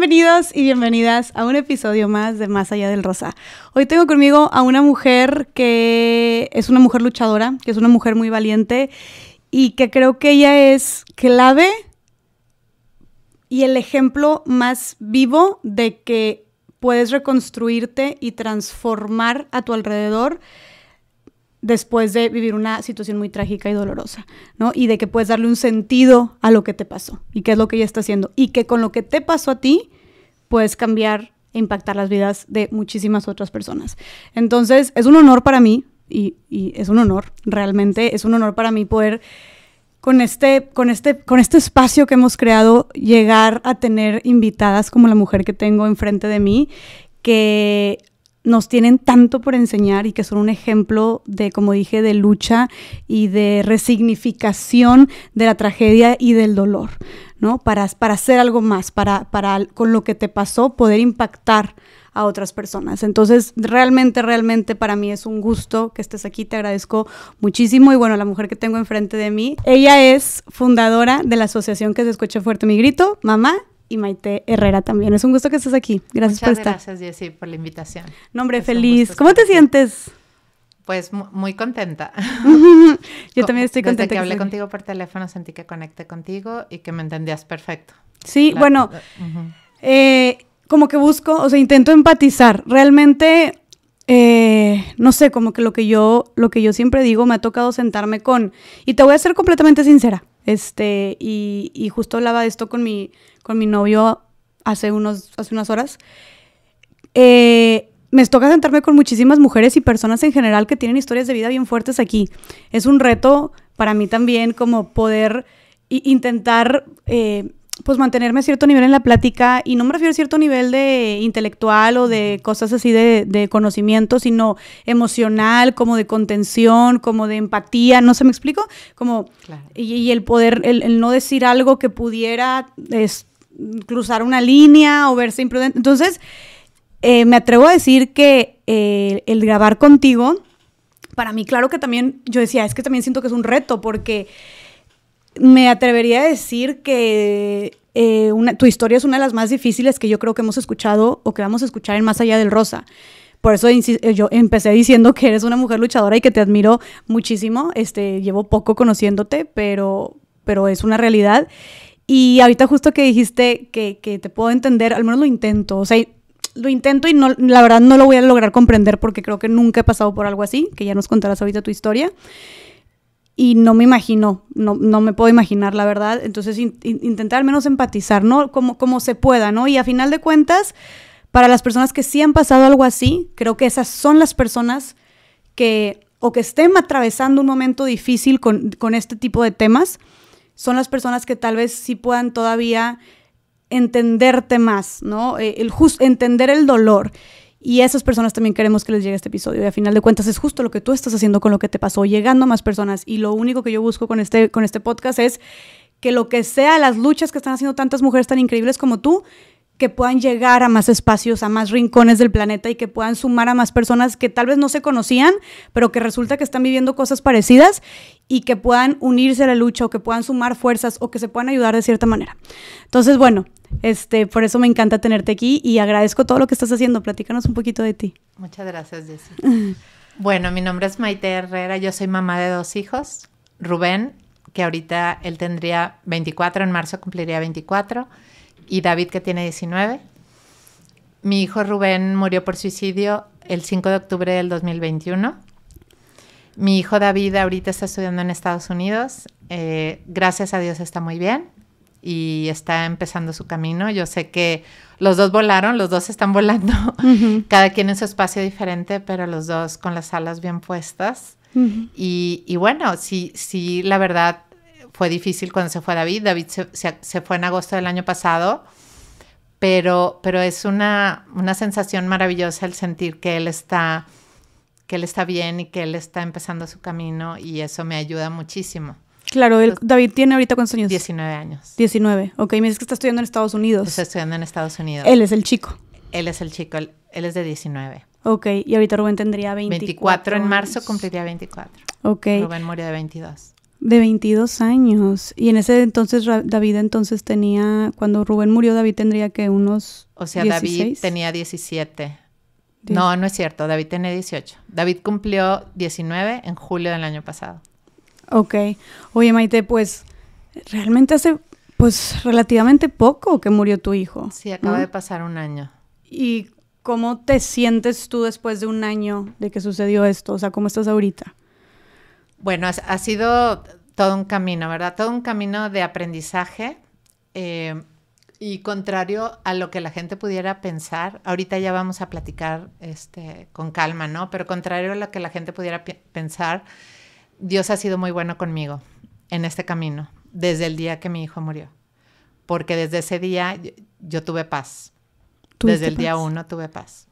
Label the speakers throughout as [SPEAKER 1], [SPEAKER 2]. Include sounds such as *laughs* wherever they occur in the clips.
[SPEAKER 1] Bienvenidos y bienvenidas a un episodio más de Más allá del rosa. Hoy tengo conmigo a una mujer que es una mujer luchadora, que es una mujer muy valiente y que creo que ella es clave y el ejemplo más vivo de que puedes reconstruirte y transformar a tu alrededor después de vivir una situación muy trágica y dolorosa, ¿no? Y de que puedes darle un sentido a lo que te pasó y qué es lo que ella está haciendo. Y que con lo que te pasó a ti, puedes cambiar e impactar las vidas de muchísimas otras personas. Entonces, es un honor para mí, y, es un honor, realmente, es un honor para mí poder con este, con este, con este espacio que hemos creado, llegar a tener invitadas como la mujer que tengo enfrente de mí, que nos tienen tanto por enseñar y que son un ejemplo de, como dije, de lucha y de resignificación de la tragedia y del dolor, ¿no? Para, para hacer algo más, para, para con lo que te pasó poder impactar a otras personas. Entonces, realmente, realmente para mí es un gusto que estés aquí, te agradezco muchísimo y bueno, la mujer que tengo enfrente de mí, ella es fundadora de la asociación que se escucha fuerte mi grito, mamá y Maite Herrera también. Es un gusto que estés aquí. Gracias por estar. Gracias, Jessy, por la invitación. Nombre feliz. ¿Cómo te
[SPEAKER 2] sientes? Pues muy contenta. *laughs* Yo también estoy contenta. Desde que hablé contigo por teléfono sentí que conecté contigo y que me entendías perfecto. Sí, bueno,
[SPEAKER 1] eh, como que busco, o sea, intento empatizar. Realmente eh, no sé, como que lo que yo, lo que yo siempre digo, me ha tocado sentarme con, y te voy a ser completamente sincera, este, y justo hablaba de esto con mi, con mi novio hace, unos, hace unas horas. Eh, me toca sentarme con muchísimas mujeres y personas en general que tienen historias de vida bien fuertes aquí. Es un reto para mí también como poder intentar eh, pues mantenerme a cierto nivel en la plática y no me refiero a cierto nivel de intelectual o de cosas así de, conocimiento, sino emocional, como de contención, como de empatía, no se me explico, como y, el poder, el, no decir algo que pudiera cruzar una línea o verse imprudente. Entonces, eh, me atrevo a decir que eh, el grabar contigo, para mí, claro que también, yo decía, es que también siento que es un reto, porque me atrevería a decir que eh, una, tu historia es una de las más difíciles que yo creo que hemos escuchado o que vamos a escuchar en Más Allá del Rosa. Por eso yo empecé diciendo que eres una mujer luchadora y que te admiro muchísimo. Este, llevo poco conociéndote, pero, pero es una realidad. Y ahorita justo que dijiste que, te puedo entender, al menos lo intento, o sea, lo intento y no, la verdad no lo voy a lograr comprender porque creo que nunca he pasado por algo así, que ya nos contarás ahorita tu historia. Y no me imagino, no, no me puedo imaginar, la verdad. Entonces, intentar al menos empatizar, ¿no? Como, como se pueda, ¿no? Y a final de cuentas, para las personas que sí han pasado algo así, creo que esas son las personas que o que estén atravesando un momento difícil con, con este tipo de temas, son las personas que tal vez sí puedan todavía entenderte más, ¿no? Eh, entender el dolor. Y a esas personas también queremos que les llegue este episodio. Y a final de cuentas es justo lo que tú estás haciendo con lo que te pasó, llegando a más personas. Y lo único que yo busco con este, con este podcast es que lo que sea, las luchas que están haciendo tantas mujeres tan increíbles como tú, que puedan llegar a más espacios, a más rincones del planeta y que puedan sumar a más personas que tal vez no se conocían, pero que resulta que están viviendo cosas parecidas y que puedan unirse a la lucha o que puedan sumar fuerzas o que se puedan ayudar de cierta manera. Entonces, bueno, este, por eso me encanta tenerte aquí y agradezco todo lo que estás haciendo. Platícanos un poquito de ti.
[SPEAKER 2] Muchas gracias,
[SPEAKER 1] Jessy.
[SPEAKER 2] bueno, mi nombre es Maite Herrera, yo soy mamá de dos hijos, Rubén, que ahorita él tendría 24, en marzo cumpliría 24 y David que tiene 19. Mi hijo Rubén murió por suicidio el 5 de octubre del 2021. Mi hijo David ahorita está estudiando en Estados Unidos. Eh, gracias a Dios está muy bien y está empezando su camino. Yo sé que los dos volaron, los dos están volando, *laughs* cada quien en su espacio diferente, pero los dos con las alas bien puestas. y, y, bueno, sí, sí, la verdad, fue difícil cuando se fue David. David se, fue en agosto del año pasado, pero, pero es una, una, sensación maravillosa el sentir que él está que él está bien y que él está empezando su camino y eso me ayuda muchísimo.
[SPEAKER 1] Claro, David tiene ahorita cuántos años? 19 años. 19, ok, me dices que está estudiando en Estados Unidos. Está estudiando en Estados Unidos. Él es el chico. Él es el chico, él, es de 19. Ok, y ahorita Rubén tendría 24. 24 en
[SPEAKER 2] marzo cumpliría 24.
[SPEAKER 1] Ok. Rubén
[SPEAKER 2] murió de 22
[SPEAKER 1] de 22 años. Y en ese entonces David entonces tenía, cuando Rubén murió, David tendría que unos... O sea, David
[SPEAKER 2] tenía 17. No, no es cierto, David tenía 18. David cumplió 19 en julio del año pasado.
[SPEAKER 1] Ok. Oye, Maite, pues realmente hace pues relativamente poco que murió tu hijo. Sí, acaba de pasar un año. ¿Y cómo te sientes tú después de un año de que sucedió esto? O sea, ¿cómo estás ahorita? Bueno, ha sido todo un camino,
[SPEAKER 2] ¿verdad? Todo un camino de aprendizaje eh, y contrario a lo que la gente pudiera pensar. Ahorita ya vamos a platicar este, con calma, ¿no? Pero contrario a lo que la gente pudiera pensar, Dios ha sido muy bueno conmigo en este camino, desde el día que mi hijo murió. Porque desde ese día yo, tuve paz. Desde el día uno tuve paz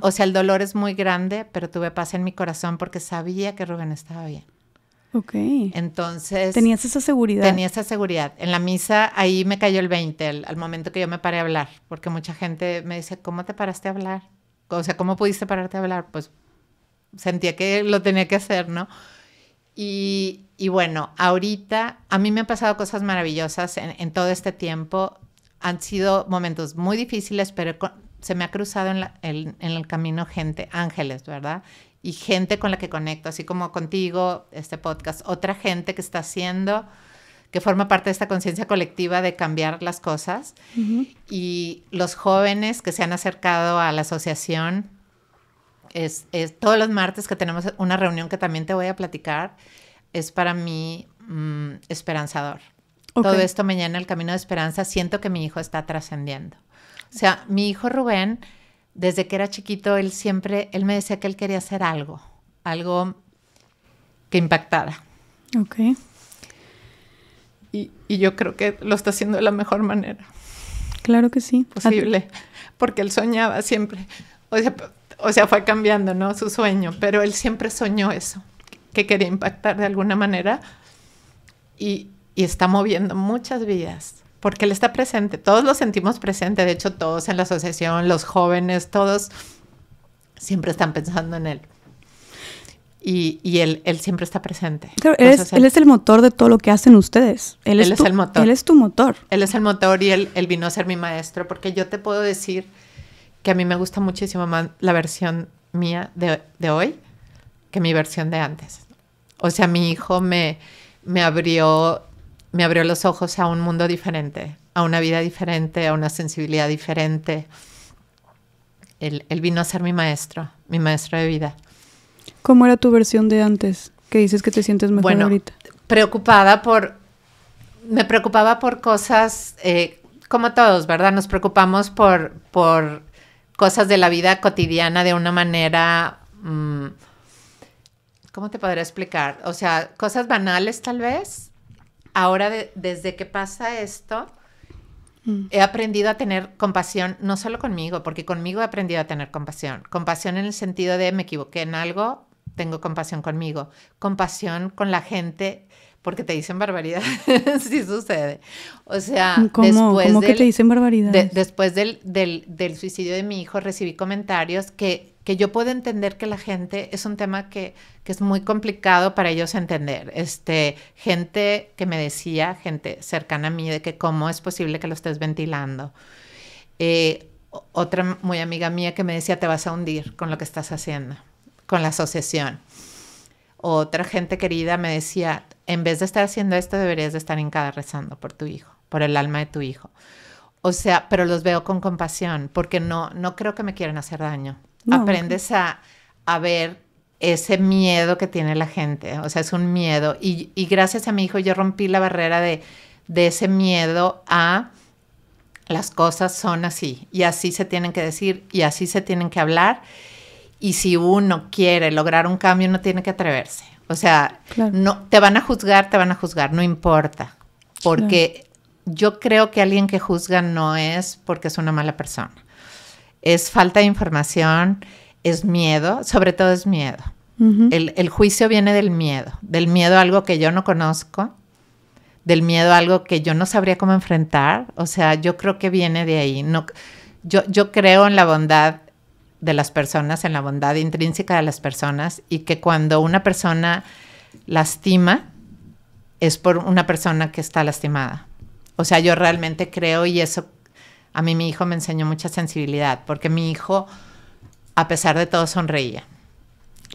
[SPEAKER 2] o sea, el dolor es muy grande, pero tuve paz en mi corazón porque sabía que Rubén estaba bien. Ok. Entonces.
[SPEAKER 1] Tenías esa seguridad. Tenía
[SPEAKER 2] esa seguridad. En la misa, ahí me cayó el 20, al momento que yo me paré a hablar, porque mucha gente me dice, ¿cómo te paraste a hablar? O sea, ¿cómo pudiste pararte a hablar? Pues sentía que lo tenía que hacer, ¿no? Y, bueno, ahorita a mí me han pasado cosas maravillosas en, todo este tiempo. Han sido momentos muy difíciles, pero con, se me ha cruzado en, el camino gente, ángeles, ¿verdad? Y gente con la que conecto, así como contigo, este podcast, otra gente que está haciendo, que forma parte de esta conciencia colectiva de cambiar las cosas. Y los jóvenes que se han acercado a la asociación, es, todos los martes que tenemos una reunión que también te voy a platicar, es para mí mm, esperanzador. Todo esto me mañana, el camino de esperanza, siento que mi hijo está trascendiendo. O sea, mi hijo Rubén, desde que era chiquito, él siempre, él me decía que él quería hacer algo, algo que impactara. Ok. Y, yo creo que lo está haciendo de la mejor manera.
[SPEAKER 1] Claro que sí. Posible.
[SPEAKER 2] Porque él soñaba siempre. O sea, fue cambiando, ¿no? Su sueño, pero él siempre soñó eso, que quería impactar de alguna manera y está moviendo muchas vidas porque Él está presente, todos lo sentimos presente, de hecho todos en la asociación, los jóvenes, todos siempre están pensando en Él. Y, él, siempre está presente. Pero él, es,
[SPEAKER 1] el motor de todo lo que hacen ustedes. Él, es, tu, el motor. Él
[SPEAKER 2] es tu motor. Él es el motor y él, vino a ser mi maestro, porque yo te puedo decir que a mí me gusta muchísimo más la versión mía de, hoy que mi versión de antes. O sea, mi hijo me abrió me abrió los ojos a un mundo diferente, a una vida diferente, a una sensibilidad diferente. Él, vino a ser mi maestro, mi maestro de vida.
[SPEAKER 1] ¿Cómo era tu versión de antes? Que dices que te sientes mejor ahorita.
[SPEAKER 2] Preocupada por. Me preocupaba por cosas, eh, como todos, ¿verdad? Nos preocupamos por, por cosas de la vida cotidiana de una manera. Mm, ¿Cómo te podría explicar? O sea, cosas banales tal vez, ahora desde que pasa esto, mm. He aprendido a tener compasión, no solo conmigo, porque conmigo he aprendido a tener compasión. Compasión en el sentido de me equivoqué en algo, tengo compasión conmigo. Compasión con la gente, porque te dicen barbaridad, *laughs* si sucede. O
[SPEAKER 1] sea, ¿Cómo? que te dicen barbaridad? después
[SPEAKER 2] del, del suicidio de mi hijo recibí comentarios que que yo puedo entender que la gente es un tema que, que, es muy complicado para ellos entender. Este, gente que me decía, gente cercana a mí, de que cómo es posible que lo estés ventilando. Eh, otra muy amiga mía que me decía, te vas a hundir con lo que estás haciendo, con la asociación. Otra gente querida me decía, en vez de estar haciendo esto, deberías de estar en cada rezando por tu hijo, por el alma de tu hijo. O sea, pero los veo con compasión porque no, no creo que me quieran hacer daño. Aprendes a, ver ese miedo que tiene la gente. O sea, es un miedo. Y, gracias a mi hijo yo rompí la barrera de, ese miedo a las cosas son así y así se tienen que decir y así se tienen que hablar. Y si uno quiere lograr un cambio, no tiene que atreverse. O sea, no, te van a juzgar, te van a juzgar, no importa. Porque yo creo que alguien que juzga no es porque es una mala persona es falta de información, es miedo, sobre todo es miedo. el, juicio viene del miedo, del miedo a algo que yo no conozco, del miedo a algo que yo no sabría cómo enfrentar. O sea, yo creo que viene de ahí. No, yo, yo creo en la bondad de las personas, en la bondad intrínseca de las personas y que cuando una persona lastima es por una persona que está lastimada. O sea, yo realmente creo y eso a mí mi hijo me enseñó mucha sensibilidad, porque mi hijo, a pesar de todo, sonreía.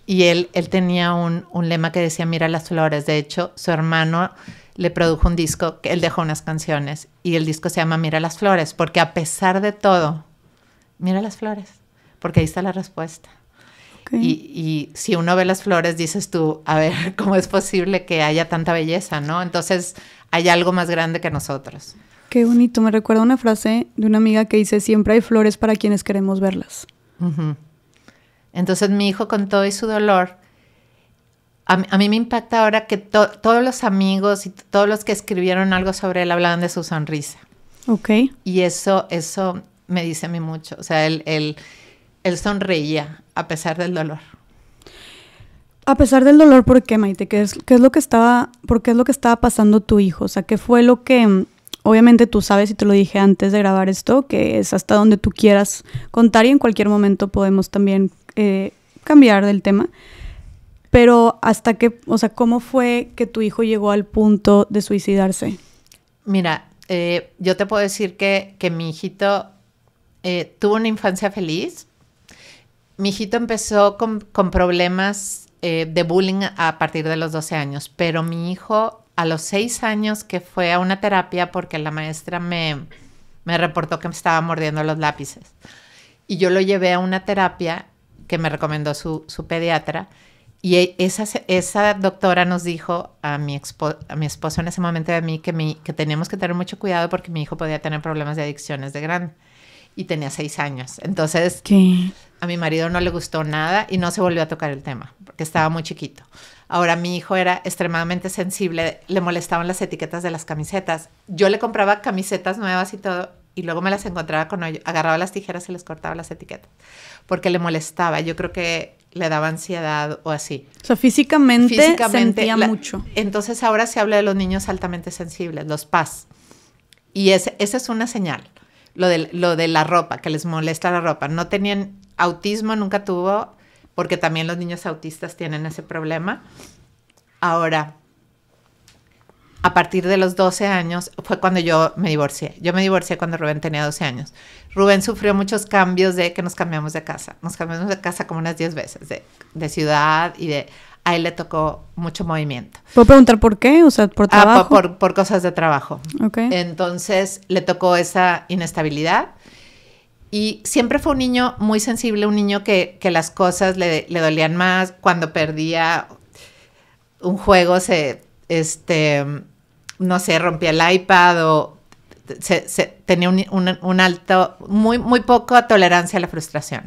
[SPEAKER 2] Y él, él tenía un, lema que decía, mira las flores. De hecho, su hermano le produjo un disco, que él dejó unas canciones, y el disco se llama Mira las flores, porque a pesar de todo, mira las flores, porque ahí está la respuesta. Y, si uno ve las flores, dices tú, a ver, *laughs* ¿cómo es posible que haya tanta belleza, no? Entonces, hay algo más grande que nosotros.
[SPEAKER 1] Qué bonito, me recuerda una frase de una amiga que dice, siempre hay flores para quienes queremos verlas. Entonces mi
[SPEAKER 2] hijo con todo y su dolor, a, mí me impacta ahora que todos los amigos y todos los que escribieron algo sobre él hablaban de su sonrisa. Ok. Y eso, eso me dice a mí mucho. O sea, él, sonreía a pesar del dolor.
[SPEAKER 1] A pesar del dolor, ¿por qué, Maite? qué es lo que estaba, ¿Por qué es lo que estaba pasando tu hijo? O sea, ¿qué fue lo que Obviamente tú sabes, y te lo dije antes de grabar esto, que es hasta donde tú quieras contar y en cualquier momento podemos también eh, cambiar del tema. Pero hasta que, o sea, ¿cómo fue que tu hijo llegó al punto de suicidarse?
[SPEAKER 2] Mira, eh, yo te puedo decir que, mi hijito eh, tuvo una infancia feliz. Mi hijito empezó con, problemas de bullying a partir de los 12 años, pero mi hijo a los seis años que fue a una terapia porque la maestra me, me reportó que me estaba mordiendo los lápices. Y yo lo llevé a una terapia que me recomendó su, pediatra. Y e, esa, esa doctora nos dijo a mi, a mi esposo en ese momento de mí que, mi, que teníamos que tener mucho cuidado porque mi hijo podía tener problemas de adicciones de grande. Y tenía seis años. Entonces, a mi marido no le gustó nada y no se volvió a tocar el tema porque estaba muy chiquito. Ahora mi hijo era extremadamente sensible, le molestaban las etiquetas de las camisetas. Yo le compraba camisetas nuevas y todo y luego me las encontraba con hoyo, agarraba las tijeras y les cortaba las etiquetas porque le molestaba. Yo creo que le daba ansiedad o así.
[SPEAKER 1] O sea, físicamente, sentía
[SPEAKER 2] mucho. Entonces ahora se habla de los niños altamente sensibles, los PAS. Y esa es una señal, lo de la ropa, que les molesta la ropa. No tenían autismo, nunca tuvo, porque también los niños autistas tienen ese problema. Ahora, a partir de los 12 años fue cuando yo me divorcié. Yo me divorcié cuando Rubén tenía 12 años. Rubén sufrió muchos cambios de que nos cambiamos de casa. Nos cambiamos de casa como unas 10 veces, de, de ciudad y de... A él le tocó mucho movimiento.
[SPEAKER 1] ¿Puedo preguntar por qué? O sea, por ah, trabajo. Ah,
[SPEAKER 2] por, cosas de trabajo. Okay. Entonces le tocó esa inestabilidad y siempre fue un niño muy sensible, un niño que, las cosas le, dolían más. Cuando perdía un juego, se, este, no sé, rompía el iPad o tenía un, alto, muy, muy poca tolerancia a la frustración.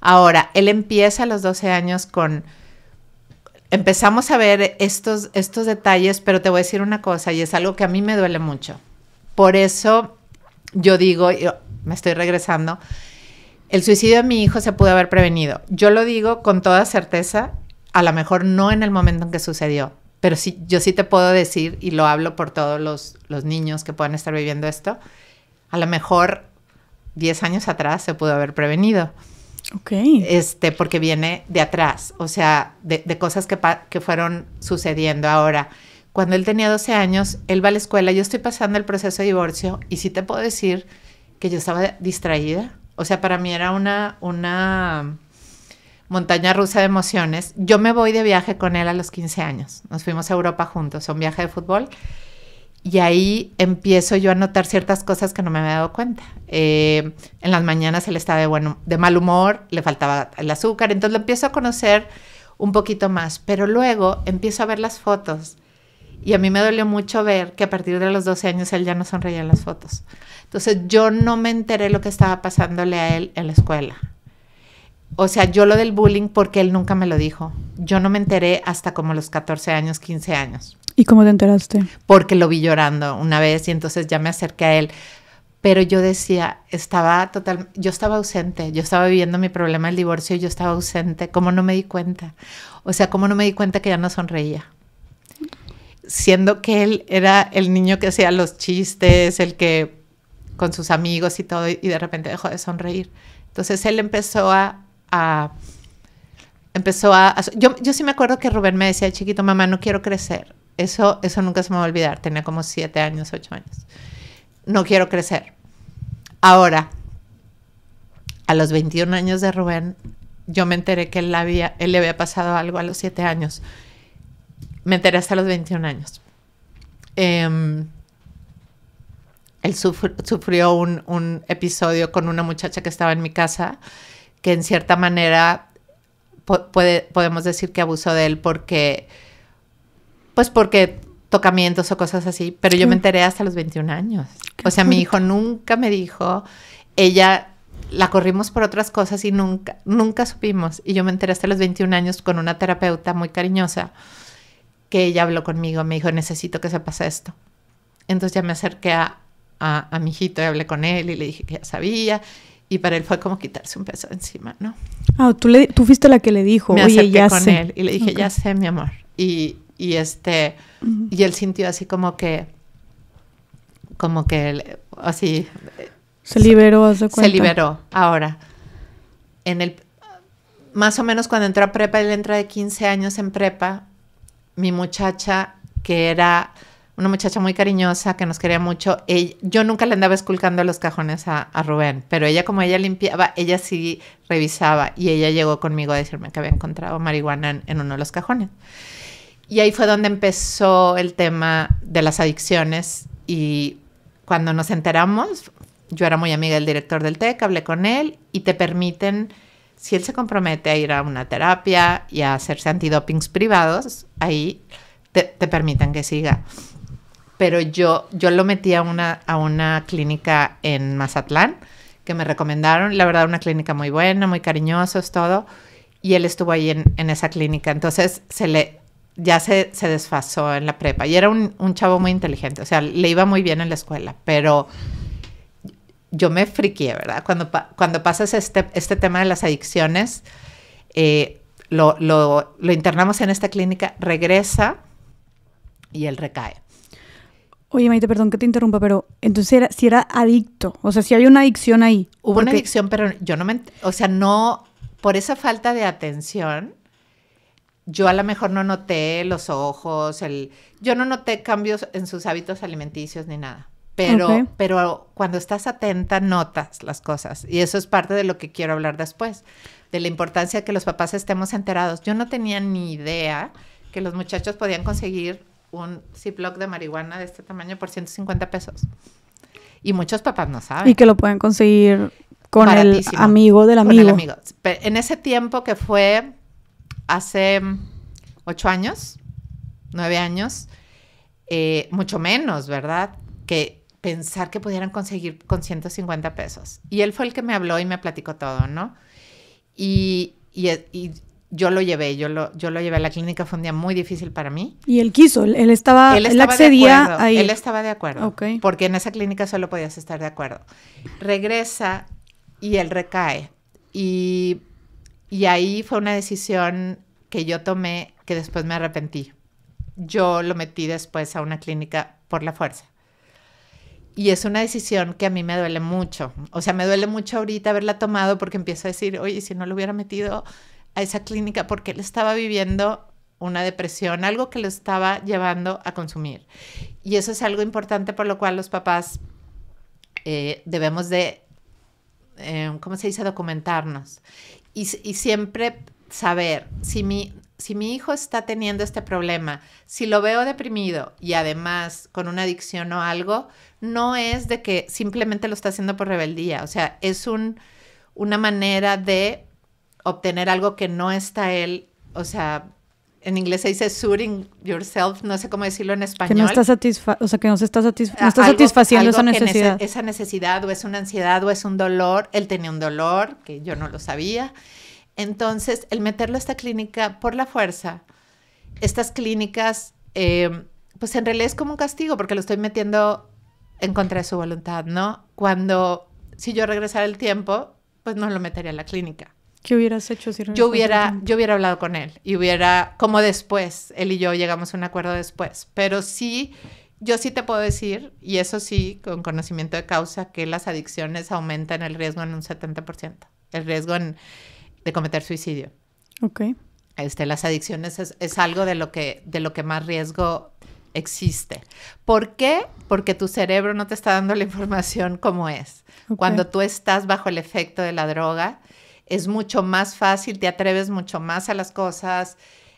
[SPEAKER 2] Ahora, él empieza a los 12 años con... Empezamos a ver estos, estos detalles, pero te voy a decir una cosa, y es algo que a mí me duele mucho. Por eso yo digo, me estoy regresando, el suicidio de mi hijo se pudo haber prevenido. Yo lo digo con toda certeza, a lo mejor no en el momento en que sucedió, pero sí, yo sí te puedo decir, y lo hablo por todos los, los niños que puedan estar viviendo esto, a lo mejor 10 años atrás se pudo haber prevenido. Ok. Este, porque viene de atrás, o sea, de, cosas que, que fueron sucediendo ahora. Cuando él tenía 12 años, él va a la escuela, yo estoy pasando el proceso de divorcio y sí te puedo decir que yo estaba distraída. O sea, para mí era una, una montaña rusa de emociones. Yo me voy de viaje con él a los 15 años. Nos fuimos a Europa juntos, a un viaje de fútbol. Y ahí empiezo yo a notar ciertas cosas que no me había dado cuenta. Eh, en las mañanas él estaba de, bueno, de mal humor, le faltaba el azúcar, entonces lo empiezo a conocer un poquito más. Pero luego empiezo a ver las fotos y a mí me dolió mucho ver que a partir de los 12 años él ya no sonreía en las fotos. Entonces yo no me enteré lo que estaba pasándole a él en la escuela. O sea, yo lo del bullying porque él nunca me lo dijo. Yo no me enteré hasta como los 14 años, 15 años.
[SPEAKER 1] ¿Y cómo te enteraste?
[SPEAKER 2] Porque lo vi llorando una vez y entonces ya me acerqué a él. Pero yo decía, estaba total, yo estaba ausente, yo estaba viviendo mi problema del divorcio y yo estaba ausente. ¿Cómo no me di cuenta? O sea, ¿cómo no me di cuenta que ya no sonreía? siendo que él era el niño que hacía los chistes, el que con sus amigos y todo, y de repente dejó de sonreír. Entonces él empezó a... empezó a... yo, sí me acuerdo que Rubén me decía, chiquito, mamá, no quiero crecer. Eso, eso nunca se me va a olvidar. Tenía como siete años, ocho años. No quiero crecer. Ahora, a los 21 años de Rubén, yo me enteré que él, él le había pasado algo a los siete años. Me enteré hasta los 21 años. Em, él sufrió un, episodio con una muchacha que estaba en mi casa, que en cierta manera podemos decir que abusó de él porque, pues porque tocamientos o cosas así, pero yo me enteré hasta los 21 años. O sea, mi hijo nunca me dijo, ella la corrimos por otras cosas y nunca, nunca supimos. Y yo me enteré hasta los 21 años con una terapeuta muy cariñosa que ella habló conmigo, me dijo, necesito que se pase esto. Entonces ya me acerqué a, a, mi hijito y hablé con él y le dije que ya sabía. Y para él fue como quitarse un peso encima, ¿no?
[SPEAKER 1] Ah, tú, tú fuiste la que le dijo, me oye, ya con sé. él y le dije, ya
[SPEAKER 2] sé, mi amor. Y, y este, y él sintió así como que, como que, así. Se liberó, se, liberó. Ahora, en el, más o menos cuando entró a prepa, él entra de 15 años en prepa, mi muchacha, que era una muchacha muy cariñosa, que nos quería mucho, yo nunca le andaba esculcando los cajones a, Rubén, pero ella como ella limpiaba, ella sí revisaba y ella llegó conmigo a decirme que había encontrado marihuana en, en uno de los cajones. Y ahí fue donde empezó el tema de las adicciones y cuando nos enteramos, yo era muy amiga del director del TEC, hablé con él y te permiten si él se compromete a ir a una terapia y a hacerse antidopings privados, ahí te, permitan que siga. Pero yo, yo lo metí a una, a una clínica en Mazatlán que me recomendaron, la verdad una clínica muy buena, muy cariñosos, todo, y él estuvo ahí en, esa clínica, entonces se le, ya se, se desfasó en la prepa, y era un, un, chavo muy inteligente, o sea, le iba muy bien en la escuela, pero yo me friqué, ¿verdad? Cuando, cuando pasas este, este tema de las adicciones, eh, lo, internamos en esta clínica, regresa y él recae.
[SPEAKER 1] Oye, Maite, perdón que te interrumpa, pero entonces si era adicto, o sea, si hay una adicción ahí. Hubo una adicción,
[SPEAKER 2] pero yo no me, o sea, no, por esa falta de atención, yo a lo mejor no noté los ojos, el, yo no noté cambios en sus hábitos alimenticios ni nada pero, pero cuando estás atenta notas las cosas y eso es parte de lo que quiero hablar después, de la importancia de que los papás estemos enterados. Yo no tenía ni idea que los muchachos podían conseguir un Ziploc de marihuana de este tamaño por 150 pesos. Y muchos papás no saben. Y que
[SPEAKER 1] lo pueden conseguir con el amigo del amigo.
[SPEAKER 2] En ese tiempo que fue hace mm, ocho años, nueve años, eh, mucho menos, ¿verdad? Que pensar que pudieran conseguir con 150 pesos. Y él fue el que me habló y me platicó todo, ¿no? Y, yo lo llevé, yo lo, llevé a la clínica, fue un día muy difícil para mí.
[SPEAKER 1] Y él quiso, él estaba, él, accedía Él estaba de acuerdo,
[SPEAKER 2] porque en esa clínica solo podías estar de acuerdo. Regresa y él recae. y ahí fue una decisión que yo tomé que después me arrepentí. Yo lo metí después a una clínica por la fuerza y es una decisión que a mí me duele mucho. O sea, me duele mucho ahorita haberla tomado porque empiezo a decir, oye, si no lo hubiera metido a esa clínica porque él estaba viviendo una depresión, algo que lo estaba llevando a consumir. Y eso es algo importante por lo cual los papás eh, debemos de, eh, ¿cómo se dice?, documentarnos. y siempre saber si mi si mi hijo está teniendo este problema, si lo veo deprimido y además con una adicción o algo, no es de que simplemente lo está haciendo por rebeldía, o sea, es un, una manera de obtener algo que no está él, o sea, en inglés se dice suiting yourself, no sé cómo decirlo en español. Que no
[SPEAKER 1] está, o sea, que no se está, no ah, satisfaciendo esa necesidad.
[SPEAKER 2] esa necesidad o es una ansiedad o es un dolor. Él tenía un dolor que yo no lo sabía. Entonces, el meterlo a esta clínica por la fuerza, estas clínicas, eh, pues en realidad es como un castigo porque lo estoy metiendo en contra de su voluntad, ¿no? Cuando, si yo regresara el tiempo, pues no lo metería a la clínica.
[SPEAKER 1] ¿Qué hubieras hecho si yo hubiera,
[SPEAKER 2] yo hubiera hablado con él y hubiera, como después, él y yo llegamos a un acuerdo después, pero sí, yo sí te puedo decir, y eso sí, con conocimiento de causa, que las adicciones aumentan el riesgo en un 70%, el riesgo en de cometer suicidio. Ok. Este, las adicciones es, algo de lo, que, de lo que más riesgo existe. ¿Por qué? Porque tu cerebro no te está dando la información como es. Cuando tú estás bajo el efecto de la droga, es mucho más fácil, te atreves mucho más a las cosas,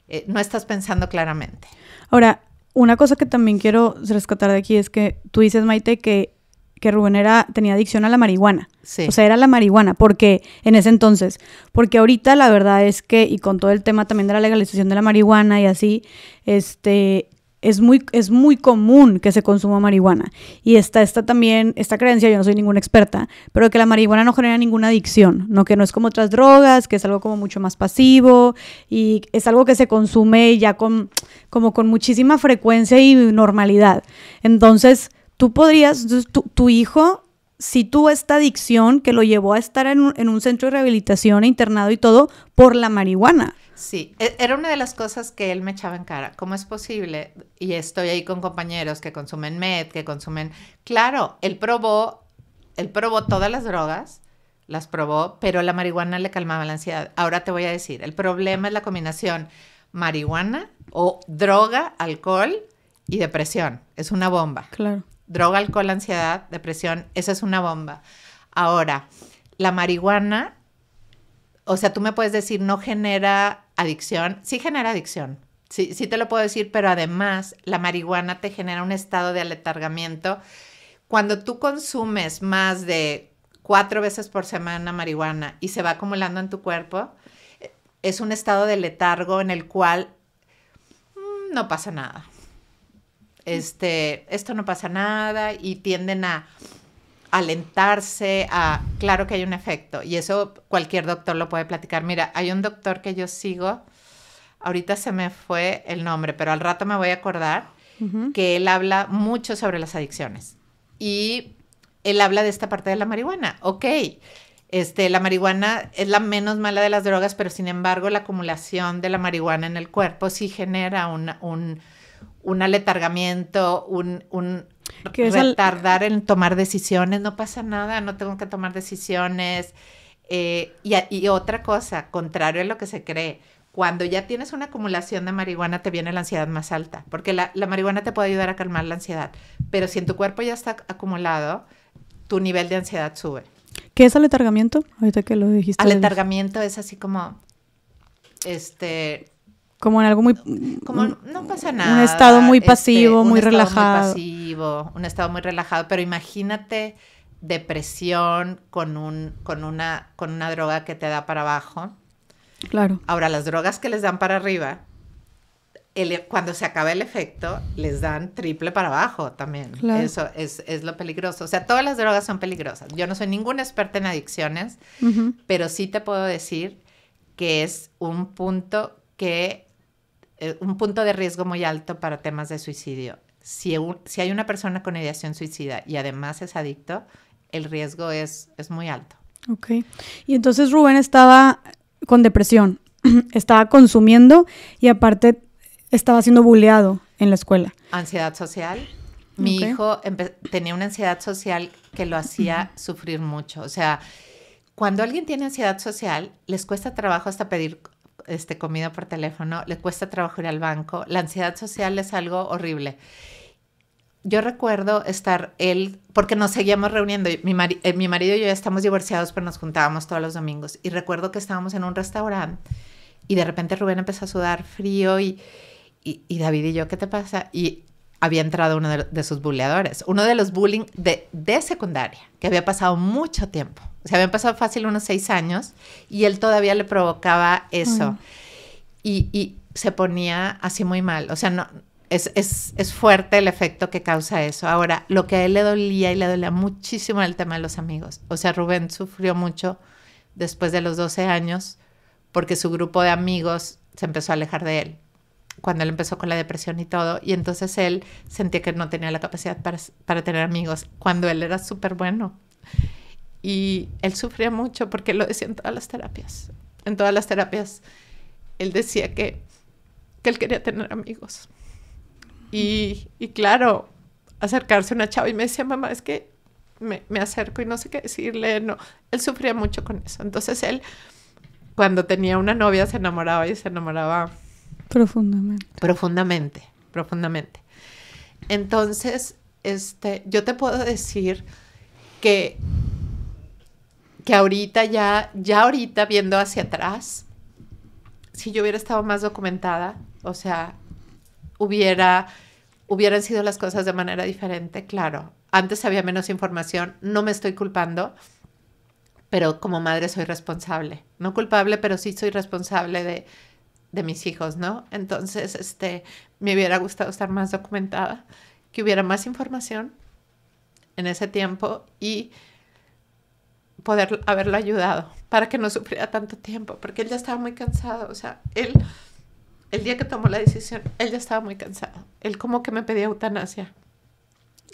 [SPEAKER 2] eh, no estás pensando claramente.
[SPEAKER 1] Ahora, una cosa que también quiero rescatar de aquí es que tú dices, Maite, que que Rubén era, tenía adicción a la marihuana. O sea, era la marihuana, porque en ese entonces, porque ahorita la verdad es que, y con todo el tema también de la legalización de la marihuana y así, este, es muy, es muy común que se consuma marihuana. Y está, esta también, esta creencia, yo no soy ninguna experta, pero que la marihuana no genera ninguna adicción, ¿no? Que no es como otras drogas, que es algo como mucho más pasivo y es algo que se consume ya con, como con muchísima frecuencia y normalidad. Entonces, tú podrías, tu, hijo, si tuvo esta adicción que lo llevó a estar en un, centro de rehabilitación, internado y todo, por la marihuana. Sí,
[SPEAKER 2] e, era una de las cosas que él me echaba en cara. ¿Cómo es posible? Y estoy ahí con compañeros que consumen med, que consumen... Claro, él probó, él probó todas las drogas, las probó, pero la marihuana le calmaba la ansiedad. Ahora te voy a decir, el problema es la combinación marihuana o droga, alcohol y depresión. Es una bomba. Claro droga, alcohol, ansiedad, depresión, esa es una bomba. Ahora, la marihuana, o sea, tú me puedes decir, no genera adicción, sí genera adicción, sí, te lo puedo decir, pero además la marihuana te genera un estado de aletargamiento. Cuando tú consumes más de cuatro veces por semana marihuana y se va acumulando en tu cuerpo, eh, es un estado de letargo en el cual mm, no pasa nada este, esto no pasa nada y tienden a alentarse a, claro que hay un efecto y eso cualquier doctor lo puede platicar. Mira, hay un doctor que yo sigo, ahorita se me fue el nombre, pero al rato me voy a acordar, que él habla mucho sobre las adicciones y él habla de esta parte de la marihuana. Ok, este, la marihuana es la menos mala de las drogas, pero sin embargo la acumulación de la marihuana en el cuerpo sí genera un un aletargamiento, un, un retardar el... en tomar decisiones, no pasa nada, no tengo que tomar decisiones. Eh, y, otra cosa, contrario a lo que se cree, cuando ya tienes una acumulación de marihuana te viene la ansiedad más alta, porque la, marihuana te puede ayudar a calmar la ansiedad, pero si en tu cuerpo ya está acumulado, tu nivel de ansiedad sube.
[SPEAKER 1] ¿Qué es aletargamiento? Ahorita que lo dijiste. Aletargamiento es así como,
[SPEAKER 2] este,
[SPEAKER 1] como en algo muy... Como no pasa nada. Un estado muy este, pasivo, muy relajado. Un estado
[SPEAKER 2] muy pasivo, un estado muy relajado, pero imagínate depresión con, un, con, una, con una droga que te da para abajo. Claro. Ahora, las drogas que les dan para arriba, e, cuando se acaba el efecto, les dan triple para abajo también. Eso es, lo peligroso. O sea, todas las drogas son peligrosas. Yo no soy ninguna experta en adicciones, pero sí te puedo decir que es un punto que eh, un punto de riesgo muy alto para temas de suicidio. Si, si, hay una persona con ideación suicida y además es adicto, el riesgo es, es muy alto.
[SPEAKER 1] Ok. Y entonces Rubén estaba con depresión, *clears throat* estaba consumiendo y aparte estaba siendo buleado en la escuela.
[SPEAKER 2] Ansiedad social.
[SPEAKER 1] Mi hijo
[SPEAKER 2] tenía una ansiedad social que lo hacía sufrir mucho. O sea, cuando alguien tiene ansiedad social, les cuesta trabajo hasta pedir este, comida por teléfono, le cuesta trabajo ir al banco, la ansiedad social es algo horrible. Yo recuerdo estar él, porque nos seguíamos reuniendo, mi, eh, mi marido y yo ya estamos divorciados, pero nos juntábamos todos los domingos. Y recuerdo que estábamos en un restaurante y de repente Rubén empezó a sudar frío y, y, David y yo, ¿qué te pasa? Y había entrado uno de, sus buleadores, uno de los bullying de secundaria, que había pasado mucho tiempo se habían pasado fácil unos seis años y él todavía le provocaba eso. Y, se ponía así muy mal. O sea, no, es, fuerte el efecto que causa eso. Ahora, lo que a él le dolía y le dolía muchísimo el tema de los amigos. O sea, Rubén sufrió mucho después de los 12 años porque su grupo de amigos se empezó a alejar de él cuando él empezó con la depresión y todo, y entonces él sentía que no tenía la capacidad para, para tener amigos, cuando él era súper bueno. Y él sufría mucho porque lo decía en todas las terapias. En todas las terapias, él decía que, que él quería tener amigos. Y, claro, acercarse a una chava y me decía, mamá, es que me, acerco y no sé qué decirle. No, él sufría mucho con eso. Entonces él, cuando tenía una novia, se enamoraba y se enamoraba. Profundamente. Profundamente, profundamente. Entonces, este, yo te puedo decir que que ahorita ya, ya ahorita viendo hacia atrás, si yo hubiera estado más documentada, o sea, hubiera, hubieran sido las cosas de manera diferente, claro. Antes había menos información, no me estoy culpando, pero como madre soy responsable. No culpable, pero sí soy responsable de, de mis hijos, ¿no? Entonces, este, me hubiera gustado estar más documentada, que hubiera más información en ese tiempo y poder haberlo ayudado para que no sufriera tanto tiempo, porque él ya estaba muy cansado, o sea, él, el día que tomó la decisión, él ya estaba muy cansado, él como que me pedía eutanasia.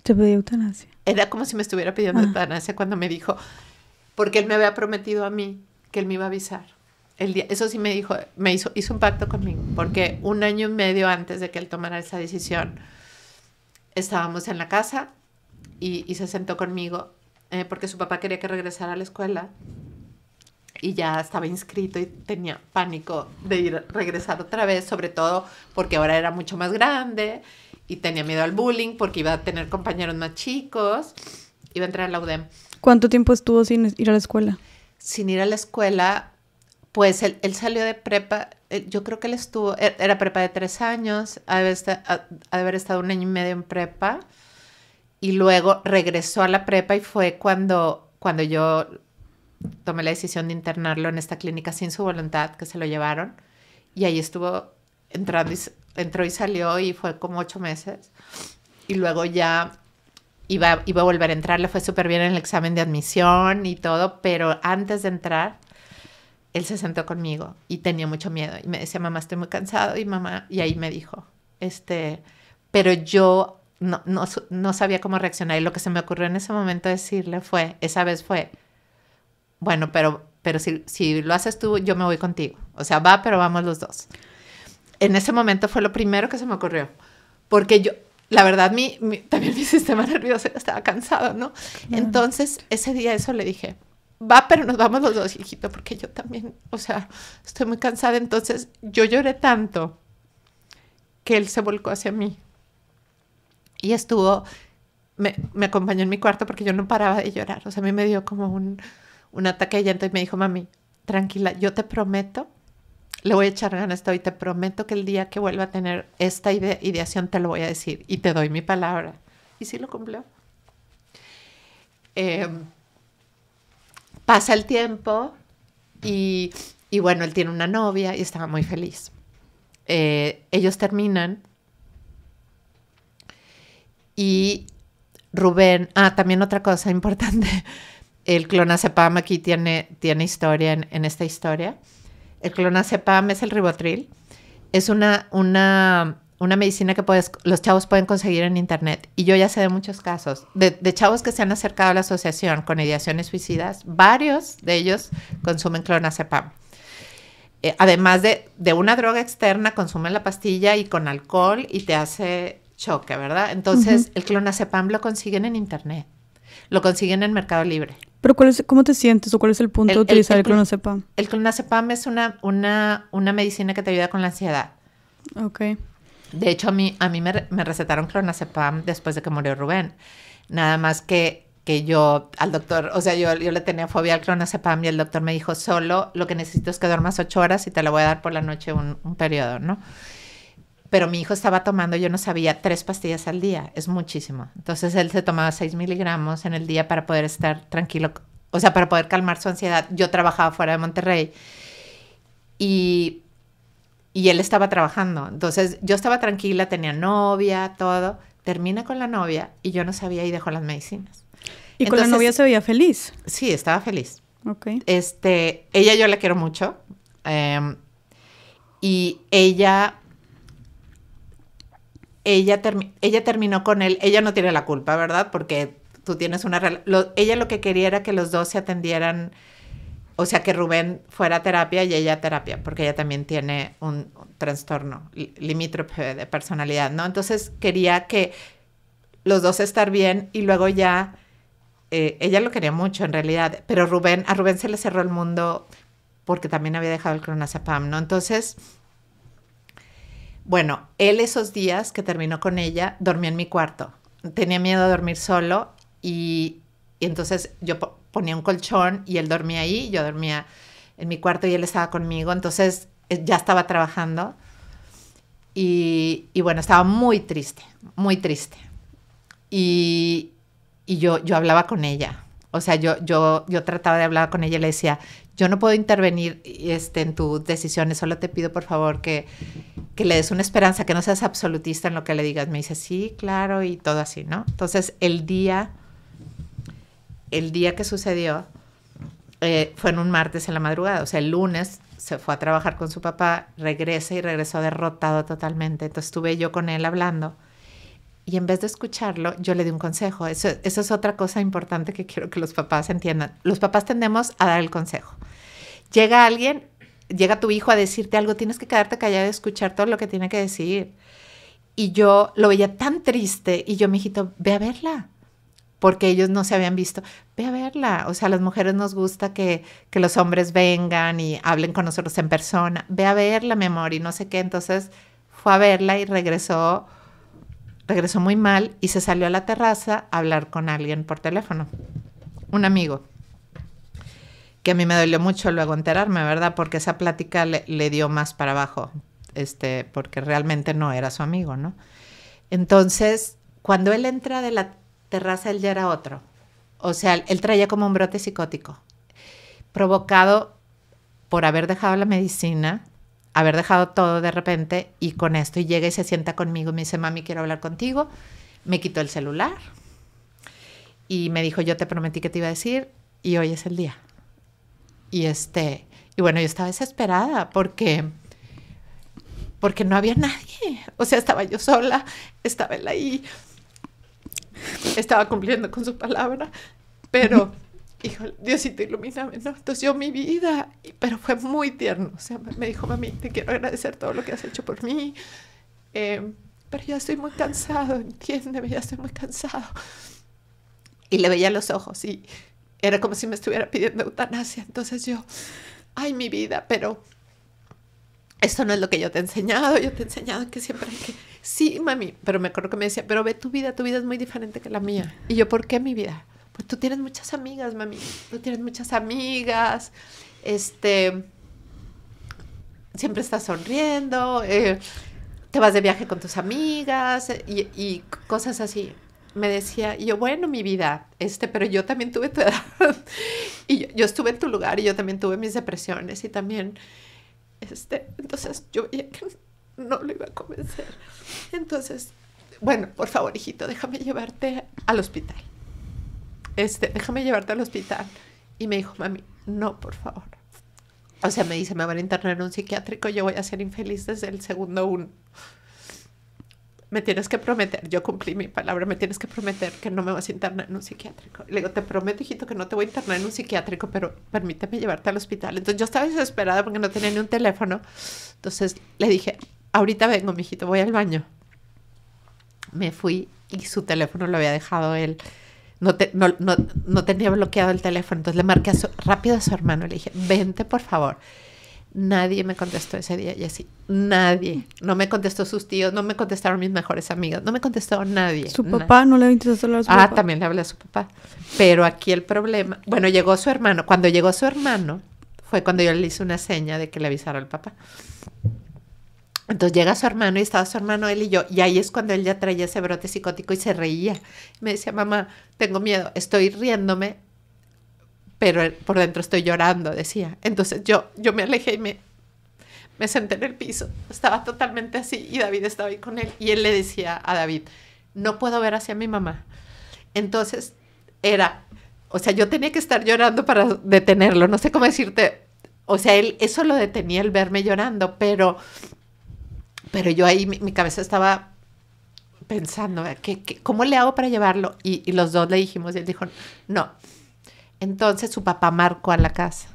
[SPEAKER 1] ¿Te pedía eutanasia?
[SPEAKER 2] Era como si me estuviera pidiendo ah. eutanasia cuando me dijo, porque él me había prometido a mí que él me iba a avisar. El día, eso sí me dijo, me hizo, hizo un pacto conmigo, porque un año y medio antes de que él tomara esa decisión, estábamos en la casa y, y se sentó conmigo eh, porque su papá quería que regresara a la escuela y ya estaba inscrito y tenía pánico de ir regresar otra vez, sobre todo porque ahora era mucho más grande y tenía miedo al bullying porque iba a tener compañeros más chicos, iba a entrar a la UDEM.
[SPEAKER 1] ¿Cuánto tiempo estuvo sin ir a la escuela?
[SPEAKER 2] Sin ir a la escuela, pues él, él salió de prepa, eh, yo creo que él estuvo, er, era prepa de tres años, ha de haber estado un año y medio en prepa y luego regresó a la prepa y fue cuando, cuando yo tomé la decisión de internarlo en esta clínica sin su voluntad, que se lo llevaron. Y ahí estuvo entrando entró y salió y fue como ocho meses. Y luego ya iba, iba a volver a entrar, le fue súper bien en el examen de admisión y todo, pero antes de entrar, él se sentó conmigo y tenía mucho miedo. Y me decía, mamá, estoy muy cansado. Y mamá, y ahí me dijo, este, pero yo no, sabía cómo reaccionar. Y lo que se me ocurrió en ese momento decirle fue, esa vez fue, bueno, pero, pero si, si lo haces tú, yo me voy contigo. O sea, va, pero vamos los dos. En ese momento fue lo primero que se me ocurrió. Porque yo, la verdad, mi, también mi *laughs* sistema nervioso estaba cansado, ¿no? Entonces, ese día eso le dije, va, pero nos vamos los dos, hijito, porque yo también, o sea, estoy muy cansada. Entonces, yo lloré tanto que él se volcó hacia mí y estuvo, me, acompañó en mi cuarto porque yo no paraba de llorar. O sea, a mí me dio como un, un ataque de llanto y me dijo, mami, tranquila, yo te prometo, le voy a echar ganas esto y te prometo que el día que vuelva a tener esta ideación te lo voy a decir y te doy mi palabra. Y sí lo cumplió. Em, pasa el tiempo y, bueno, él tiene una novia y estaba muy feliz. Eh, ellos terminan y Rubén, ah, también otra cosa importante, *laughs* el clonazepam aquí tiene, tiene historia en, esta historia. El clonazepam es el ribotril. Es una, una, una medicina que los chavos pueden conseguir en internet. Y yo ya sé de muchos casos, de, chavos que se han acercado a la asociación con ideaciones suicidas, varios de ellos consumen clonazepam. Eh, además de, de, una droga externa, consumen la pastilla y con alcohol y te hace Choque, ¿verdad? Entonces, el clonazepam lo consiguen en internet, lo consiguen en Mercado Libre.
[SPEAKER 1] Pero ¿cómo te sientes o cuál es el punto de utilizar el, clonacepam?
[SPEAKER 2] el, clonazepam? El clonazepam es una, una, una medicina que te ayuda con la ansiedad. Ok. De hecho, a mí, a mí me, recetaron clonazepam después de que murió Rubén. Nada más que, que yo al doctor, o sea, yo, yo le tenía fobia al clonazepam y el doctor me dijo, solo lo que necesito es que duermas ocho horas y te la voy a dar por la noche un, un periodo, ¿no? pero mi hijo estaba tomando, yo no sabía, tres pastillas al día, es muchísimo. Entonces él se tomaba seis miligramos en el día para poder estar tranquilo, o sea, para poder calmar su ansiedad. Yo trabajaba fuera de Monterrey y, él estaba trabajando. Entonces yo estaba tranquila, tenía novia, todo. Termina con la novia y yo no sabía y dejó las medicinas. ¿Y con la novia se veía feliz? Sí, estaba feliz. Ok. Este, ella yo la quiero mucho. Em, y ella ella, ella terminó con él, ella no tiene la culpa, ¿verdad? Porque tú tienes una ella lo que quería era que los dos se atendieran, o sea, que Rubén fuera a terapia y ella a terapia, porque ella también tiene un, trastorno limítrofe de personalidad, ¿no? Entonces quería que los dos estar bien y luego ya, eh, ella lo quería mucho en realidad, pero Rubén, a Rubén se le cerró el mundo porque también había dejado el clonazepam, ¿no? Entonces bueno, él esos días que terminó con ella, dormía en mi cuarto. Tenía miedo a dormir solo y, entonces yo ponía un colchón y él dormía ahí, yo dormía en mi cuarto y él estaba conmigo, entonces eh, ya estaba trabajando. Y, bueno, estaba muy triste, muy triste. Y, yo, yo hablaba con ella, o sea, yo, yo, yo trataba de hablar con ella y le decía, yo no puedo intervenir este, en tus decisiones, solo te pido por favor que, que, le des una esperanza, que no seas absolutista en lo que le digas. Me dice, sí, claro, y todo así, ¿no? Entonces, el día, el día que sucedió eh, fue en un martes en la madrugada, o sea, el lunes se fue a trabajar con su papá, regresa y regresó derrotado totalmente. Entonces estuve yo con él hablando y en vez de escucharlo, yo le di un consejo. Eso, es otra cosa importante que quiero que los papás entiendan. Los papás tendemos a dar el consejo. Llega alguien, llega tu hijo a decirte algo, tienes que quedarte callado y escuchar todo lo que tiene que decir. Y yo lo veía tan triste y yo, me hijito, ve a verla, porque ellos no se habían visto. Ve a verla. O sea, a las mujeres nos gusta que, que los hombres vengan y hablen con nosotros en persona. Ve a verla, mi amor, y no sé qué. Entonces fue a verla y regresó regresó muy mal y se salió a la terraza a hablar con alguien por teléfono, un amigo, que a mí me dolió mucho luego enterarme, ¿verdad? Porque esa plática le, dio más para abajo, este, porque realmente no era su amigo, ¿no? Entonces, cuando él entra de la terraza, él ya era otro. O sea, él traía como un brote psicótico, provocado por haber dejado la medicina, haber dejado todo de repente y con esto y llega y se sienta conmigo y me dice, mami, quiero hablar contigo. Me quitó el celular y me dijo, yo te prometí que te iba a decir y hoy es el día. Y este, y bueno, yo estaba desesperada porque porque no había nadie. O sea, estaba yo sola, estaba él ahí, estaba cumpliendo con su palabra, pero *laughs* híjole, Diosito, ilumíname, ¿no? Entonces yo mi vida, pero fue muy tierno. O sea, me dijo, mami, te quiero agradecer todo lo que has hecho por mí. Eh, pero ya estoy muy cansado, entiéndeme, ya estoy muy cansado. Y le veía los ojos y era como si me estuviera pidiendo eutanasia. Entonces yo, ay, mi vida, pero esto no es lo que yo te he enseñado, yo te he enseñado que siempre hay que, sí, mami, pero me acuerdo que me decía, pero ve tu vida, tu vida es muy diferente que la mía. Y yo, ¿por qué mi vida? pues tú tienes muchas amigas, mami, tú tienes muchas amigas, este, siempre estás sonriendo, eh, te vas de viaje con tus amigas eh, y, cosas así. Me decía, yo, bueno, mi vida, este, pero yo también tuve tu edad *laughs* y yo, estuve en tu lugar y yo también tuve mis depresiones y también, este, entonces yo veía que no lo iba a convencer. Entonces, bueno, por favor, hijito, déjame llevarte al hospital este, déjame llevarte al hospital. Y me dijo, mami, no, por favor. O sea, me dice, me van a internar en un psiquiátrico, yo voy a ser infeliz desde el segundo uno. Me tienes que prometer, yo cumplí mi palabra, me tienes que prometer que no me vas a internar en un psiquiátrico. Le digo, te prometo, hijito, que no te voy a internar en un psiquiátrico, pero permíteme llevarte al hospital. Entonces yo estaba desesperada porque no tenía ni un teléfono. Entonces le dije, ahorita vengo, mijito, voy al baño. Me fui y su teléfono lo había dejado él no, no, no, tenía bloqueado el teléfono. Entonces le marqué rápido a su hermano, le dije, vente por favor. Nadie me contestó ese día, Jessy. Nadie. No me contestó sus tíos, no me contestaron mis mejores amigos, no me contestó nadie. ¿Su papá? ¿No
[SPEAKER 1] le contestó a su ah, papá? Ah, también
[SPEAKER 2] le hablé a su papá. Pero aquí el problema... Bueno, llegó su hermano. Cuando llegó su hermano, fue cuando yo le hice una seña de que le avisara al papá. Entonces llega su hermano y estaba su hermano, él y yo, y ahí es cuando él ya traía ese brote psicótico y se reía. Me decía, mamá, tengo miedo, estoy riéndome, pero por dentro estoy llorando, decía. Entonces yo, yo me alejé y me, me senté en el piso, estaba totalmente así y David estaba ahí con él y él le decía a David, no puedo ver hacia mi mamá. Entonces era, o sea, yo tenía que estar llorando para detenerlo, no sé cómo decirte, o sea, él eso lo detenía el verme llorando, pero pero yo ahí, mi, cabeza estaba pensando, cómo le hago para llevarlo? Y, los dos le dijimos, y él dijo, no. Entonces su papá marcó a la casa.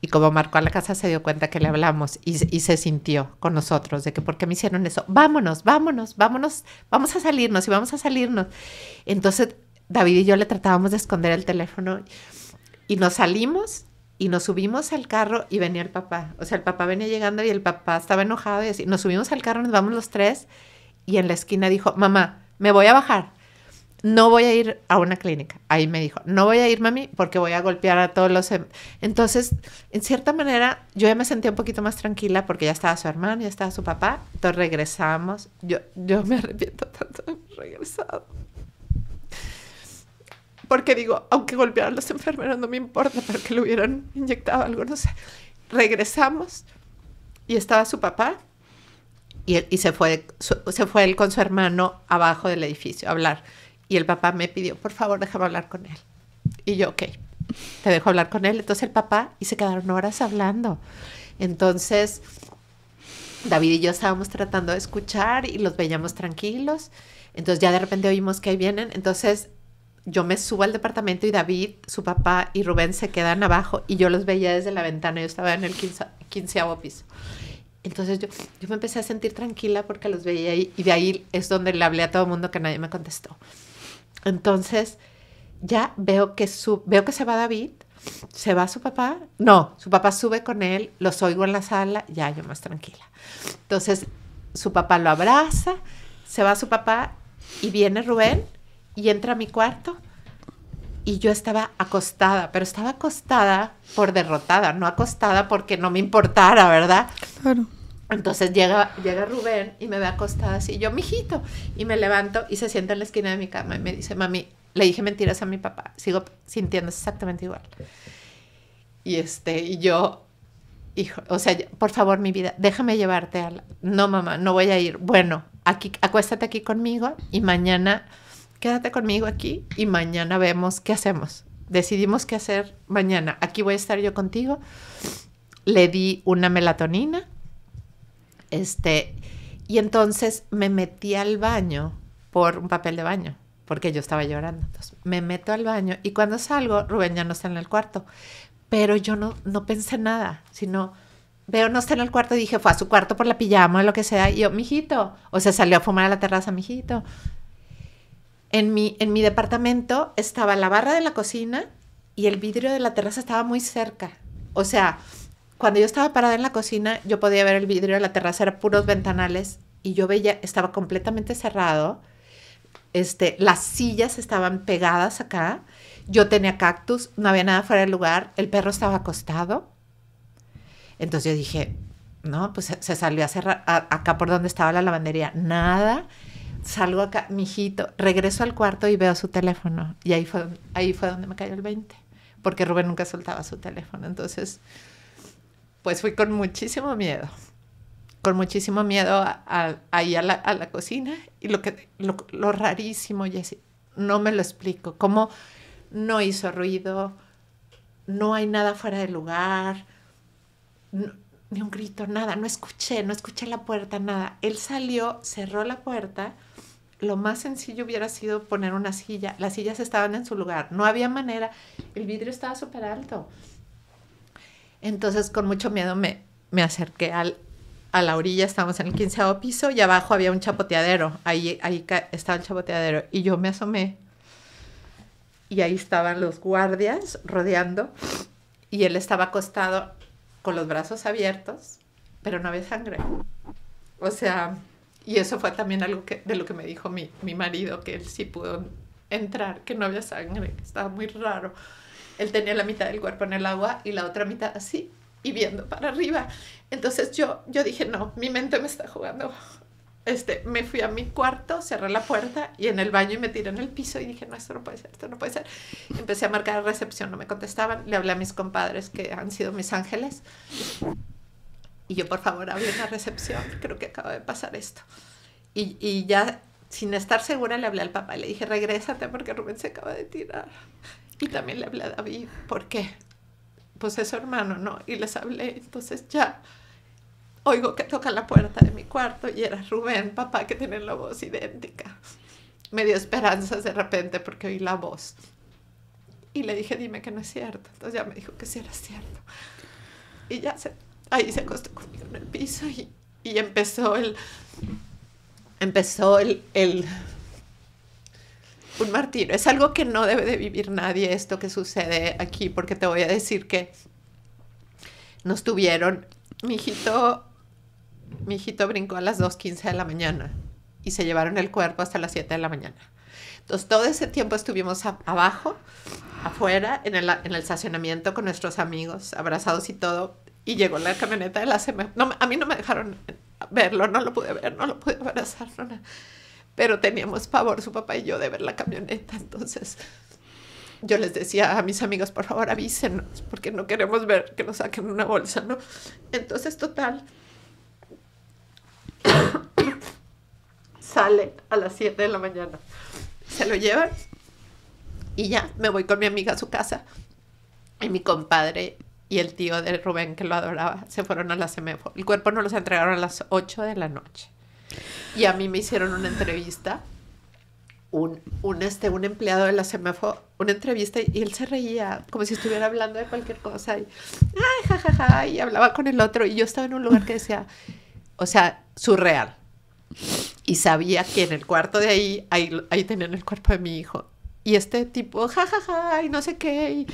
[SPEAKER 2] Y como marcó a la casa, se dio cuenta que le hablamos y, y se sintió con nosotros de que, ¿por qué me hicieron eso? Vámonos, vámonos, vámonos, vamos a salirnos y vamos a salirnos. Entonces David y yo le tratábamos de esconder el teléfono y nos salimos y nos subimos al carro y venía el papá. O sea, el papá venía llegando y el papá estaba enojado y así. Nos subimos al carro, nos vamos los tres y en la esquina dijo, mamá, me voy a bajar. No voy a ir a una clínica. Ahí me dijo, no voy a ir, mami, porque voy a golpear a todos los... Em-". Entonces, en cierta manera, yo ya me sentía un poquito más tranquila porque ya estaba su hermano, ya estaba su papá. Entonces regresamos. Yo, yo me arrepiento tanto de haber regresado porque digo, aunque golpearan los enfermeros no me importa, porque que le hubieran inyectado algo, no sé. Regresamos y estaba su papá y, y se, fue, se fue él con su hermano abajo del edificio a hablar. Y el papá me pidió, por favor, déjame hablar con él. Y yo, ok, te dejo hablar con él. Entonces el papá y se quedaron horas hablando. Entonces David y yo estábamos tratando de escuchar y los veíamos tranquilos. Entonces ya de repente oímos que ahí vienen. Entonces yo me subo al departamento y David, su papá y Rubén se quedan abajo y yo los veía desde la ventana, yo estaba en el quinceavo piso. Entonces yo, me empecé a sentir tranquila porque los veía ahí y de ahí es donde le hablé a todo el mundo que nadie me contestó. Entonces ya veo que, su, veo que se va David, se va su papá, no, su papá sube con él, los oigo en la sala, ya yo más tranquila. Entonces su papá lo abraza, se va su papá y viene Rubén y entra a mi cuarto y yo estaba acostada, pero estaba acostada por derrotada, no acostada porque no me importara, ¿verdad? Claro. Entonces llega, llega Rubén y me ve acostada así, yo, mijito, y me levanto y se sienta en la esquina de mi cama y me dice, mami, le dije mentiras a mi papá, sigo sintiéndose exactamente igual. Y este, y yo, hijo, o sea, por favor, mi vida, déjame llevarte a la... No, mamá, no voy a ir. Bueno, aquí, acuéstate aquí conmigo y mañana quédate conmigo aquí y mañana vemos qué hacemos. Decidimos qué hacer mañana. Aquí voy a estar yo contigo. Le di una melatonina. Este, y entonces me metí al baño por un papel de baño, porque yo estaba llorando. Entonces me meto al baño y cuando salgo, Rubén ya no está en el cuarto. Pero yo no, no pensé nada, sino veo no está en el cuarto, dije, fue a su cuarto por la pijama o lo que sea, y yo, mijito, o se salió a fumar a la terraza, mijito, en mi, departamento estaba la barra de la cocina y el vidrio de la terraza estaba muy cerca. O sea, cuando yo estaba parada en la cocina, yo podía ver el vidrio de la terraza, eran puros ventanales y yo veía, estaba completamente cerrado. Este, las sillas estaban pegadas acá. Yo tenía cactus, no había nada fuera del lugar, el perro estaba acostado. Entonces yo dije, no, pues se, salió a cerrar acá por donde estaba la lavandería, nada salgo acá, mijito, regreso al cuarto y veo su teléfono. Y ahí fue, ahí fue donde me cayó el 20, porque Rubén nunca soltaba su teléfono. Entonces, pues fui con muchísimo miedo, con muchísimo miedo ahí a, la, a, la, cocina. Y lo, que, lo, rarísimo, Jessie, no me lo explico, cómo no hizo ruido, no hay nada fuera de lugar, ni un grito, nada, no escuché, no escuché la puerta, nada. Él salió, cerró la puerta lo más sencillo hubiera sido poner una silla. Las sillas estaban en su lugar, no había manera, el vidrio estaba súper alto. Entonces, con mucho miedo me, me acerqué al, a la orilla, estábamos en el quinceavo piso y abajo había un chapoteadero, ahí, ahí estaba el chapoteadero y yo me asomé y ahí estaban los guardias rodeando y él estaba acostado con los brazos abiertos, pero no había sangre. O sea, y eso fue también algo que, de lo que me dijo mi, marido, que él sí pudo entrar, que no había sangre, que estaba muy raro. Él tenía la mitad del cuerpo en el agua y la otra mitad así y viendo para arriba. Entonces yo, yo dije, no, mi mente me está jugando. Este, me fui a mi cuarto, cerré la puerta y en el baño y me tiré en el piso y dije, no, esto no puede ser, esto no puede ser. Empecé a marcar recepción, no me contestaban, le hablé a mis compadres que han sido mis ángeles y yo, por favor, en la recepción, creo que acaba de pasar esto. Y, ya, sin estar segura, le hablé al papá. Le dije, regrésate porque Rubén se acaba de tirar. Y también le hablé a David, ¿por qué? Pues es su hermano, ¿no? Y les hablé, entonces ya oigo que toca la puerta de mi cuarto y era Rubén, papá, que tiene la voz idéntica. Me dio esperanzas de repente porque oí la voz. Y le dije, dime que no es cierto. Entonces ya me dijo que sí era cierto. Y ya se ahí se acostó conmigo en el piso y, empezó el. Empezó el, el un martirio. Es algo que no debe de vivir nadie esto que sucede aquí, porque te voy a decir que nos tuvieron. Mi hijito, mi hijito brincó a las 2.15 de la mañana y se llevaron el cuerpo hasta las 7 de la mañana. Entonces todo ese tiempo estuvimos abajo, afuera, en el, en el estacionamiento con nuestros amigos, abrazados y todo, y llegó la camioneta de la semana a mí no me dejaron verlo, no lo pude ver, no lo pude abrazar, Pero teníamos pavor su papá y yo de ver la camioneta, entonces yo les decía a mis amigos, por favor avísenos, porque no queremos ver que nos saquen una bolsa, ¿no? Entonces, total, *coughs* sale a las 7 de la mañana, se lo llevan y ya me voy con mi amiga a su casa. Y mi compadre y el tío de Rubén, que lo adoraba, se fueron a la CEMEFO. El cuerpo no los entregaron a las 8 de la noche. Y a mí me hicieron una entrevista, un, un, este, un empleado de la CEMEFO, una entrevista, y él se reía, como si estuviera hablando de cualquier cosa. Y, Ay, y hablaba con el otro. Y yo estaba en un lugar que decía, o sea, surreal. Y sabía que en el cuarto de ahí, ahí, ahí tenían el cuerpo de mi hijo. Y este tipo, jajaja, y no sé qué. Y,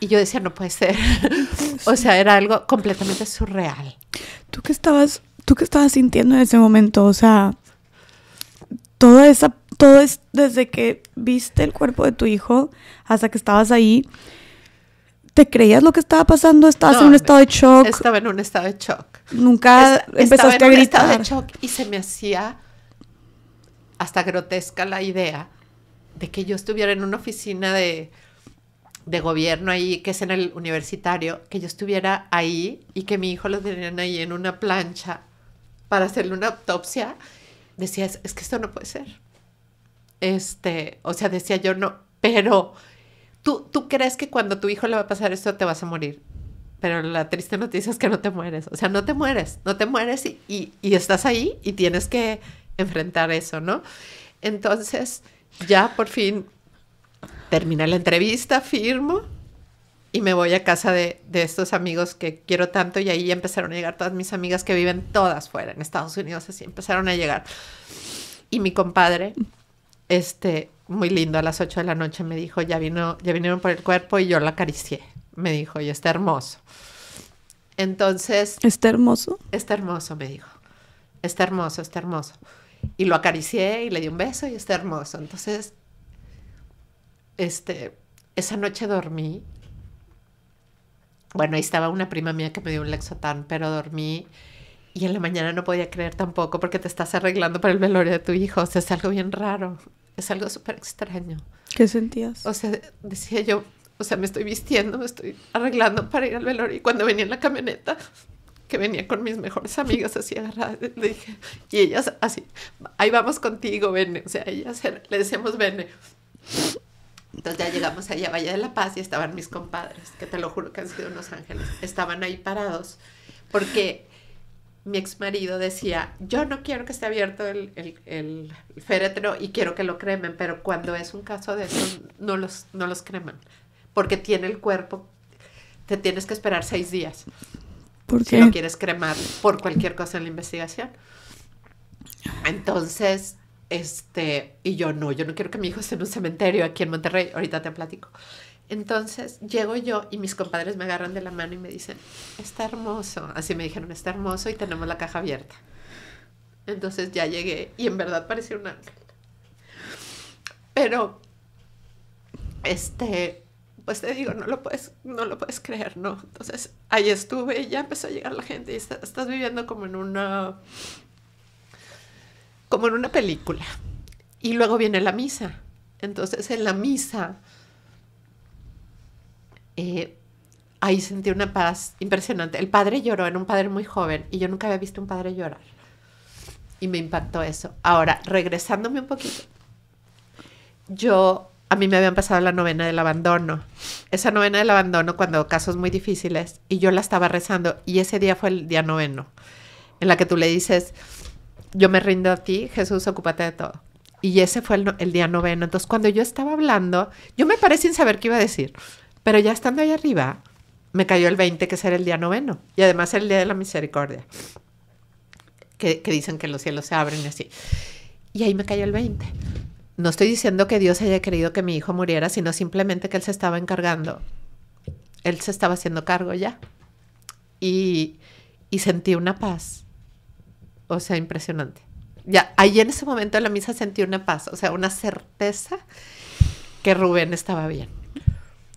[SPEAKER 2] y yo decía, no puede ser. *laughs* o sea, era algo completamente surreal.
[SPEAKER 1] ¿Tú qué estabas, tú qué estabas sintiendo en ese momento? O sea, toda esa, todo es desde que viste el cuerpo de tu hijo hasta que estabas ahí. ¿Te creías lo que estaba pasando? ¿Estabas en un estado de shock? Estaba en un estado de shock. Nunca empezaste a gritar. un estado de shock
[SPEAKER 2] y se me hacía hasta grotesca la idea de que yo estuviera en una oficina de de gobierno ahí, que es en el universitario, que yo estuviera ahí y que mi hijo lo tenían ahí en una plancha para hacerle una autopsia, decías, es, que esto no puede ser. Este, o sea, decía yo, no, pero ¿tú, tú crees que cuando tu hijo le va a pasar esto te vas a morir. Pero la triste noticia es que no te mueres. O sea, no te mueres, no te mueres y estás ahí y tienes que enfrentar eso, ¿no? Entonces, ya por fin termina la entrevista, firmo y me voy a casa de, estos amigos que quiero tanto y ahí empezaron a llegar todas mis amigas que viven todas fuera en Estados Unidos, así empezaron a llegar. Y mi compadre, este, muy lindo, a las 8 de la noche me dijo, ya, vino, ya vinieron por el cuerpo y yo la acaricié, me dijo, y está hermoso. Entonces... ¿Está hermoso? Está hermoso, me dijo. Está hermoso, está hermoso. Y lo acaricié y le di un beso y está hermoso. Entonces este, esa noche dormí. Bueno, ahí estaba una prima mía que me dio un lexotán, pero dormí y en la mañana no podía creer tampoco porque te estás arreglando para el velorio de tu hijo. O sea, es algo bien raro. Es algo súper extraño. ¿Qué sentías? O sea, decía yo, o sea, me estoy vistiendo, me estoy arreglando para ir al velorio. Y cuando venía en la camioneta, que venía con mis mejores amigas así agarradas, le dije, y ellas así, ahí vamos contigo, Bene. O sea, ellas le decíamos, Bene. Entonces ya llegamos allá a Valle de la Paz y estaban mis compadres, que te lo juro que han sido unos ángeles. Estaban ahí parados porque mi ex marido decía, yo no quiero que esté abierto el, féretro y quiero que lo cremen, pero cuando es un caso de eso no los, no los creman, porque tiene el cuerpo, te tienes que esperar seis días. ¿Por qué? Si no quieres cremar por cualquier cosa en la investigación. Entonces, este, y yo no, yo no quiero que mi hijo esté en un cementerio aquí en Monterrey, ahorita te platico. Entonces llego yo y mis compadres me agarran de la mano y me dicen, está hermoso. Así me dijeron, está hermoso y tenemos la caja abierta. Entonces ya llegué y en verdad parecía un ángel. Pero, este, pues te digo, no lo puedes, no lo puedes creer, ¿no? Entonces ahí estuve y ya empezó a llegar la gente y estás viviendo como en una como en una película. Y luego viene la misa. Entonces en la misa eh, ahí sentí una paz impresionante. El padre lloró, era un padre muy joven y yo nunca había visto un padre llorar. Y me impactó eso. Ahora, regresándome un poquito, yo, a mí me habían pasado la novena del abandono. Esa novena del abandono cuando casos muy difíciles y yo la estaba rezando y ese día fue el día noveno, en la que tú le dices, yo me rindo a ti, Jesús, ocúpate de todo. Y ese fue el, día noveno. Entonces, cuando yo estaba hablando, yo me paré sin saber qué iba a decir, pero ya estando ahí arriba, me cayó el 20, que será el día noveno, y además el día de la misericordia, que, dicen que los cielos se abren y así. Y ahí me cayó el 20. No estoy diciendo que Dios haya querido que mi hijo muriera, sino simplemente que él se estaba encargando. Él se estaba haciendo cargo ya. Y, y sentí una paz o sea, impresionante. Ya, ahí en ese momento de la misa sentí una paz, o sea, una certeza que Rubén estaba bien.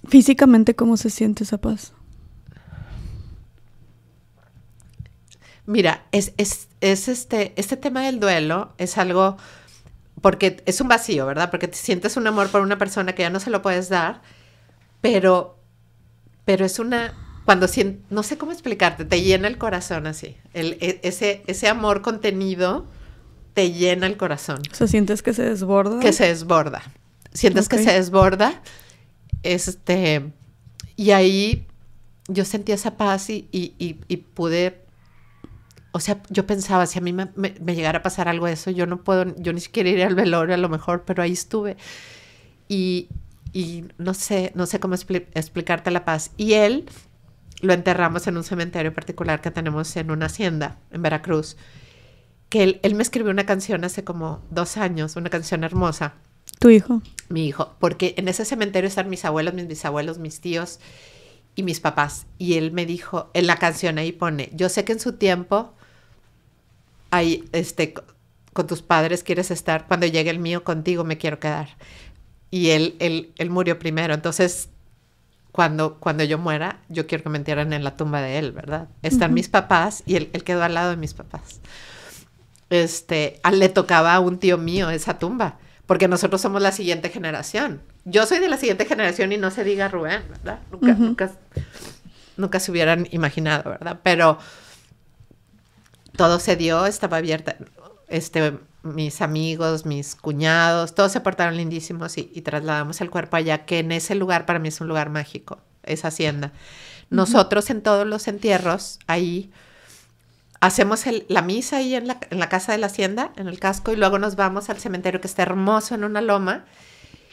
[SPEAKER 1] Físicamente, ¿cómo se siente esa paz? Mira, es,
[SPEAKER 2] es este, este tema del duelo es algo, porque es un vacío, ¿verdad? Porque te sientes un amor por una persona que ya no se lo puedes dar, pero, pero es una cuando siento, no sé cómo explicarte, te llena el corazón así. El, e, ese, ese amor contenido te llena el corazón. O
[SPEAKER 1] sea, sientes que se desborda. Que se desborda. Sientes que se
[SPEAKER 2] desborda. Este, y ahí yo sentí esa paz y, y, y, pude, o sea, yo pensaba, si a mí me, me, llegara a pasar algo de eso, yo no puedo, yo ni siquiera ir al velorio a lo mejor, pero ahí estuve. Y, no sé, no sé cómo explicarte la paz. Y él lo enterramos en un cementerio particular que tenemos en una hacienda en Veracruz, que él, me escribió una canción hace como dos años, una canción hermosa. ¿Tu hijo? Mi hijo, porque en ese cementerio están mis abuelos, mis bisabuelos, mis tíos y mis papás. Y él me dijo, en la canción ahí pone, yo sé que en su tiempo, ahí, este, con tus padres quieres estar, cuando llegue el mío contigo me quiero quedar. Y él, él murió primero, entonces cuando, cuando yo muera, yo quiero que me entierren en la tumba de él, ¿verdad? Están mis papás y él, quedó al lado de mis papás. Este, le tocaba a un tío mío esa tumba, porque nosotros somos la siguiente generación. Yo soy de la siguiente generación y no se diga Rubén, ¿verdad? Nunca, nunca, nunca se hubieran imaginado, ¿verdad? Pero todo se dio, estaba abierta, este, mis amigos, mis cuñados, todos se portaron lindísimos y, trasladamos el cuerpo allá, que en ese lugar para mí es un lugar mágico, esa hacienda. Nosotros en todos los entierros, ahí hacemos la misa ahí en en la, casa de la hacienda, en el casco, y luego nos vamos al cementerio que está hermoso en una loma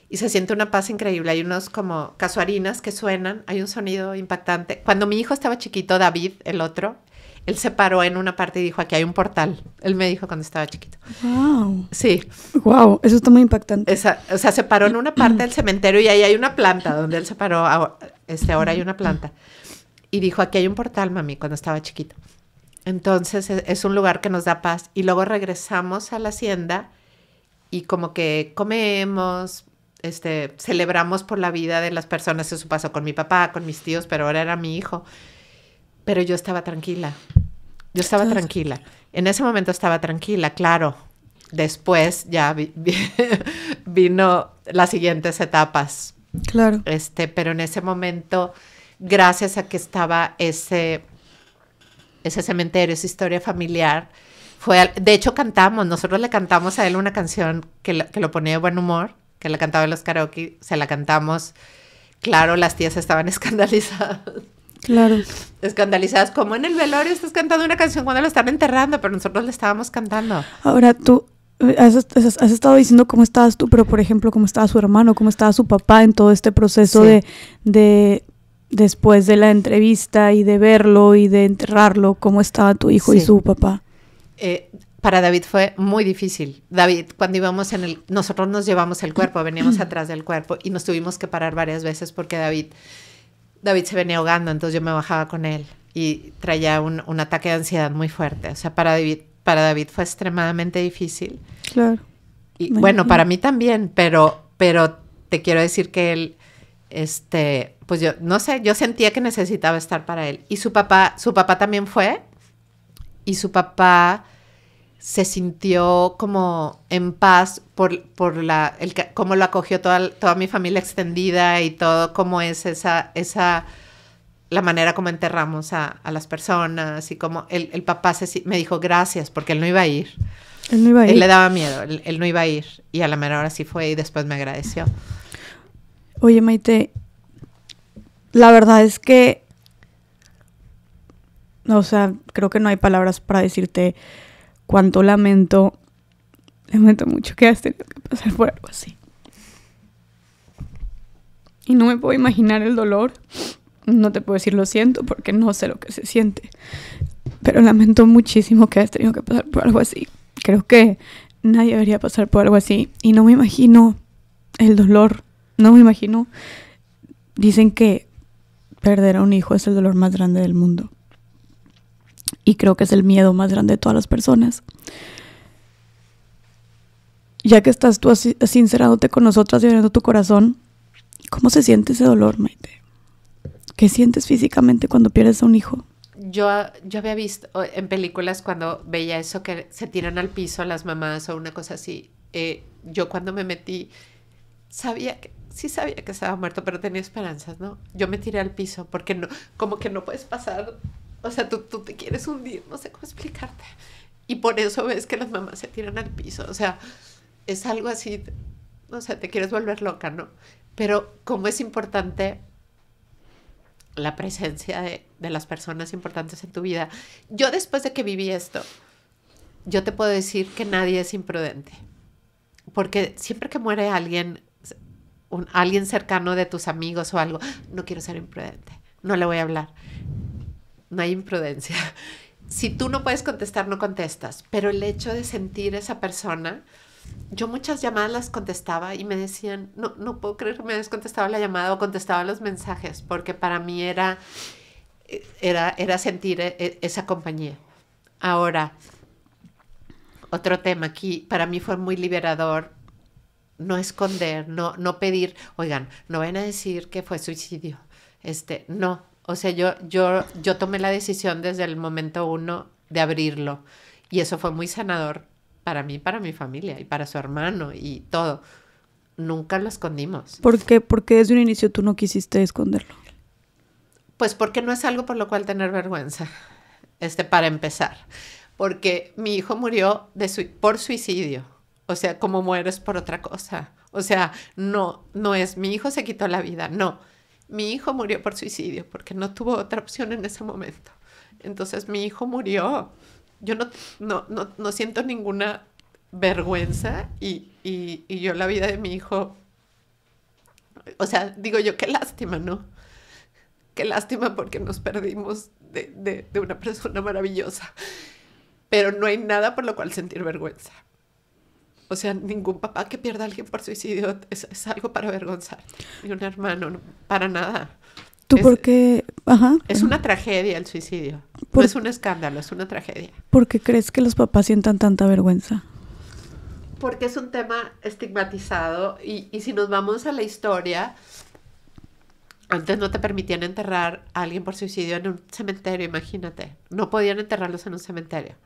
[SPEAKER 2] y se siente una paz increíble. Hay unos como casuarinas que suenan, hay un sonido impactante. Cuando mi hijo estaba chiquito, David, el otro, él se paró en una parte y dijo, aquí hay un portal. Él me dijo cuando estaba chiquito.
[SPEAKER 1] Wow. Sí. Wow, eso está muy impactante.
[SPEAKER 2] o sea, se paró en una parte del cementerio y ahí hay una planta donde él se paró, ahora, este, ahora hay una planta. Y dijo, aquí hay un portal, mami, cuando estaba chiquito. Entonces e, es, un lugar que nos da paz. Y luego regresamos a la hacienda y como que comemos, este, celebramos por la vida de las personas. Eso pasó con mi papá, con mis tíos, pero ahora era mi hijo pero yo estaba tranquila. Yo estaba tranquila. En ese momento estaba tranquila, claro. Después ya *laughs* vino las siguientes etapas. Claro. Este, pero en ese momento, gracias a que estaba ese, ese cementerio, esa historia familiar, fue, de hecho cantamos, nosotros le cantamos a él una canción que lo, que lo ponía de buen humor, que le cantaba en los karaoke, se la cantamos. Claro, las tías estaban *laughs* escandalizadas. Claro. Escandalizadas, como en el velorio estás cantando una canción cuando lo están enterrando, pero nosotros le estábamos cantando.
[SPEAKER 1] Ahora tú eh, has, estado diciendo cómo estabas tú, pero por ejemplo, cómo estaba su hermano, cómo estaba su papá en todo este proceso de, después de la entrevista y de verlo y de enterrarlo, cómo estaba tu hijo y su papá.
[SPEAKER 2] Eh, para David fue muy difícil. David, cuando íbamos en el, nosotros nos llevamos el cuerpo, veníamos *clears throat* atrás del cuerpo y nos tuvimos que parar varias veces porque David David se venía ahogando, entonces yo me bajaba con él y traía un, ataque de ansiedad muy fuerte. O sea, para David, para David fue extremadamente difícil.
[SPEAKER 1] Claro. Y bueno, para mí
[SPEAKER 2] también, pero, pero te quiero decir que él, este, pues yo, no sé, yo sentía que necesitaba estar para él. Y su papá, su papá también fue, y su papá se sintió como en paz por, por la, cómo lo acogió toda, toda mi familia extendida y todo, cómo es esa, esa la manera como enterramos a, las personas y cómo el, papá me dijo gracias porque él no iba a ir.
[SPEAKER 1] Él no iba a ir. Él le daba miedo,
[SPEAKER 2] él, él no iba a ir. Y a la menor sí fue y después me agradeció.
[SPEAKER 1] Oye, Maite, la verdad es que, o sea, creo que no hay palabras para decirte cuánto lamento, lamento mucho que has tenido que pasar por algo así. Y no me puedo imaginar el dolor. No te puedo decir lo siento porque no sé lo que se siente. Pero lamento muchísimo que has tenido que pasar por algo así. Creo que nadie debería pasar por algo así. Y no me imagino el dolor. No me imagino. Dicen que perder a un hijo es el dolor más grande del mundo. Y creo que es el miedo más grande de todas las personas. Ya que estás tú así, sincerándote con nosotras y abriendo tu corazón, ¿cómo se siente ese dolor, Maite? ¿Qué sientes físicamente cuando pierdes a un hijo?
[SPEAKER 2] Yo, yo había visto en películas cuando veía eso que se tiran al piso las mamás o una cosa así. Eh, yo cuando me metí, sabía que, sí sabía que estaba muerto, pero tenía esperanzas, ¿no? Yo me tiré al piso porque no, como que no puedes pasar o sea, tú, te quieres hundir, no sé cómo explicarte. Y por eso ves que las mamás se tiran al piso. O sea, es algo así, o sea, te quieres volver loca, ¿no? Pero como es importante la presencia de, las personas importantes en tu vida. Yo después de que viví esto, yo te puedo decir que nadie es imprudente. Porque siempre que muere alguien, un, alguien cercano de tus amigos o algo, no quiero ser imprudente, no le voy a hablar no hay imprudencia. *laughs* Si tú no puedes contestar, no contestas, pero el hecho de sentir esa persona, yo muchas llamadas las contestaba y me decían, no, no puedo creer que me hayas contestado la llamada o contestaba los mensajes, porque para mí era, era, era sentir e, e, esa compañía. Ahora, otro tema aquí, para mí fue muy liberador no esconder, no, no pedir, oigan, no van a decir que fue suicidio. Este, no, o sea, yo, yo, yo tomé la decisión desde el momento uno de abrirlo y eso fue muy sanador para mí, para mi familia y para su hermano y todo. Nunca lo escondimos.
[SPEAKER 1] ¿Por qué? Porque desde un inicio tú no quisiste esconderlo.
[SPEAKER 2] Pues porque no es algo por lo cual tener vergüenza, este, para empezar. Porque mi hijo murió por suicidio. O sea, como mueres por otra cosa. O sea, no, no es mi hijo se quitó la vida, no mi hijo murió por suicidio porque no tuvo otra opción en ese momento. Entonces mi hijo murió. Yo no, no, no, siento ninguna vergüenza y, yo la vida de mi hijo, o sea, digo yo, qué lástima, ¿no? Qué lástima porque nos perdimos de una persona maravillosa. Pero no hay nada por lo cual sentir vergüenza. O sea, ningún papá que pierda a alguien por suicidio es, algo para avergonzar. Y un hermano, para nada.
[SPEAKER 1] ¿Tú por qué? Es
[SPEAKER 2] una tragedia el suicidio. es un escándalo, es una tragedia.
[SPEAKER 1] ¿Por qué crees que los papás sientan tanta vergüenza?
[SPEAKER 2] Porque es un tema estigmatizado y, y si nos vamos a la historia, antes no te permitían enterrar a alguien por suicidio en un cementerio, imagínate. No podían enterrarlos en un cementerio.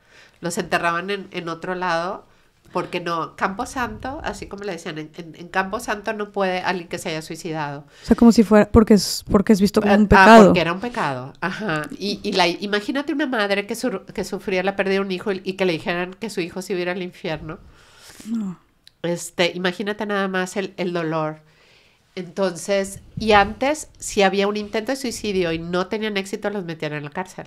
[SPEAKER 2] Los enterraban en, en otro lado porque no, Campo Santo, así como le decían, en, Campo Santo no puede alguien que se haya suicidado.
[SPEAKER 1] O sea, como si fuera, porque es, porque es visto como un ah, ah, pecado. Ah, porque era un pecado,
[SPEAKER 2] ajá. Y, y la, imagínate una madre que, que sufría la pérdida de un hijo y, que le dijeran que su hijo se iba al infierno. No. Este, imagínate nada más el, el dolor. Entonces, y antes, si había un intento de suicidio y no tenían éxito, los metían en la cárcel.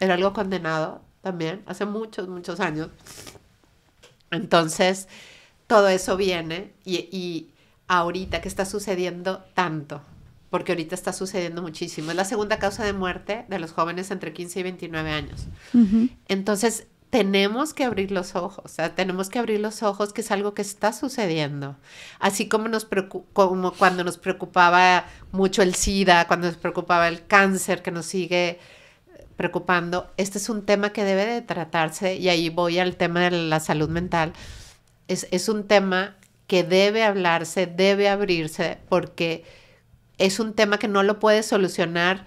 [SPEAKER 2] Era algo condenado también, hace muchos, muchos años. Entonces, todo eso viene y, ahorita que está sucediendo tanto, porque ahorita está sucediendo muchísimo. Es la segunda causa de muerte de los jóvenes entre 15 y 29 años. Entonces, tenemos que abrir los ojos, o sea, tenemos que abrir los ojos que es algo que está sucediendo. Así como, nos como cuando nos preocupaba mucho el SIDA, cuando nos preocupaba el cáncer que nos sigue preocupando. Este es un tema que debe de tratarse y ahí voy al tema de la salud mental. Es, es un tema que debe hablarse, debe abrirse, porque es un tema que no lo puede solucionar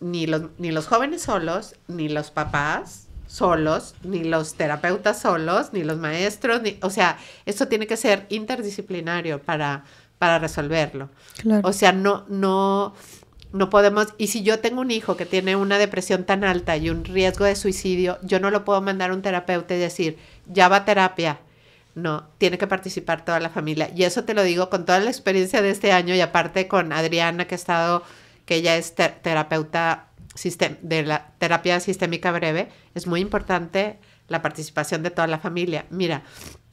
[SPEAKER 2] ni los, ni los jóvenes solos, ni los papás solos, ni los terapeutas solos, ni los maestros, o sea, esto tiene que ser interdisciplinario para, para resolverlo. O sea, no, no, no podemos, y si yo tengo un hijo que tiene una depresión tan alta y un riesgo de suicidio, yo no lo puedo mandar a un terapeuta y decir, ya va a terapia. No, tiene que participar toda la familia. Y eso te lo digo con toda la experiencia de este año y aparte con Adriana, que ha estado, que ella es terapeuta de la terapia sistémica breve. Es muy importante la participación de toda la familia. Mira,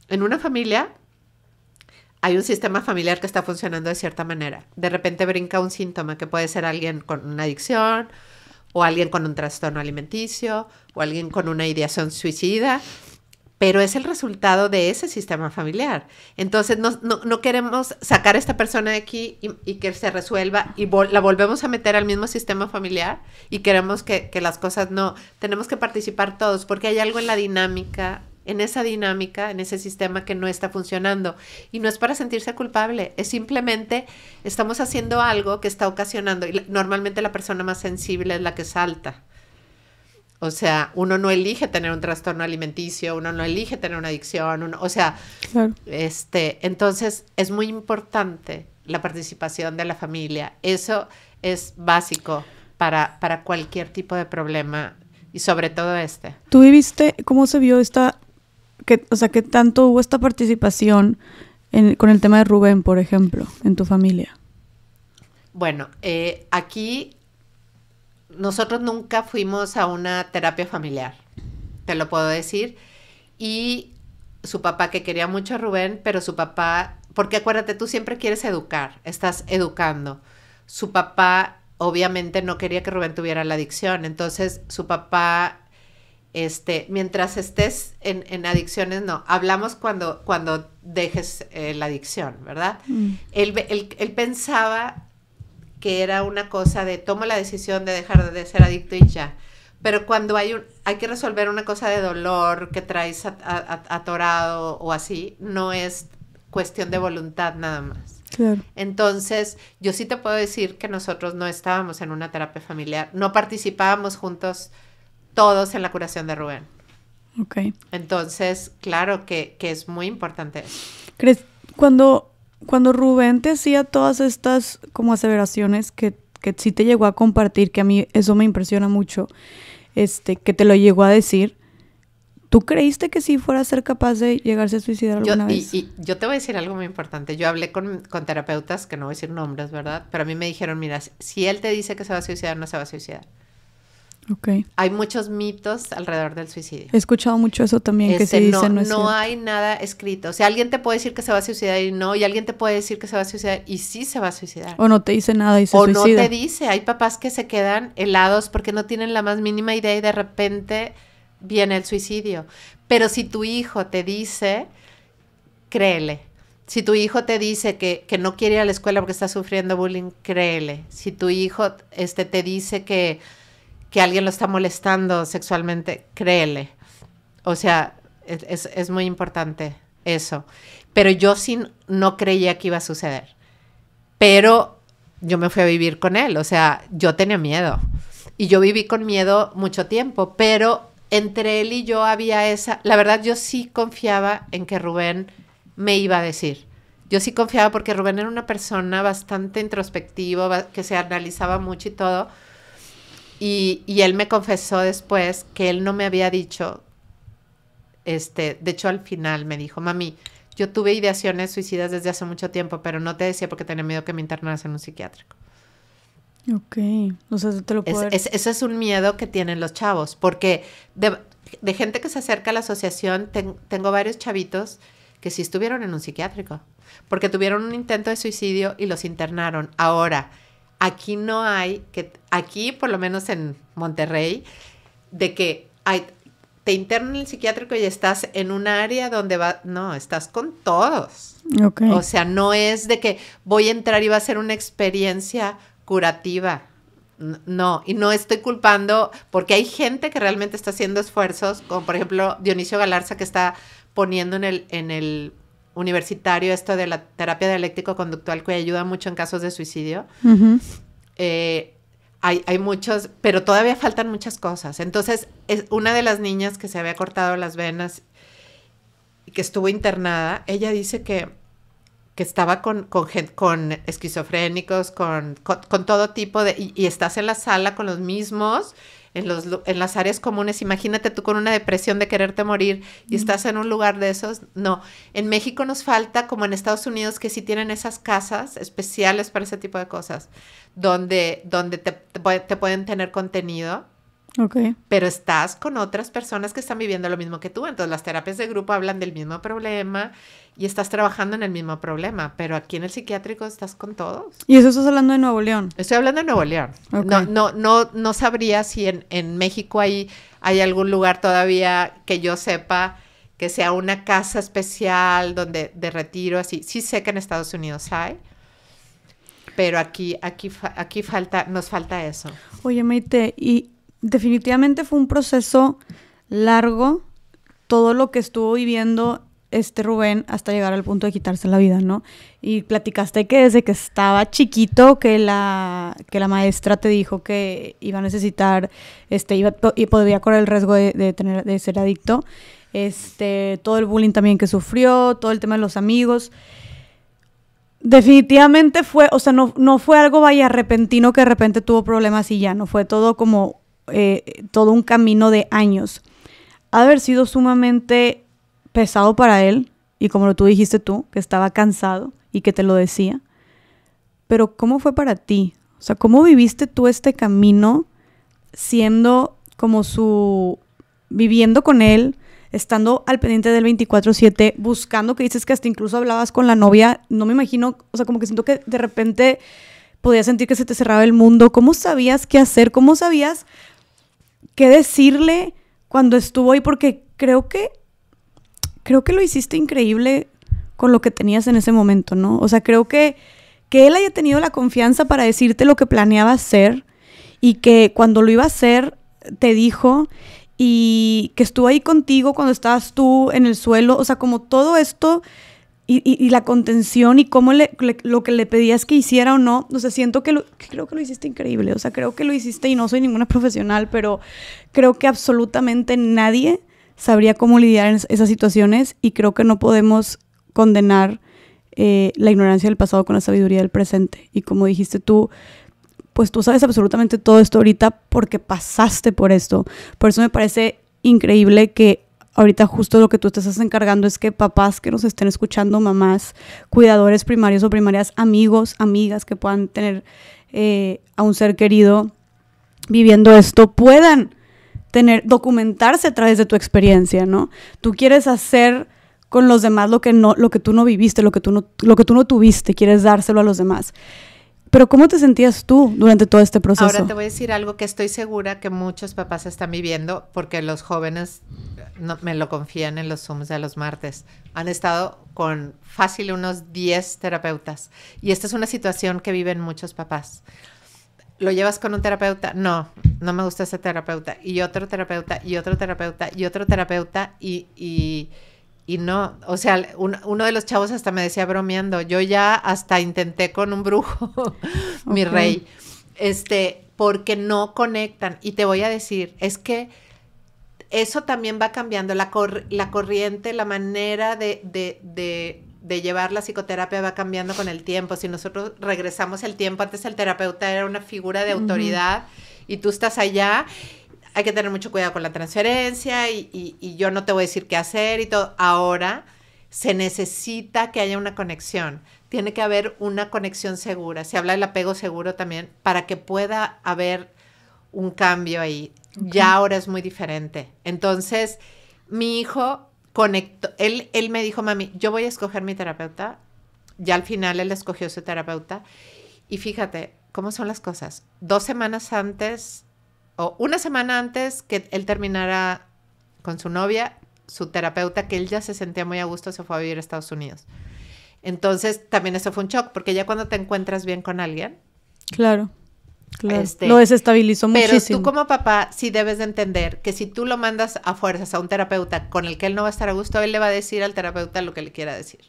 [SPEAKER 2] en una familia hay un sistema familiar que está funcionando de cierta manera. De repente brinca un síntoma que puede ser alguien con una adicción o alguien con un trastorno alimenticio o alguien con una ideación suicida, pero es el resultado de ese sistema familiar. Entonces no, queremos sacar a esta persona de aquí y, que se resuelva y la volvemos a meter al mismo sistema familiar y queremos que, que las cosas no, tenemos que participar todos porque hay algo en la dinámica en esa dinámica, en ese sistema que no está funcionando. Y no es para sentirse culpable, es simplemente estamos haciendo algo que está ocasionando, y normalmente la persona más sensible es la que salta. O sea, uno no elige tener un trastorno alimenticio, uno no elige tener una adicción, uno, o sea, este, entonces es muy importante la participación de la familia. Eso es básico para, para cualquier tipo de problema y sobre todo este.
[SPEAKER 1] ¿Tú viviste cómo se vio esta o sea, ¿qué tanto hubo esta participación con el tema de Rubén, por ejemplo, en tu familia?
[SPEAKER 2] Bueno, eh, aquí nosotros nunca fuimos a una terapia familiar, te lo puedo decir. Y su papá, que quería mucho a Rubén, pero su papá, porque acuérdate, tú siempre quieres educar, estás educando. Su papá obviamente no quería que Rubén tuviera la adicción, entonces su papá este, mientras estés en, adicciones, no. Hablamos cuando, cuando dejes eh, la adicción, ¿verdad? Mm. Él, pensaba que era una cosa de tomo la decisión de dejar de ser adicto y ya. Pero cuando hay un, hay que resolver una cosa de dolor que traes atorado o así, no es cuestión de voluntad nada más. Entonces, yo sí te puedo decir que nosotros no estábamos en una terapia familiar, no participábamos juntos todos en la curación de Rubén. Ok. Entonces, claro que, es muy importante
[SPEAKER 1] ¿Crees, cuando, cuando Rubén te hacía todas estas como aseveraciones que, que sí te llegó a compartir, que a mí eso me impresiona mucho, este, que te lo llegó a decir, ¿Tú creíste que sí fuera a ser capaz de llegarse a suicidar alguna yo, vez?
[SPEAKER 2] yo te voy a decir algo muy importante. Yo hablé con, con, terapeutas, que no voy a decir nombres, ¿verdad? Pero a mí me dijeron, mira, si él te dice que se va a suicidar, no se va a suicidar. Okay. Hay muchos mitos alrededor del suicidio. He
[SPEAKER 1] escuchado mucho eso también que se este, dice no, no, no
[SPEAKER 2] hay nada escrito. O sea, alguien te puede decir que se va a suicidar y no, y alguien te puede decir que se va a suicidar y sí se va a
[SPEAKER 1] suicidar. O no te dice nada y se suicida. O no te
[SPEAKER 2] dice. Hay papás que se quedan helados porque no tienen la más mínima idea y de repente viene el suicidio. Pero si tu hijo te dice, créele. Si tu hijo te dice que, que, no quiere ir a la escuela porque está sufriendo bullying, créele. Si tu hijo este, te dice que que alguien lo está molestando sexualmente, créele. O sea, es, muy importante eso. Pero yo sí no creía que iba a suceder. Pero yo me fui a vivir con él, o sea, yo tenía miedo. Y yo viví con miedo mucho tiempo, pero entre él y yo había esa, la verdad yo sí confiaba en que Rubén me iba a decir. Yo sí confiaba porque Rubén era una persona bastante introspectiva, que se analizaba mucho y todo. Y, él me confesó después que él no me había dicho, este, de hecho al final me dijo, mami, yo tuve ideaciones suicidas desde hace mucho tiempo, pero no te decía porque tenía miedo que me internaras en un psiquiátrico.
[SPEAKER 1] Ok, o sea, te lo puedo... Es, ese es un
[SPEAKER 2] miedo que tienen los chavos, porque de, gente que se acerca a la asociación, tengo varios chavitos que sí estuvieron en un psiquiátrico, porque tuvieron un intento de suicidio y los internaron. Ahora, Aquí no hay, que aquí por lo menos en Monterrey, de que te internan en el psiquiátrico y estás en un área donde va, no, estás con todos. O sea, no es de que voy a entrar y va a ser una experiencia curativa. No, y no estoy culpando porque hay gente que realmente está haciendo esfuerzos, como por ejemplo Dionisio Galarza que está poniendo en el, en el universitario esto de la terapia dialéctico-conductual que ayuda mucho en casos de suicidio. Eh, hay, hay, muchos, pero todavía faltan muchas cosas. Entonces, es una de las niñas que se había cortado las venas y que estuvo internada, ella dice que, que estaba con, con, con esquizofrénicos, con, con, todo tipo de... Y, y, estás en la sala con los mismos en, los, las áreas comunes. Imagínate tú con una depresión de quererte morir y estás en un lugar de esos. No, en México nos falta, como en Estados Unidos, que sí tienen esas casas especiales para ese tipo de cosas, donde, donde te pueden tener contenido Okay. Pero estás con otras personas que están viviendo lo mismo que tú. Entonces las terapias de grupo hablan del mismo problema y estás trabajando en el mismo problema. Pero aquí en el psiquiátrico estás con todos. ¿Y eso estás hablando de Nuevo León? Estoy hablando de Nuevo León. No, no, no, no sabría si en, México hay, hay algún lugar todavía que yo sepa que sea una casa especial donde de retiro, así. Sí sé que en Estados Unidos hay pero aquí, aquí, aquí falta, nos falta eso.
[SPEAKER 1] Oye, Maite, y definitivamente fue un proceso largo, todo lo que estuvo viviendo este Rubén hasta llegar al punto de quitarse la vida, ¿no? Y platicaste que desde que estaba chiquito que la, que la maestra te dijo que iba a necesitar, este, iba, y podría correr el riesgo de, tener, de ser adicto, este, todo el bullying también que sufrió, todo el tema de los amigos. Definitivamente fue, o sea, no, no fue algo vaya repentino que de repente tuvo problemas y ya, no fue todo como eh, todo un camino de años. haber sido sumamente pesado para él, y como tú dijiste tú, que estaba cansado y que te lo decía, pero ¿cómo fue para ti? O sea, ¿cómo viviste tú este camino siendo como su... viviendo con él, estando al pendiente del 24/7, buscando que dices que hasta incluso hablabas con la novia, no me imagino, o sea, como que siento que de repente podías sentir que se te cerraba el mundo, ¿cómo sabías qué hacer? ¿Cómo sabías qué decirle cuando estuvo ahí, porque creo que, creo que lo hiciste increíble con lo que tenías en ese momento, ¿no? O sea, creo que, que él haya tenido la confianza para decirte lo que planeaba hacer y que cuando lo iba a hacer te dijo y que estuvo ahí contigo cuando estabas tú en el suelo, o sea, como todo esto y, la contención y cómo lo que le pedías que hiciera o no. O sea, siento que lo, creo que lo hiciste increíble. O sea, creo que lo hiciste y no soy ninguna profesional, pero creo que absolutamente nadie sabría cómo lidiar en esas situaciones y creo que no podemos condenar eh, la ignorancia del pasado con la sabiduría del presente. Y como dijiste tú, pues tú sabes absolutamente todo esto ahorita porque pasaste por esto. Por eso me parece increíble que ahorita justo lo que tú te estás encargando es que papás que nos estén escuchando, mamás, cuidadores primarios o primarias, amigos, amigas que puedan tener eh, a un ser querido viviendo esto, puedan tener, documentarse a través de tu experiencia, ¿no? Tú quieres hacer con los demás lo que no, lo que tú no viviste, lo que tú no, lo que tú no tuviste, quieres dárselo a los demás. Pero ¿cómo te sentías tú durante todo este proceso? Ahora te
[SPEAKER 2] voy a decir algo que estoy segura que muchos papás están viviendo porque los jóvenes no, me lo confían en los Zooms de los martes. Han estado con fácil unos 10 terapeutas y esta es una situación que viven muchos papás. ¿Lo llevas con un terapeuta? No, no me gusta ese terapeuta. Y otro terapeuta, y otro terapeuta, y otro terapeuta, y, y y no, o sea, uno de los chavos hasta me decía bromeando, yo ya hasta intenté con un brujo, *laughs* mi rey, este, porque no conectan. Y te voy a decir, es que eso también va cambiando, la, la corriente, la manera de, de, de, llevar la psicoterapia va cambiando con el tiempo. Si nosotros regresamos el tiempo, antes el terapeuta era una figura de autoridad y tú estás allá hay que tener mucho cuidado con la transferencia y, yo no te voy a decir qué hacer y todo. Ahora se necesita que haya una conexión. Tiene que haber una conexión segura. Se habla del apego seguro también para que pueda haber un cambio ahí. Ya ahora es muy diferente. Entonces, mi hijo conectó, él, él me dijo, mami, yo voy a escoger mi terapeuta. Ya al final él escogió su terapeuta. Y fíjate, ¿cómo son las cosas? Dos semanas antes o una semana antes que él terminara con su novia, su terapeuta, que él ya se sentía muy a gusto, se fue a vivir a Estados Unidos. Entonces, también eso fue un shock, porque ya cuando te encuentras bien con alguien.
[SPEAKER 1] Claro. Claro, este, lo desestabilizó muchísimo. Pero tú
[SPEAKER 2] como papá sí debes de entender que si tú lo mandas a fuerzas a un terapeuta con el que él no va a estar a gusto, él le va a decir al terapeuta lo que le quiera decir.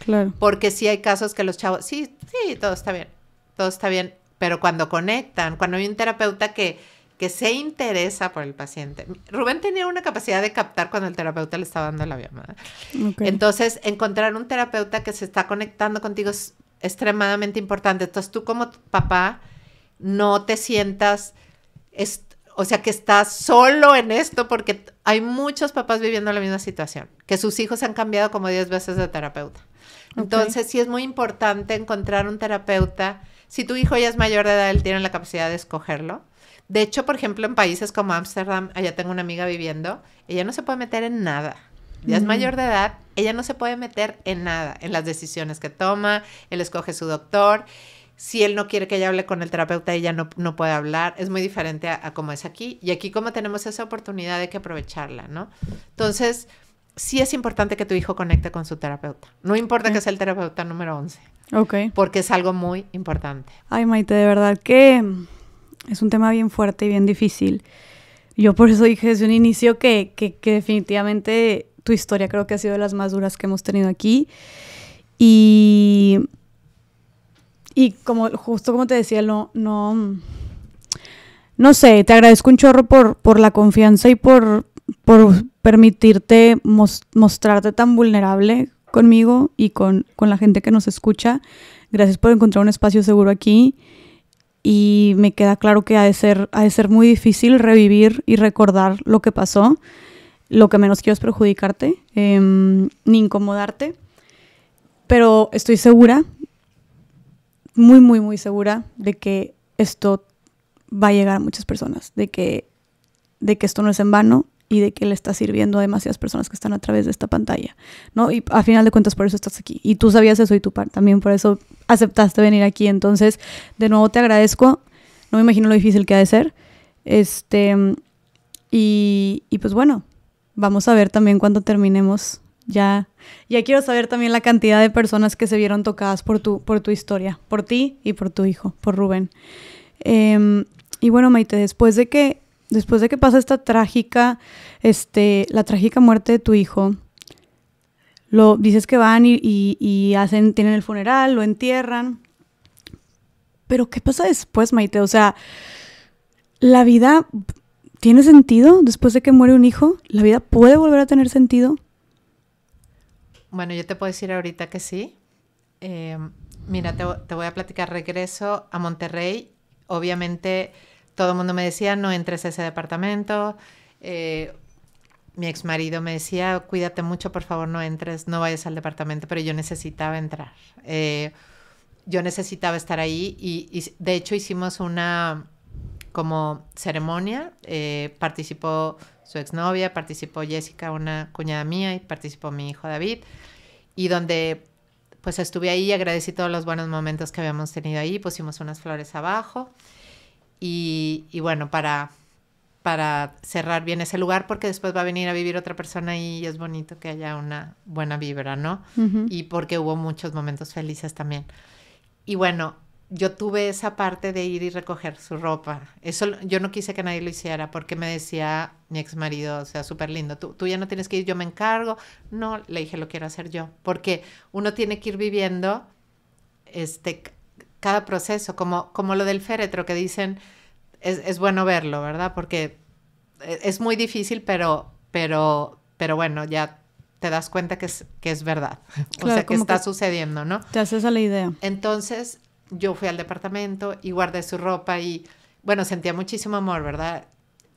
[SPEAKER 2] Claro. Porque sí hay casos que los chavos, sí, sí, todo está bien, todo está bien, pero cuando conectan, cuando hay un terapeuta que que se interesa por el paciente. Rubén tenía una capacidad de captar cuando el terapeuta le estaba dando la llamada. Entonces, encontrar un terapeuta que se está conectando contigo es extremadamente importante. Entonces, tú como papá, no te sientas, o sea, que estás solo en esto, porque hay muchos papás viviendo la misma situación, que sus hijos han cambiado como 10 veces de terapeuta. Entonces, sí es muy importante encontrar un terapeuta. Si tu hijo ya es mayor de edad, él tiene la capacidad de escogerlo. De hecho, por ejemplo, en países como Ámsterdam, allá tengo una amiga viviendo, ella no se puede meter en nada. Ya es mayor de edad, ella no se puede meter en nada, en las decisiones que toma, él escoge su doctor. Si él no quiere que ella hable con el terapeuta, ella no, no puede hablar. Es muy diferente a, cómo es aquí. Y aquí como tenemos esa oportunidad de que aprovecharla, ¿no? Entonces, sí es importante que tu hijo conecte con su terapeuta. No importa que sea el terapeuta número 11. Ok. Porque es algo muy importante.
[SPEAKER 1] Ay, Maite, de verdad que es un tema bien fuerte y bien difícil. Yo por eso dije desde un inicio que, que, definitivamente tu historia creo que ha sido de las más duras que hemos tenido aquí. Y, y como justo como te decía, no, no, no sé, te agradezco un chorro por, por la confianza y por, por permitirte mostrarte tan vulnerable conmigo y con, con la gente que nos escucha. Gracias por encontrar un espacio seguro aquí y me queda claro que ha de, ser, de ser muy difícil revivir y recordar lo que pasó. Lo que menos quiero es perjudicarte em, ni incomodarte, pero estoy segura, muy, muy, muy segura de que esto va a llegar a muchas personas, de que, de que esto no es en vano y de que le está sirviendo a demasiadas personas que están a través de esta pantalla, ¿no? Y a final de cuentas por eso estás aquí. Y tú sabías eso y tu par también por eso aceptaste venir aquí. Entonces, de nuevo te agradezco. No me imagino lo difícil que ha de ser. Este, y, y pues bueno, vamos a ver también cuando terminemos. Ya, ya quiero saber también la cantidad de personas que se vieron tocadas por tu, por tu historia, por ti y por tu hijo, por Rubén. Em, y bueno, Maite, después de que después de que pasa esta trágica, este, la trágica muerte de tu hijo, lo dices que van y, hacen, tienen el funeral, lo entierran. Pero ¿qué pasa después, Maite? O sea, ¿la vida tiene sentido después de que muere un hijo? ¿La vida puede volver a tener sentido?
[SPEAKER 2] Bueno, yo te puedo decir ahorita que sí. Eh, mira, te, te voy a platicar. Regreso a Monterrey. Obviamente todo el mundo me decía, no entres a ese departamento. Eh, mi ex marido me decía, cuídate mucho, por favor, no entres, no vayas al departamento, pero yo necesitaba entrar. Eh, yo necesitaba estar ahí y, de hecho hicimos una como ceremonia, eh, participó su exnovia, participó Jessica, una cuñada mía, y participó mi hijo David, y donde pues estuve ahí y agradecí todos los buenos momentos que habíamos tenido ahí, pusimos unas flores abajo y, bueno, para, para cerrar bien ese lugar, porque después va a venir a vivir otra persona y es bonito que haya una buena vibra, ¿no? Y porque hubo muchos momentos felices también. Y bueno, yo tuve esa parte de ir y recoger su ropa. Eso yo no quise que nadie lo hiciera porque me decía mi ex marido, o sea, súper lindo, tú, tú, ya no tienes que ir, yo me encargo. No, le dije, lo quiero hacer yo, porque uno tiene que ir viviendo este, cada proceso, como, como lo del féretro que dicen, es, es bueno verlo, ¿verdad? Porque e, es muy difícil, pero, pero, pero bueno, ya te das cuenta que es, que es verdad, *laughs* o sea, que está sucediendo, ¿no? Te haces a la idea. Entonces, yo fui al departamento y guardé su ropa y, bueno, sentía muchísimo amor, ¿verdad?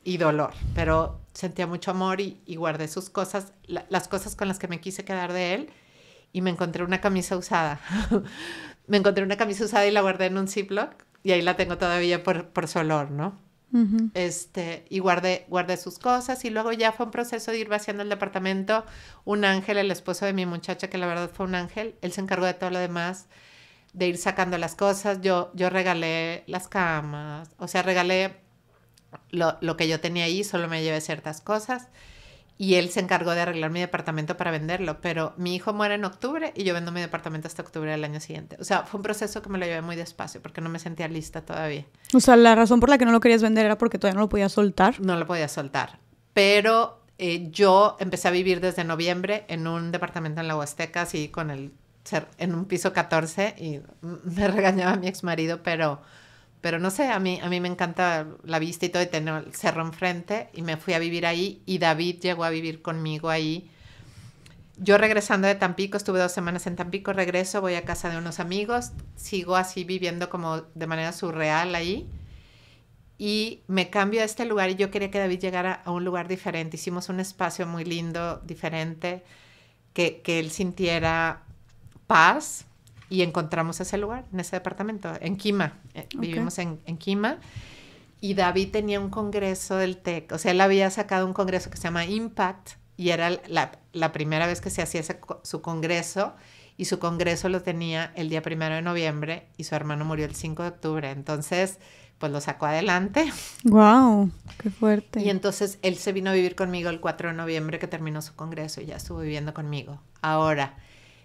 [SPEAKER 2] Y dolor, pero sentía mucho amor y, y guardé sus cosas, las cosas con las que me quise quedar de él y me encontré una camisa usada. *laughs* me encontré una camisa usada y la guardé en un Ziploc y ahí la tengo todavía por, por su olor, ¿no? este, y guardé, guardé sus cosas y luego ya fue un proceso de ir vaciando el departamento. Un ángel, el esposo de mi muchacha, que la verdad fue un ángel, él se encargó de todo lo demás, de ir sacando las cosas. Yo, yo regalé las camas, o sea, regalé lo, lo que yo tenía ahí, solo me llevé ciertas cosas y él se encargó de arreglar mi departamento para venderlo, pero mi hijo muere en octubre y yo vendo mi departamento hasta octubre del año siguiente. O sea, fue un proceso que me lo llevé muy despacio porque no me sentía lista todavía.
[SPEAKER 1] O sea, la razón por la que no lo querías vender era porque todavía no lo podía soltar. No lo podía soltar,
[SPEAKER 2] pero eh, yo empecé a vivir desde noviembre en un departamento en la Huasteca, así con el en un piso 14 y me regañaba mi ex marido, pero pero no sé, a mí, a mí me encanta la vista y todo, y tener el cerro enfrente, y me fui a vivir ahí, y David llegó a vivir conmigo ahí. Yo regresando de Tampico, estuve dos semanas en Tampico, regreso, voy a casa de unos amigos, sigo así viviendo como de manera surreal ahí, y me cambio a este lugar, y yo quería que David llegara a un lugar diferente. Hicimos un espacio muy lindo, diferente, que, que él sintiera paz, y encontramos ese lugar, en ese departamento, en Quima. Eh, vivimos en, Quima. Y David tenía un congreso del TEC, o sea, él había sacado un congreso que se llama Impact y era la, primera vez que se hacía su congreso y su congreso lo tenía el día primero de noviembre y su hermano murió el 5 de octubre. Entonces, pues lo sacó adelante.
[SPEAKER 1] ¡Wow! ¡Qué fuerte! Y
[SPEAKER 2] entonces él se vino a vivir conmigo el 4 de noviembre que terminó su congreso y ya estuvo viviendo conmigo. Ahora,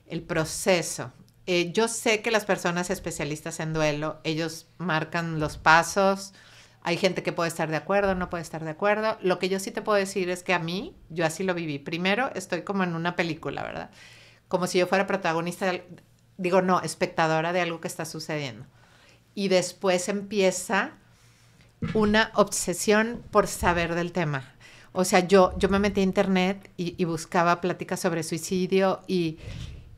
[SPEAKER 2] el proceso eh, yo sé que las personas especialistas en duelo, ellos marcan los pasos, hay gente que puede estar de acuerdo, no puede estar de acuerdo. Lo que yo sí te puedo decir es que a mí, yo así lo viví. Primero, estoy como en una película, ¿verdad? Como si yo fuera protagonista, digo, no, espectadora de algo que está sucediendo. Y después empieza una obsesión por saber del tema. O sea, yo, yo me metí a internet y buscaba pláticas sobre suicidio y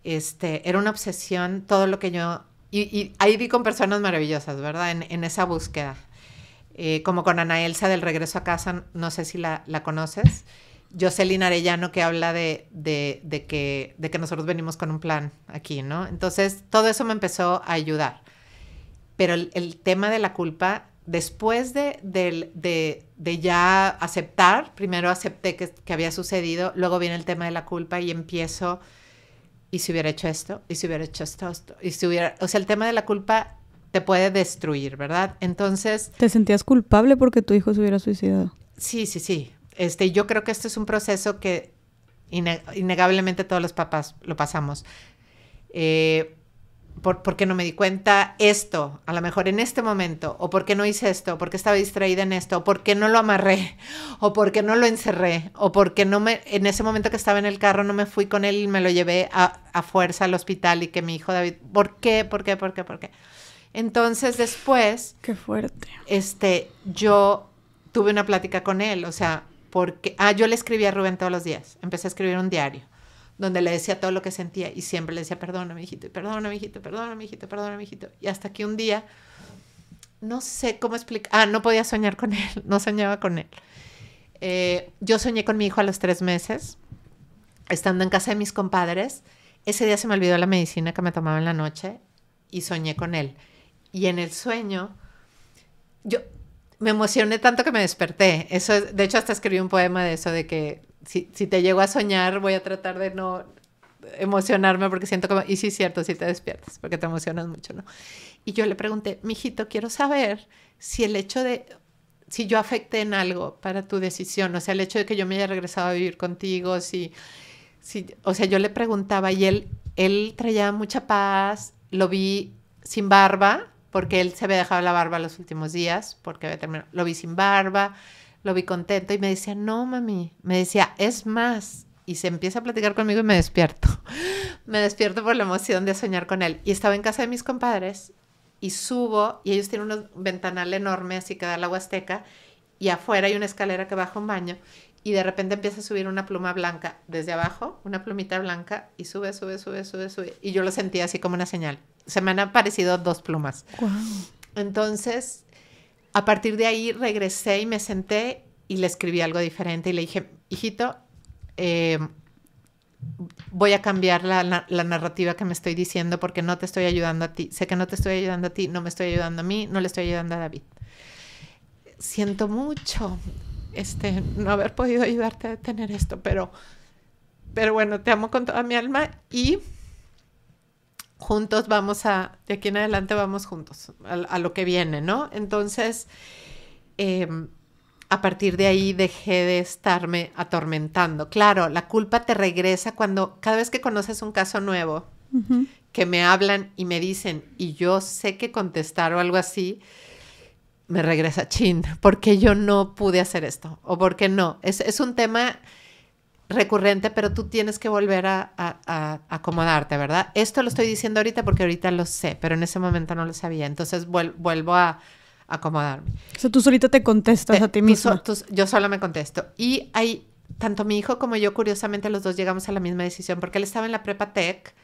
[SPEAKER 2] este, era una obsesión todo lo que yo... Y, ahí vi con personas maravillosas, ¿verdad? En, esa búsqueda. Eh, como con Ana Elsa del Regreso a Casa, no sé si la, la conoces. Jocelyn Arellano que habla de, que, nosotros venimos con un plan aquí, ¿no? Entonces, todo eso me empezó a ayudar. Pero el, tema de la culpa, después de, ya aceptar, primero acepté que, que había sucedido, luego viene el tema de la culpa y empiezo y si hubiera hecho esto, y si hubiera hecho esto, y si hubiera, o sea, el tema de la culpa te puede destruir, ¿verdad? Entonces...
[SPEAKER 1] ¿Te sentías culpable porque tu hijo se hubiera suicidado?
[SPEAKER 2] Sí, sí, sí. Este, yo creo que esto es un proceso que innegablemente todos los papás lo pasamos. Eh, por, qué no me di cuenta esto, a lo mejor en este momento, o por qué no hice esto, porque estaba distraída en esto, o por qué no lo amarré, o por qué no lo encerré, o por qué no me, en ese momento que estaba en el carro no me fui con él y me lo llevé a, fuerza al hospital y que mi hijo David, ¿por qué, por qué, por qué, por qué? Entonces después... Qué fuerte. Este, yo tuve una plática con él, o sea, porque... Ah, yo le escribí a Rubén todos los días, empecé a escribir un diario donde le decía todo lo que sentía y siempre le decía, perdona, hijito, perdona, hijito, perdona, hijito, perdona, hijito, Y hasta que un día, no sé cómo explicar, ah, no podía soñar con él, *laughs* no soñaba con él. Eh, yo soñé con mi hijo a los tres meses, estando en casa de mis compadres. Ese día se me olvidó la medicina que me tomaba en la noche y soñé con él. Y en el sueño, yo me emocioné tanto que me desperté. Eso, de hecho, hasta escribí un poema de eso, de que si, te llego a soñar, voy a tratar de no emocionarme porque siento como, y sí, cierto, si te despiertas, porque te emocionas mucho, ¿no? Y yo le pregunté, mijito, quiero saber si el hecho de, si yo afecté en algo para tu decisión, o sea, el hecho de que yo me haya regresado a vivir contigo, si, o sea, yo le preguntaba y él, él traía mucha paz, lo vi sin barba, porque él se había dejado la barba los últimos días, porque había terminado, lo vi sin barba, lo vi contento y me decía, no, mami, me decía, es más. Y se empieza a platicar conmigo y me despierto. *laughs* me despierto por la emoción de soñar con él. Y estaba en casa de mis compadres y subo y ellos tienen un ventanal enorme así que da la Huasteca y afuera hay una escalera que baja un baño y de repente empieza a subir una pluma blanca desde abajo, una plumita blanca y sube, sube, sube, sube, sube. Y yo lo sentía así como una señal. Se me han aparecido dos plumas. Entonces a partir de ahí regresé y me senté y le escribí algo diferente y le dije, hijito, eh, voy a cambiar la, narrativa que me estoy diciendo porque no te estoy ayudando a ti. Sé que no te estoy ayudando a ti, no me estoy ayudando a mí, no le estoy ayudando a David. Siento mucho este, no haber podido ayudarte a tener esto, pero, pero bueno, te amo con toda mi alma y juntos vamos a, de aquí en adelante vamos juntos a, a lo que viene, ¿no? Entonces, em, a partir de ahí dejé de estarme atormentando. Claro, la culpa te regresa cuando, cada vez que conoces un caso nuevo, que me hablan y me dicen, y yo sé que contestar o algo así, me regresa, chin, porque yo no pude hacer esto? ¿O porque no? Es, es un tema recurrente, pero tú tienes que volver a, a, a, acomodarte, ¿verdad? Esto lo estoy diciendo ahorita porque ahorita lo sé, pero en ese momento no lo sabía. Entonces vuelvo a acomodarme.
[SPEAKER 1] O sea, tú solita te contestas a ti mismo. yo solo
[SPEAKER 2] me contesto. Y hay, tanto mi hijo como yo, curiosamente, los dos llegamos a la misma decisión, porque él estaba en la prepa tech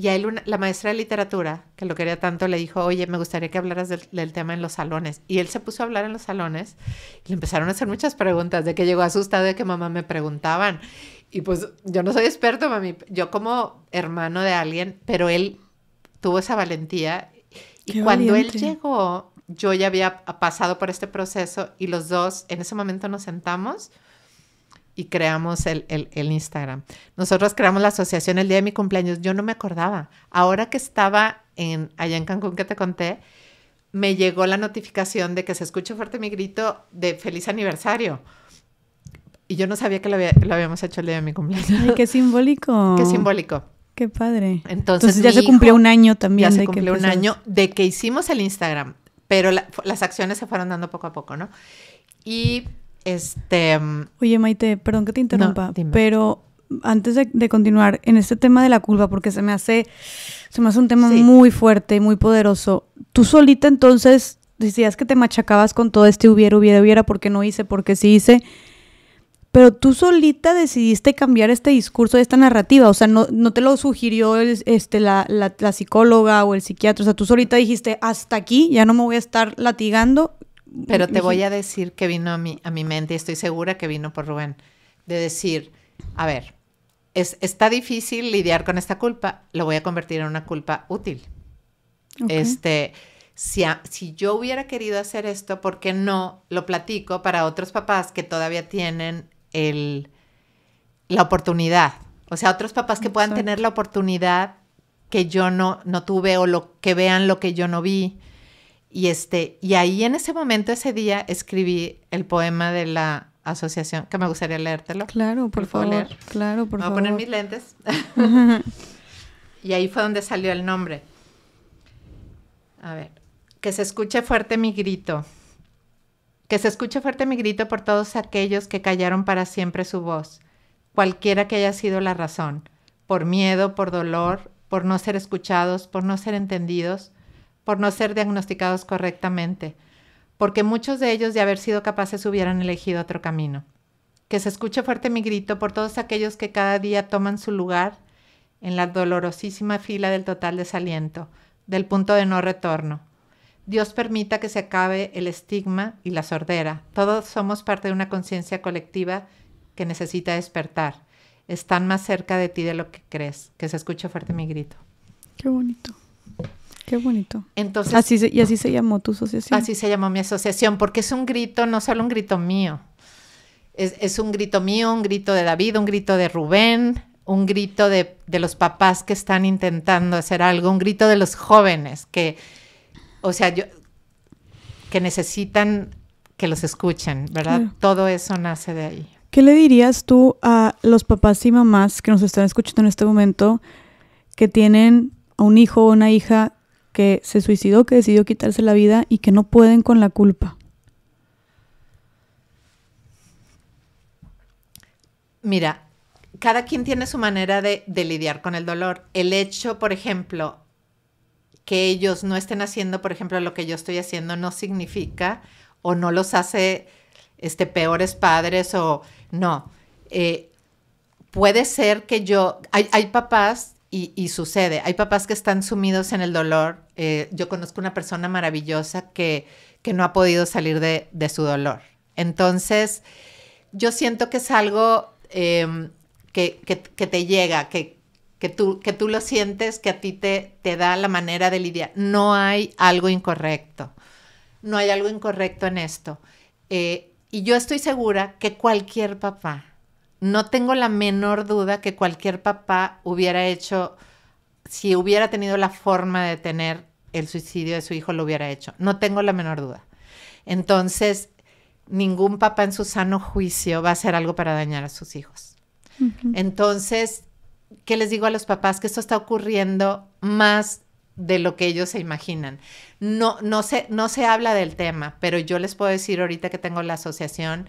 [SPEAKER 2] y a él la maestra de literatura, que lo quería tanto, le dijo, oye, me gustaría que hablaras del, tema en los salones. Y él se puso a hablar en los salones y le empezaron a hacer muchas preguntas, de que llegó asustado de que mamá me preguntaban. Y pues yo no soy experto, mami, yo como hermano de alguien, pero él tuvo esa valentía. Y cuando él llegó, yo ya había pasado por este proceso y los dos en ese momento nos sentamos y creamos el, el, Instagram. Nosotros creamos la asociación el día de mi cumpleaños. Yo no me acordaba. Ahora que estaba en, allá en Cancún que te conté, me llegó la notificación de que se escucha fuerte mi grito de feliz aniversario. Y yo no sabía que lo, habíamos hecho el día de mi cumpleaños.
[SPEAKER 1] Ay, qué simbólico. Qué simbólico. Qué padre. Entonces, ya se cumplió un año también. Ya se cumplió que un año
[SPEAKER 2] de que hicimos el Instagram, pero las acciones se fueron dando poco a poco, ¿no? Y este.
[SPEAKER 1] Oye, Maite, perdón que te interrumpa, pero antes de, continuar en este tema de la culpa, porque se me hace, se me hace un tema muy fuerte y muy poderoso. Tú solita entonces decías que te machacabas con todo este hubiera, hubiera, hubiera, porque no hice, porque sí hice. Pero tú solita decidiste cambiar este discurso, esta narrativa. O sea, no, no te lo sugirió este, la psicóloga o el psiquiatra. O sea, tú solita dijiste, hasta aquí, ya no me voy a estar latigando pero te voy a decir que vino a mi, mente, y
[SPEAKER 2] estoy segura que vino por Rubén, de decir, a ver, está difícil lidiar con esta culpa, lo voy a convertir en una culpa útil. Este, si, yo hubiera querido hacer esto, ¿por qué no lo platico para otros papás que todavía tienen el, la oportunidad? O sea, otros papás que puedan tener la oportunidad que yo no, no tuve o lo, que vean lo que yo no vi y, este, y ahí en ese momento, ese día, escribí el poema de la asociación, que me gustaría leértelo. Claro, por favor. Claro, por voy a poner mis lentes. *laughs* y ahí fue donde salió el nombre. A ver, que se escuche fuerte mi grito. Que se escuche fuerte mi grito por todos aquellos que callaron para siempre su voz, cualquiera que haya sido la razón, por miedo, por dolor, por no ser escuchados, por no ser entendidos, por no ser diagnosticados correctamente, porque muchos de ellos de haber sido capaces hubieran elegido otro camino. Que se escuche fuerte mi grito por todos aquellos que cada día toman su lugar en la dolorosísima fila del total desaliento, del punto de no retorno. Dios permita que se acabe el estigma y la sordera. Todos somos parte de una conciencia colectiva que necesita despertar. Están más cerca de ti de lo que crees. Que se escuche fuerte mi grito.
[SPEAKER 1] Qué bonito. Qué bonito. Entonces, así se, y así se llamó tu asociación. Así se llamó
[SPEAKER 2] mi asociación, porque es un grito, no solo un grito mío. Es, un grito mío, un grito de David, un grito de Rubén, un grito de, los papás que están intentando hacer algo, un grito de los jóvenes que, o sea, yo, que necesitan que los escuchen, ¿verdad? Todo eso nace de ahí.
[SPEAKER 1] ¿Qué le dirías tú a los papás y mamás que nos están escuchando en este momento, que tienen un hijo o una hija que se suicidó, que decidió quitarse la vida y que no pueden con la culpa.
[SPEAKER 2] Mira, cada quien tiene su manera de, lidiar con el dolor. El hecho, por ejemplo, que ellos no estén haciendo, por ejemplo, lo que yo estoy haciendo no significa o no los hace este, peores padres o no. Eh, puede ser que yo, hay, hay papás y, sucede. Hay papás que están sumidos en el dolor. Eh, yo conozco una persona maravillosa que, que no ha podido salir de, su dolor. Entonces, yo siento que es algo em, que, te llega, que, tú, que tú lo sientes, que a ti te, te da la manera de lidiar. No hay algo incorrecto. No hay algo incorrecto en esto. Eh, y yo estoy segura que cualquier papá no tengo la menor duda que cualquier papá hubiera hecho, si hubiera tenido la forma de tener el suicidio de su hijo, lo hubiera hecho. No tengo la menor duda. Entonces, ningún papá en su sano juicio va a hacer algo para dañar a sus hijos. Entonces, ¿qué les digo a los papás? Que esto está ocurriendo más de lo que ellos se imaginan. No, no, se, no se habla del tema, pero yo les puedo decir ahorita que tengo la asociación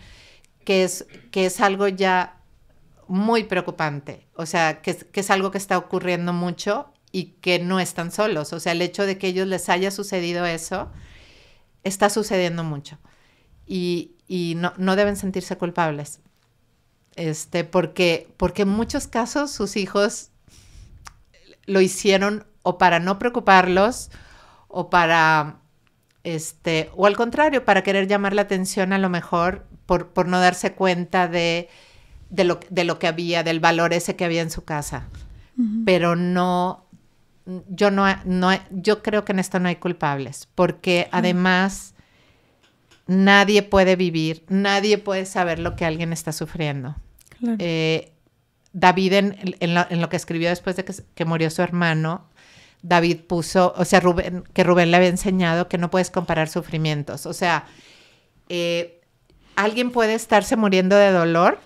[SPEAKER 2] que es, que es algo ya muy preocupante, o sea, que, es algo que está ocurriendo mucho y que no están solos, o sea, el hecho de que ellos les haya sucedido eso, está sucediendo mucho y, no, no, deben sentirse culpables, este, porque, porque en muchos casos sus hijos lo hicieron o para no preocuparlos o para este, o al contrario, para querer llamar la atención a lo mejor por, por no darse cuenta de de lo, que había, del valor ese que había en su casa. Pero no, yo no, no, yo creo que en esto no hay culpables, porque además nadie puede vivir, nadie puede saber lo que alguien está sufriendo. Eh, David, en, lo, que escribió después de que, murió su hermano, David puso, o sea, Rubén, que Rubén le había enseñado que no puedes comparar sufrimientos. O sea, eh, alguien puede estarse muriendo de dolor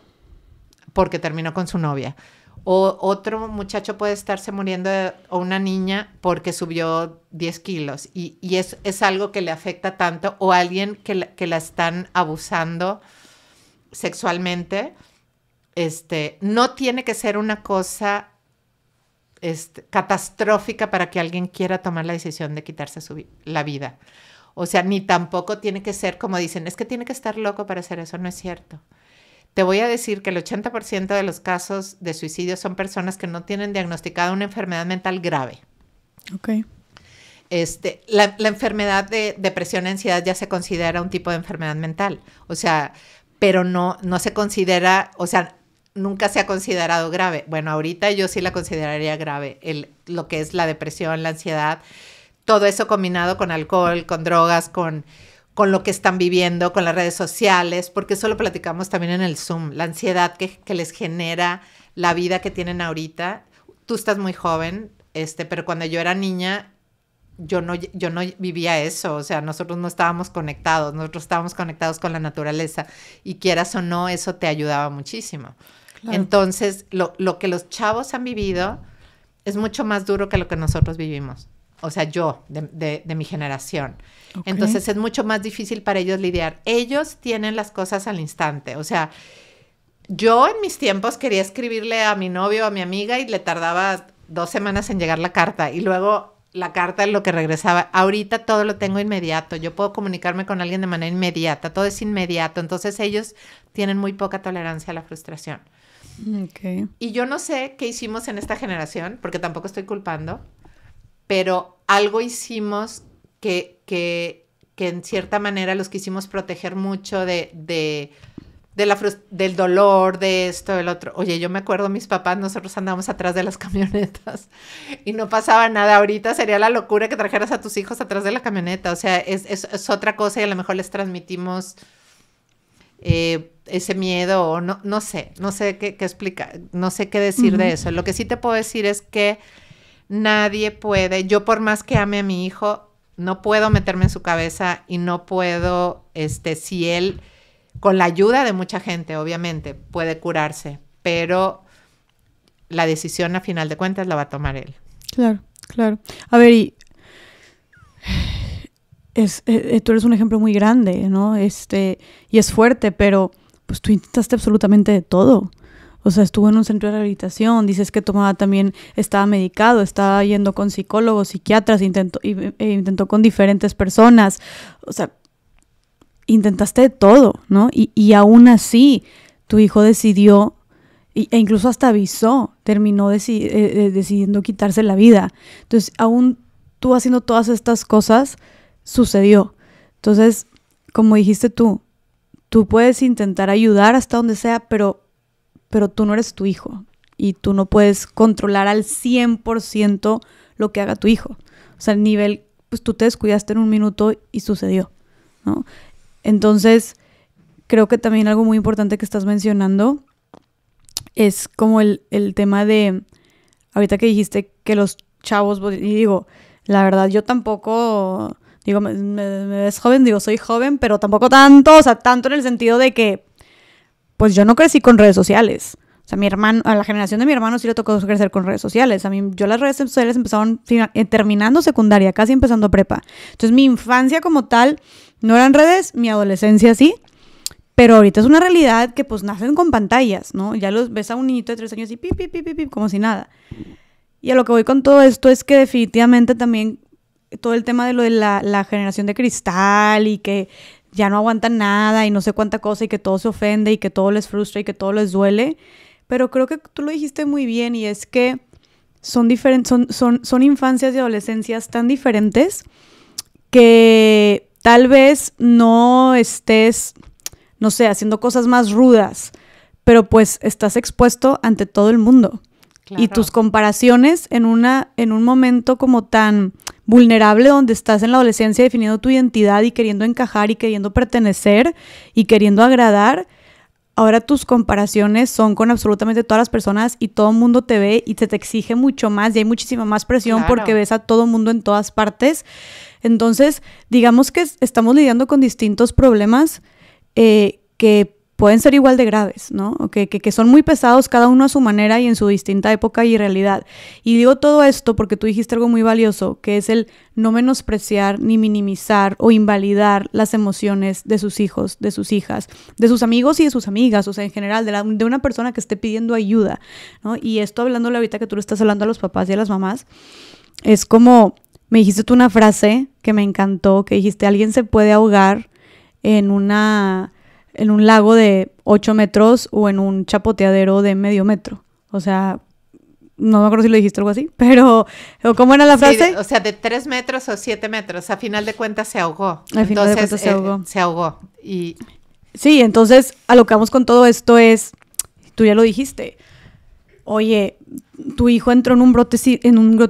[SPEAKER 2] porque terminó con su novia. O otro muchacho puede estarse muriendo, o una niña, porque subió 10 kilos. Y, es, algo que le afecta tanto. O alguien que la, están abusando sexualmente. Este, no tiene que ser una cosa este, catastrófica para que alguien quiera tomar la decisión de quitarse su la vida. O sea, ni tampoco tiene que ser como dicen, es que tiene que estar loco para hacer eso, no es cierto. Te voy a decir que el 80% de los casos de suicidio son personas que no tienen diagnosticada una enfermedad mental grave. Ok. Este, la, enfermedad de depresión y ansiedad ya se considera un tipo de enfermedad mental. O sea, pero no, no se considera, o sea, nunca se ha considerado grave. Bueno, ahorita yo sí la consideraría grave, el, lo que es la depresión, la ansiedad, todo eso combinado con alcohol, con drogas, con con lo que están viviendo, con las redes sociales, porque eso lo platicamos también en el Zoom, la ansiedad que, les genera la vida que tienen ahorita. Tú estás muy joven, este, pero cuando yo era niña, yo no, yo no vivía eso, o sea, nosotros no estábamos conectados, nosotros estábamos conectados con la naturaleza y quieras o no, eso te ayudaba muchísimo. Entonces, lo que los chavos han vivido es mucho más duro que lo que nosotros vivimos o sea, yo, de, mi generación. Entonces es mucho más difícil para ellos lidiar. Ellos tienen las cosas al instante, o sea, yo en mis tiempos quería escribirle a mi novio, a mi amiga, y le tardaba dos semanas en llegar la carta, y luego la carta es lo que regresaba. Ahorita todo lo tengo inmediato, yo puedo comunicarme con alguien de manera inmediata, todo es inmediato, entonces ellos tienen muy poca tolerancia a la frustración. Mm, y yo no sé qué hicimos en esta generación, porque tampoco estoy culpando, pero algo hicimos que, que, en cierta manera los quisimos proteger mucho de, la del dolor, de esto, del otro. Oye, yo me acuerdo, mis papás, nosotros andábamos atrás de las *laughs* camionetas y no pasaba nada. Ahorita sería la locura que trajeras a tus hijos atrás de la camioneta. O sea, es, otra cosa y a lo mejor les transmitimos eh, ese miedo o no, no sé, no sé qué, explicar, no sé qué decir de eso. Lo que sí te puedo decir es que Nadie puede, yo por más que ame a mi hijo, no puedo meterme en su cabeza y no puedo, este, si él, con la ayuda de mucha gente, obviamente, puede curarse, pero la decisión a final de cuentas la va a tomar él.
[SPEAKER 1] Claro, claro. A ver, y es, eh, eh, tú eres un ejemplo muy grande, ¿no? Este, y es fuerte, pero pues tú intentaste absolutamente de todo. O sea, estuvo en un centro de rehabilitación, dices que tomaba también, estaba medicado, estaba yendo con psicólogos, psiquiatras, intentó, e intentó con diferentes personas. O sea, intentaste todo, ¿no? Y, y aún así, tu hijo decidió, e incluso hasta avisó, terminó eh, eh, decidiendo quitarse la vida. Entonces, aún tú haciendo todas estas cosas, sucedió. Entonces, como dijiste tú, tú puedes intentar ayudar hasta donde sea, pero pero tú no eres tu hijo y tú no puedes controlar al 100% lo que haga tu hijo. O sea, el nivel, pues tú te descuidaste en un minuto y sucedió, ¿no? Entonces, creo que también algo muy importante que estás mencionando es como el, tema de, ahorita que dijiste que los chavos, pues, y digo, la verdad yo tampoco, digo, me ves joven, digo, soy joven, pero tampoco tanto, o sea, tanto en el sentido de que pues yo no crecí con redes sociales. O sea, mi hermano, a la generación de mi hermano sí le tocó crecer con redes sociales. A mí, yo las redes sociales empezaron eh, terminando secundaria, casi empezando prepa. Entonces, mi infancia como tal no eran redes, mi adolescencia sí. Pero ahorita es una realidad que pues nacen con pantallas, ¿no? Ya los ves a un niñito de tres años y pip, pip, pip, pip, pip, como si nada. Y a lo que voy con todo esto es que definitivamente también todo el tema de lo de la, la generación de cristal y que ya no aguantan nada y no sé cuánta cosa y que todo se ofende y que todo les frustra y que todo les duele. Pero creo que tú lo dijiste muy bien y es que son, diferentes, son, son, infancias y adolescencias tan diferentes que tal vez no estés, no sé, haciendo cosas más rudas, pero pues estás expuesto ante todo el mundo. Y tus comparaciones en, una, en un momento como tan vulnerable donde estás en la adolescencia definiendo tu identidad y queriendo encajar y queriendo pertenecer y queriendo agradar, ahora tus comparaciones son con absolutamente todas las personas y todo el mundo te ve y se te exige mucho más y hay muchísima más presión porque ves a todo el mundo en todas partes. Entonces, digamos que estamos lidiando con distintos problemas eh, que pueden ser igual de graves, ¿no? que, que, son muy pesados cada uno a su manera y en su distinta época y realidad. Y digo todo esto porque tú dijiste algo muy valioso, que es el no menospreciar ni minimizar o invalidar las emociones de sus hijos, de sus hijas, de sus amigos y de sus amigas, o sea, en general, de, de una persona que esté pidiendo ayuda, ¿no? Y esto hablándole ahorita que tú le estás hablando a los papás y a las mamás, es como, me dijiste tú una frase que me encantó, que dijiste, alguien se puede ahogar en una en un lago de 8 metros o en un chapoteadero de medio metro. O sea, no me acuerdo si lo dijiste algo así, *laughs* pero ¿cómo era la frase? Sí, o
[SPEAKER 2] sea, de 3 metros o 7 metros, a final de cuentas se ahogó. A final de cuentas se eh, ahogó. se ahogó. Y...
[SPEAKER 1] Sí, entonces a lo que vamos con todo esto es, tú ya lo dijiste, oye, tu hijo entró en un brote,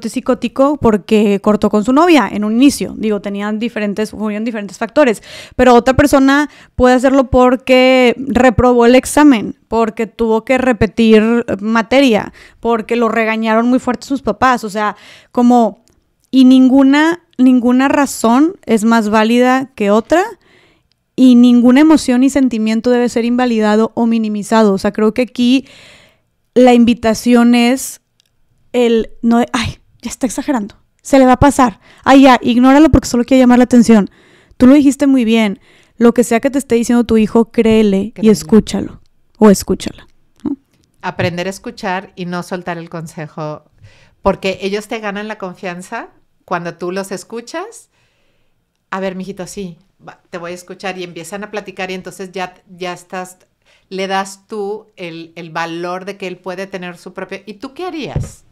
[SPEAKER 1] psicótico porque cortó con su novia en un inicio. Digo, tenían diferentes, diferentes factores. Pero otra persona puede hacerlo porque reprobó el examen, porque tuvo que repetir eh, materia, porque lo regañaron muy fuerte sus papás. O sea, como, y ninguna, ninguna razón es más válida que otra y ninguna emoción y sentimiento debe ser invalidado o minimizado. O sea, creo que aquí la invitación es el no ay, ya está exagerando, se le va a pasar, ay, ya, ignóralo porque solo quiere llamar la atención. Tú lo dijiste muy bien, lo que sea que te esté diciendo tu hijo, créele y escúchalo o escúchala.
[SPEAKER 2] Aprender a escuchar y no soltar el consejo, porque ellos te ganan la confianza cuando tú los escuchas. A ver, mijito, sí, te voy a escuchar y empiezan a platicar y entonces ya, ya estás le das tú el, valor de que él puede tener su propio... ¿Y tú qué harías?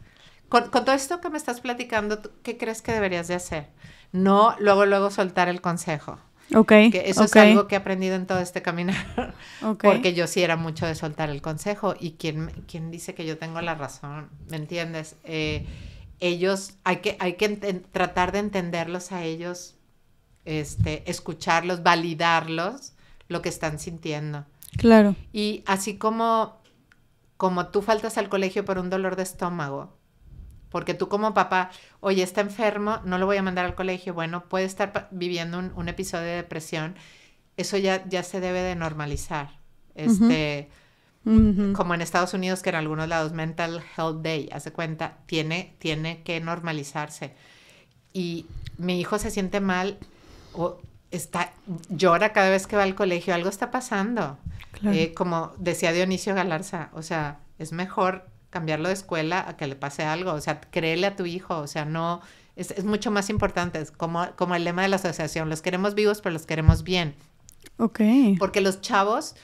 [SPEAKER 2] Con, todo esto que me estás platicando, ¿qué crees que deberías de hacer? No luego, luego soltar el consejo. Ok. Que eso es algo que he aprendido en todo este camino. *laughs* Okay. Porque yo sí era mucho de soltar el consejo. ¿Y quién, dice que yo tengo la razón? ¿Me entiendes? Eh, ellos, hay que, hay que tratar de entenderlos a ellos, este, escucharlos, validarlos, lo que están sintiendo. Claro. Y así como, como tú faltas al colegio por un dolor de estómago, porque tú como papá, oye, está enfermo, no lo voy a mandar al colegio, bueno, puede estar viviendo un, episodio de depresión, eso ya, ya se debe de normalizar. Este, Como en Estados Unidos, que en algunos lados, Mental Health Day, hace cuenta, tiene, tiene que normalizarse. Y mi hijo se siente mal, o está, llora cada vez que va al colegio, algo está pasando. Eh, como decía Dionisio Galarza, o sea, es mejor cambiarlo de escuela a que le pase algo, o sea, créele a tu hijo, o sea, no, es, mucho más importante, es como, como el lema de la asociación, los queremos vivos, pero los queremos bien. Ok. Porque los chavos,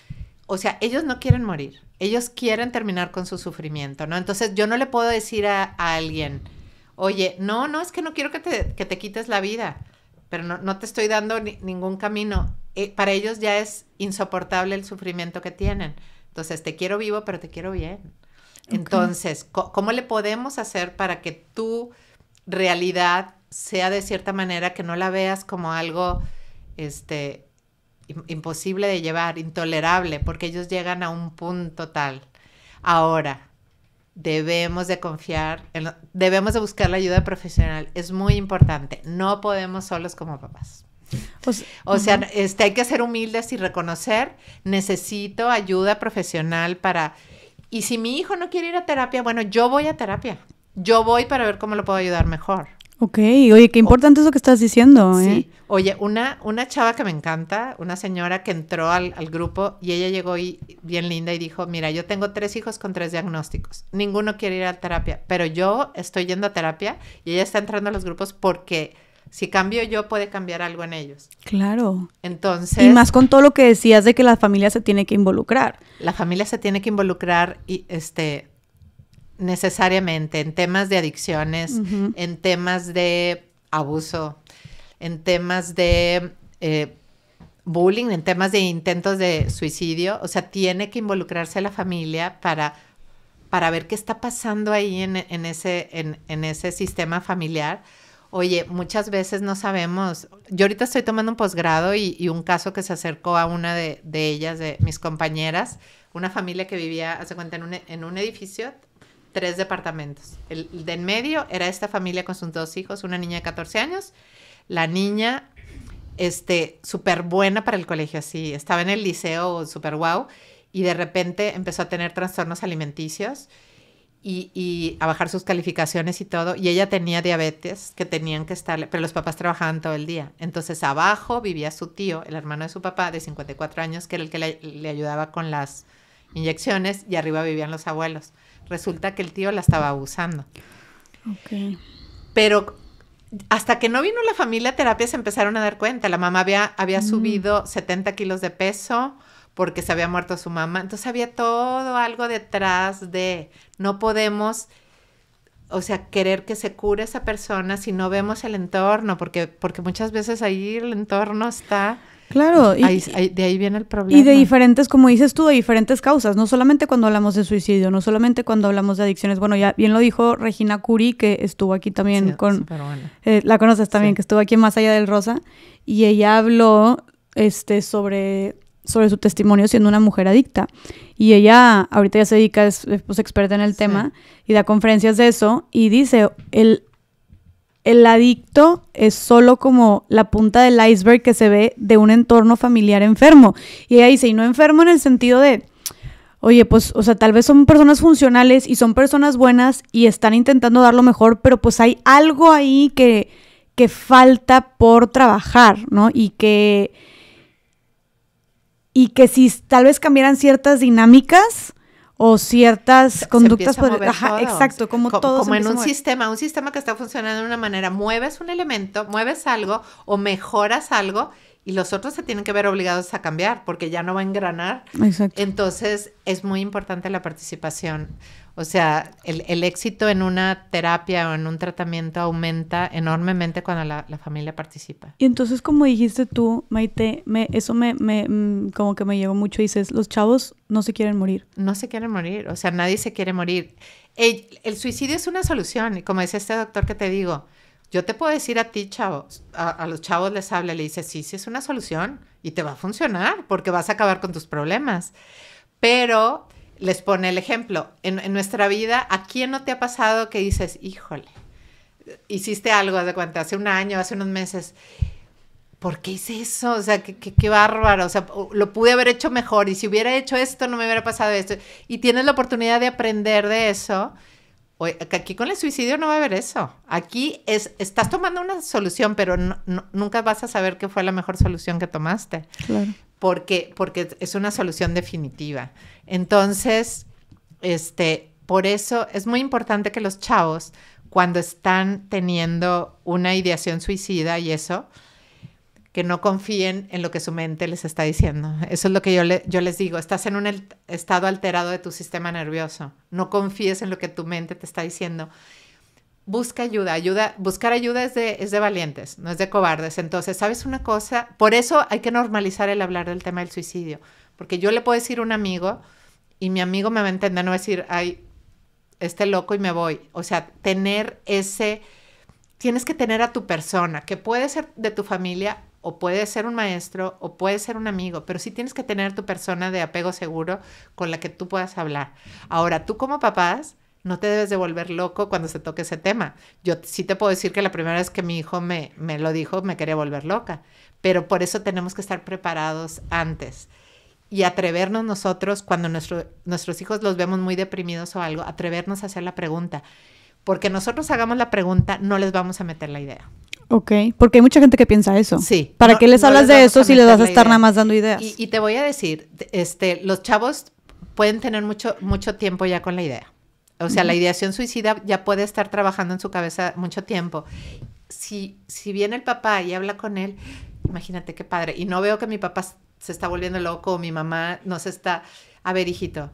[SPEAKER 2] o sea, ellos no quieren morir, ellos quieren terminar con su sufrimiento, ¿no? Entonces yo no le puedo decir a, alguien, oye, no, no, es que no quiero que te, que te quites la vida pero no, te estoy dando ningún camino. Eh, para ellos ya es insoportable el sufrimiento que tienen. Entonces, te quiero vivo, pero te quiero bien.
[SPEAKER 1] Entonces,
[SPEAKER 2] ¿cómo le podemos hacer para que tu realidad sea de cierta manera que no la veas como algo este, imposible de llevar, intolerable, porque ellos llegan a un punto tal. Ahora, debemos de confiar, debemos de buscar la ayuda profesional. Es muy importante. No podemos solos como papás. Pues, o sea, este, hay que ser humildes y reconocer, necesito ayuda profesional para...
[SPEAKER 1] Y si mi hijo
[SPEAKER 2] no quiere ir a terapia, bueno, yo voy a terapia. Yo voy para ver cómo lo puedo ayudar mejor.
[SPEAKER 1] Ok, oye, qué importante es eso que estás diciendo. ¿eh?
[SPEAKER 2] Oye, una, una chava que me encanta, una señora que entró al, grupo y ella llegó bien linda y dijo, mira, yo tengo tres hijos con tres diagnósticos, ninguno quiere ir a terapia, pero yo estoy yendo a terapia y ella está entrando a los grupos porque si cambio yo puede cambiar algo en ellos.
[SPEAKER 1] Claro.
[SPEAKER 2] Entonces. Y más
[SPEAKER 1] con todo lo que decías de que la familia se tiene que involucrar. La
[SPEAKER 2] familia se tiene que involucrar y este necesariamente en temas de adicciones, en temas de abuso, en temas de eh, bullying, en temas de intentos de suicidio. O sea, tiene que involucrarse la familia para, para ver qué está pasando ahí en, ese, en, ese sistema familiar. Oye, muchas veces no sabemos. Yo ahorita estoy tomando un posgrado y, un caso que se acercó a una de, ellas, de mis compañeras, una familia que vivía, hace cuenta, en un, edificio, tres departamentos. El, el de en medio era esta familia con sus dos hijos, una niña de 14 años la niña, este, súper buena para el colegio, así, estaba en el liceo, súper guau, wow, y de repente empezó a tener trastornos alimenticios y, a bajar sus calificaciones y todo, y ella tenía diabetes que tenían que estar... pero los papás trabajaban todo el día, entonces abajo vivía su tío, el hermano de su papá, de 54 años, que era el que le, ayudaba con las inyecciones, y arriba vivían los abuelos. Resulta que el tío la estaba abusando. Ok. Pero hasta que no vino la familia a terapia se empezaron a dar cuenta. La mamá había, mm. subido 70 kilos de peso porque se había muerto su mamá. Entonces había todo algo detrás de no podemos, o sea, querer que se cure esa persona si no vemos el entorno, porque, porque muchas veces ahí el entorno está Claro. Y, de ahí viene el problema. Y de
[SPEAKER 1] diferentes, como dices tú, de diferentes causas. No solamente cuando hablamos de suicidio, no solamente cuando hablamos de adicciones. Bueno, ya bien lo dijo Regina Curi, que estuvo aquí también con... Eh, la conoces también, que estuvo aquí en Más Allá del Rosa. Y ella habló este, sobre sobre su testimonio siendo una mujer adicta. Y ella ahorita ya se dedica, es, pues, experta en el tema y da conferencias de eso y dice, el, el adicto es solo como la punta del iceberg que se ve de un entorno familiar enfermo. Y ella dice, y no enfermo en el sentido de, oye, pues, o sea, tal vez son personas funcionales y son personas buenas y están intentando dar lo mejor, pero pues hay algo ahí que, que falta por trabajar, ¿no? Y que, y que si tal vez cambiaran ciertas dinámicas, o ciertas conductas. Exacto, como todo. Como en un sistema,
[SPEAKER 2] un sistema que está funcionando de una manera, mueves un elemento, mueves algo o mejoras algo y los otros se tienen que ver obligados a cambiar porque ya no va a engranar. Exacto. Entonces es muy importante la participación o sea, el, éxito en una terapia o en un tratamiento aumenta enormemente cuando la, familia participa.
[SPEAKER 1] Y entonces, como dijiste tú, Maite, me, eso me, mm, como que me llegó mucho. Dices, los chavos no se quieren morir. No se quieren morir, o sea, nadie se quiere morir. El, suicidio es una solución, y como
[SPEAKER 2] dice este doctor que te digo, yo te puedo decir a ti, chavos, a, los chavos les habla, le dice, sí, sí es una solución y te va a funcionar porque vas a acabar con tus problemas. Pero les pone el ejemplo. En, nuestra vida, ¿a quién no te ha pasado que dices, híjole, hiciste algo, de cuenta, hace un año, hace unos meses? ¿Por qué hice eso? O sea, qué, bárbaro. O sea, lo pude haber hecho mejor y si hubiera hecho esto, no me hubiera pasado esto. Y tienes la oportunidad de aprender de eso. Eh, aquí con el suicidio no va a haber eso. Aquí es, estás tomando una solución, pero nunca vas a saber qué fue la mejor solución que tomaste. Claro porque, es una solución definitiva. Entonces, este, por eso es muy importante que los chavos, cuando están teniendo una ideación suicida y eso, que no confíen en lo que su mente les está diciendo. Eso es lo que yo, yo les digo. Estás en un estado alterado de tu sistema nervioso. No confíes en lo que tu mente te está diciendo busca ayuda, ayuda, buscar ayuda es de, valientes, no es de cobardes. Entonces, ¿sabes una cosa? Por eso hay que normalizar el hablar del tema del suicidio, porque yo le puedo decir a un amigo y mi amigo me va a entender, no va a decir, ay, este loco y me voy. O sea, tener ese, tienes que tener a tu persona, que puede ser de tu familia o puede ser un maestro o puede ser un amigo, pero sí tienes que tener tu persona de apego seguro con la que tú puedas hablar. Ahora, tú como papás, no te debes de volver loco cuando se toque ese tema. Yo sí te puedo decir que la primera vez que mi hijo me, me lo dijo, me quería volver loca, pero por eso tenemos que estar preparados antes y atrevernos nosotros, cuando nuestros hijos los vemos muy deprimidos o algo, atrevernos a hacer la pregunta. Porque nosotros hagamos la pregunta, no les vamos a meter la idea.
[SPEAKER 1] Ok, porque hay mucha gente que piensa eso. Sí. ¿Para qué les hablas de eso si les vas a estar nada más dando ideas? Y,
[SPEAKER 2] y, te voy a decir, este, los chavos pueden tener mucho, mucho tiempo ya con la idea. O sea, la ideación suicida ya puede estar trabajando en su cabeza mucho tiempo. Si, si viene el papá y habla con él, imagínate qué padre. Y no veo que mi papá se está volviendo loco o mi mamá no se está... A ver, hijito.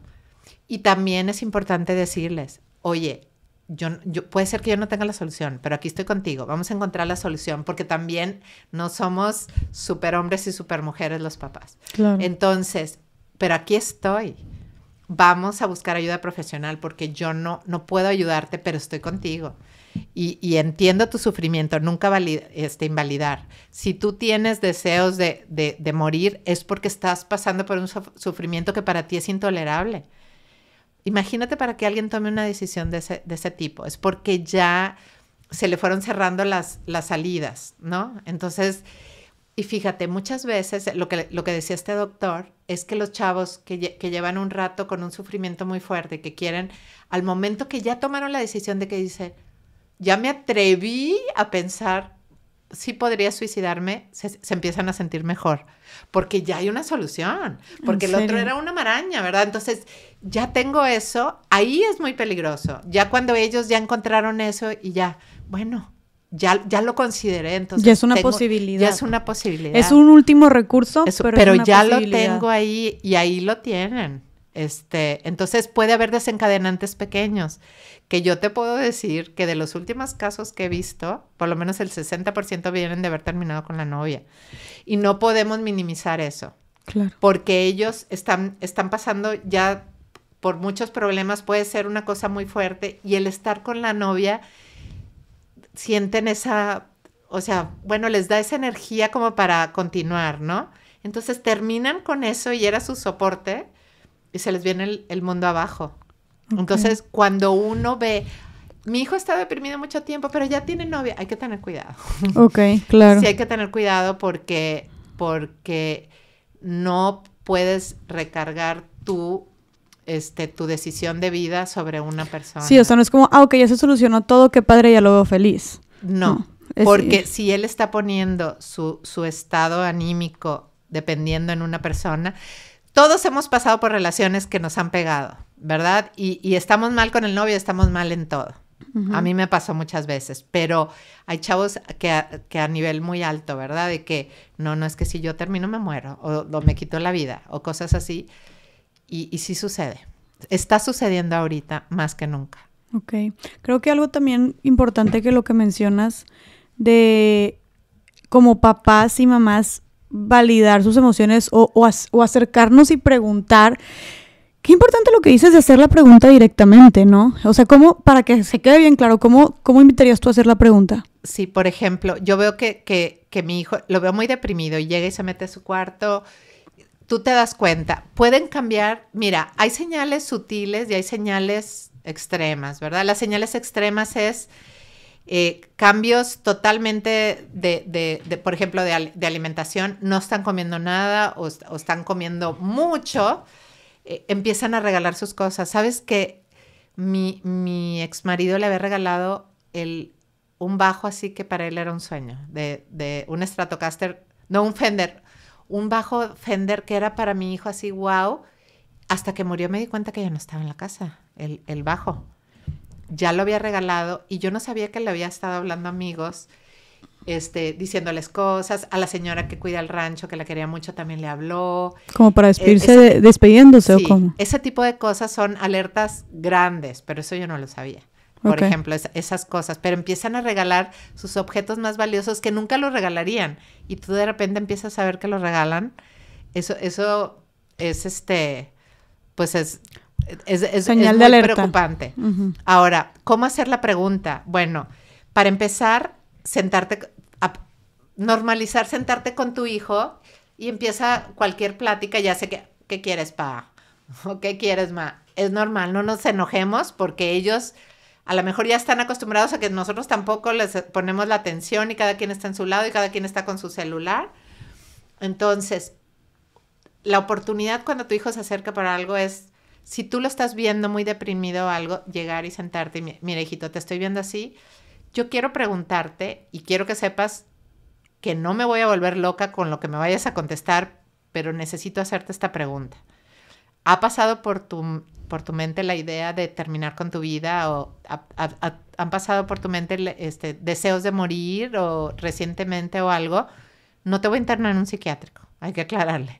[SPEAKER 2] Y también es importante decirles, oye, yo, yo, puede ser que yo no tenga la solución, pero aquí estoy contigo, vamos a encontrar la solución, porque también no somos superhombres y mujeres los papás. Entonces, pero aquí estoy vamos a buscar ayuda profesional porque yo no, no puedo ayudarte, pero estoy contigo. Y, entiendo tu sufrimiento, nunca este, invalidar. Si tú tienes deseos de, morir, es porque estás pasando por un sufrimiento que para ti es intolerable. Imagínate para que alguien tome una decisión de ese, tipo. Es porque ya se le fueron cerrando las, las salidas, ¿no? Entonces, y fíjate, muchas veces eh, lo que, lo que decía este doctor es que los chavos que, llevan un rato con un sufrimiento muy fuerte, que quieren, al momento que ya tomaron la decisión de que dice, ya me atreví a pensar si podría suicidarme, se, se empiezan a sentir mejor, porque ya hay una solución, porque el otro era una maraña, ¿verdad? Entonces, ya tengo eso, ahí es muy peligroso, ya cuando ellos ya encontraron eso y ya, bueno, ya, ya lo consideré, entonces. Ya es una posibilidad. Ya es una posibilidad. Es
[SPEAKER 1] un último recurso, pero, ya lo tengo ahí
[SPEAKER 2] y ahí lo tienen. Este, entonces puede haber desencadenantes pequeños, que yo te puedo decir que de los últimos casos que he visto, por lo menos el 60% vienen de haber terminado con la novia. Y no podemos minimizar eso. Claro. Porque ellos están, están pasando ya por muchos problemas, puede ser una cosa muy fuerte, y el estar con la novia sienten esa, o sea, bueno, les da esa energía como para continuar, ¿no? Entonces terminan con eso y era su soporte y se les viene el, mundo abajo. Entonces, cuando uno ve, mi hijo está deprimido mucho tiempo, pero ya tiene novia, hay que tener cuidado.
[SPEAKER 1] *laughs* Ok, claro. Sí, hay
[SPEAKER 2] que tener cuidado porque, porque no puedes recargar tú este, tu decisión de vida sobre una persona. Sí, o
[SPEAKER 1] sea, no es como, ah, ok, ya se solucionó todo, qué padre, ya lo veo feliz. No, porque
[SPEAKER 2] si él está poniendo su, su estado anímico dependiendo en una persona, todos hemos pasado por relaciones que nos han pegado, ¿verdad? Y, y estamos mal con el novio, estamos mal en todo. A mí me pasó muchas veces, pero hay chavos que a, que a, nivel muy alto, ¿verdad? De que no, no es que si yo termino me muero o, o me quito la vida o cosas así. Y, y sí sucede. Está sucediendo ahorita más que nunca.
[SPEAKER 1] Ok. Creo que algo también importante que lo que mencionas de como papás y mamás validar sus emociones o, acercarnos y preguntar. Qué importante lo que dices de hacer la pregunta directamente, ¿no? O sea, ¿cómo, para que se quede bien claro, ¿cómo, cómo invitarías tú a hacer la pregunta?
[SPEAKER 2] Sí, por ejemplo, yo veo que, que, que mi hijo lo veo muy deprimido y llega y se mete a su cuarto tú te das cuenta, pueden cambiar, mira, hay señales sutiles y hay señales extremas, ¿verdad? Las señales extremas es eh, cambios totalmente de, por ejemplo, de, alimentación, no están comiendo nada o, están comiendo mucho, eh, empiezan a regalar sus cosas. ¿Sabes que mi, ex marido le había regalado el, un bajo así que para él era un sueño, de, de un Stratocaster, no un Fender, un bajo Fender que era para mi hijo así, wow. Hasta que murió me di cuenta que ya no estaba en la casa, el, bajo. Ya lo había regalado y yo no sabía que le había estado hablando a amigos, este, diciéndoles cosas. A la señora que cuida el rancho, que la quería mucho, también le habló. Como para eh, despedirse, despediéndose despidiéndose o Ese tipo de cosas son alertas grandes, pero eso yo no lo sabía por ejemplo, esas cosas, pero empiezan a regalar sus objetos más valiosos que nunca los regalarían y tú de repente empiezas a ver que los regalan. Eso, eso es este, pues es, es, Señal de muy preocupante. Ahora, ¿cómo hacer la pregunta? Bueno, para empezar, sentarte, normalizar, sentarte con tu hijo y empieza cualquier plática, ya sé que, ¿qué quieres, pa? *laughs* ¿O qué quieres, ma? Es normal, no nos enojemos porque ellos a lo mejor ya están acostumbrados a que nosotros tampoco les ponemos la atención y cada quien está en su lado y cada quien está con su celular. Entonces, la oportunidad cuando tu hijo se acerca para algo es, si tú lo estás viendo muy deprimido o algo, llegar y sentarte y, mira hijito, te estoy viendo así, yo quiero preguntarte y quiero que sepas que no me voy a volver loca con lo que me vayas a contestar, pero necesito hacerte esta pregunta. ¿Ha pasado por tu por tu mente la idea de terminar con tu vida o han pasado por tu mente este, deseos de morir o recientemente o algo, no te voy a internar en un psiquiátrico, hay que aclararle.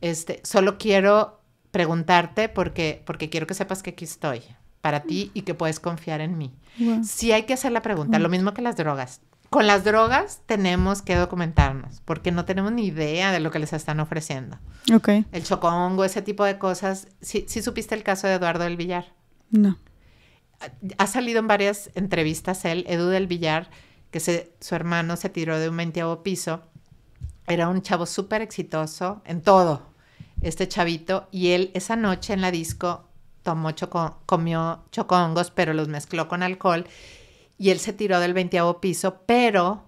[SPEAKER 2] Este, solo quiero preguntarte porque, porque quiero que sepas que aquí estoy para ti y que puedes confiar en mí. si hay que hacer la pregunta, lo mismo que las drogas con las drogas tenemos que documentarnos porque no tenemos ni idea de lo que les están ofreciendo. Ok. El chocongo, ese tipo de cosas. ¿Sí, supiste el caso de Eduardo del Villar? No. Ha, salido en varias entrevistas él, Edu del Villar, que su hermano se tiró de un veintiavo piso. Era un chavo súper exitoso en todo, este chavito. Y él esa noche en la disco tomó choco, comió chocongos, pero los mezcló con alcohol y él se tiró del veintiavo piso, pero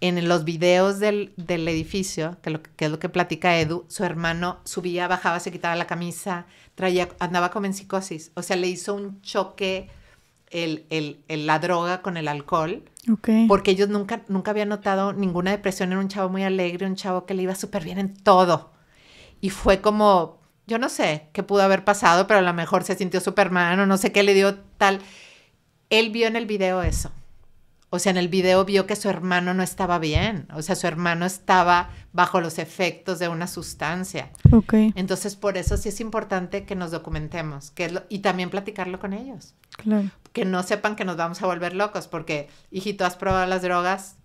[SPEAKER 2] en los videos del, del edificio, que, lo, que, es lo que platica Edu, su hermano subía, bajaba, se quitaba la camisa, traía, andaba como en psicosis. O sea, le hizo un choque el, el, la droga con el alcohol. Porque ellos nunca, nunca habían notado ninguna depresión. Era un chavo muy alegre, un chavo que le iba súper bien en todo. Y fue como, yo no sé qué pudo haber pasado, pero a lo mejor se sintió Superman o no sé qué le dio tal él vio en el video eso. O sea, en el video vio que su hermano no estaba bien. O sea, su hermano estaba bajo los efectos de una sustancia. Ok. Entonces, por eso sí es importante que nos documentemos que y también platicarlo con ellos. Claro. Que no sepan que nos vamos a volver locos porque, hijito, has probado las drogas.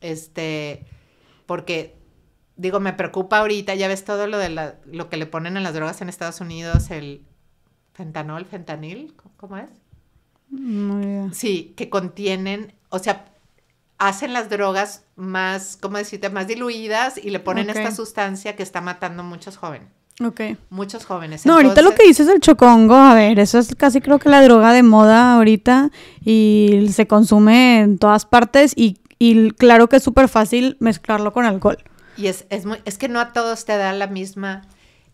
[SPEAKER 2] Este, porque, digo, me preocupa ahorita, ya ves todo lo, de lo que le ponen en las drogas en Estados Unidos, el fentanol, fentanil, ¿cómo es? Sí, que contienen, o sea, hacen las drogas más, ¿cómo decirte?, más diluidas y le ponen esta sustancia que está matando muchos jóvenes. Ok. Muchos jóvenes. No, ahorita lo que
[SPEAKER 1] dices es el chocongo, a ver, eso es casi creo que la droga de moda ahorita y se consume en todas partes y, claro que es súper fácil mezclarlo con alcohol. Y es,
[SPEAKER 2] es, es que no a todos te da la misma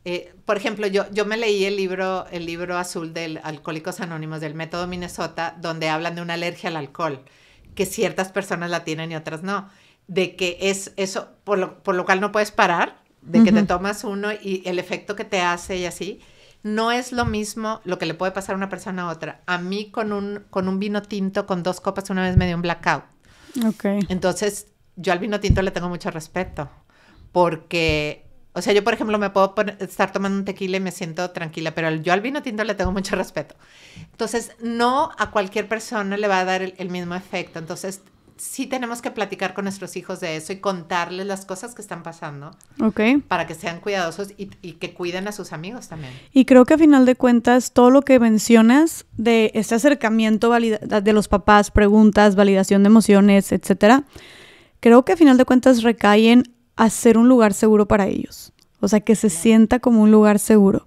[SPEAKER 2] eh, por ejemplo, yo, yo me leí el libro, el libro azul del Alcohólicos Anónimos del Método Minnesota, donde hablan de una alergia al alcohol, que ciertas personas la tienen y otras no, de que es eso, por lo, cual no puedes parar, de que te tomas uno y el efecto que te hace y así. No es lo mismo lo que le puede pasar a una persona a otra. A mí con un, con un vino tinto, con dos copas, una vez me dio un blackout. Entonces, yo al vino tinto le tengo mucho respeto, porque o sea, yo, por ejemplo, me puedo estar tomando un tequila y me siento tranquila, pero yo al vino tinto le tengo mucho respeto. Entonces, no a cualquier persona le va a dar el, mismo efecto. Entonces, sí tenemos que platicar con nuestros hijos de eso y contarles las cosas que están pasando. Para que sean cuidadosos y, y, que cuiden a sus amigos también.
[SPEAKER 1] Y creo que a final de cuentas, todo lo que mencionas de este acercamiento de los papás, preguntas, validación de emociones, etcétera, creo que a final de cuentas recaen hacer un lugar seguro para ellos. O sea, que se sienta como un lugar seguro.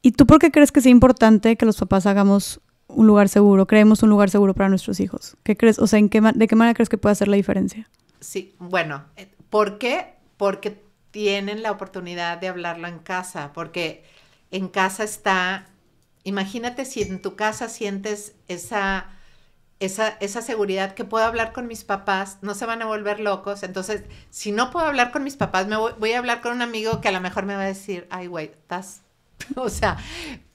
[SPEAKER 1] ¿Y tú por qué crees que es importante que los papás hagamos un lugar seguro, creemos un lugar seguro para nuestros hijos? ¿Qué crees? O sea, ¿en ¿de qué manera crees que puede hacer la diferencia?
[SPEAKER 2] Sí, bueno, eh, ¿por qué? Porque tienen la oportunidad de hablarlo en casa, porque en casa está, imagínate si en tu casa sientes esa esa, esa seguridad que puedo hablar con mis papás, no se van a volver locos. Entonces, si no puedo hablar con mis papás, me voy, a hablar con un amigo que a lo mejor me va a decir, ay, güey, estás *laughs* o sea,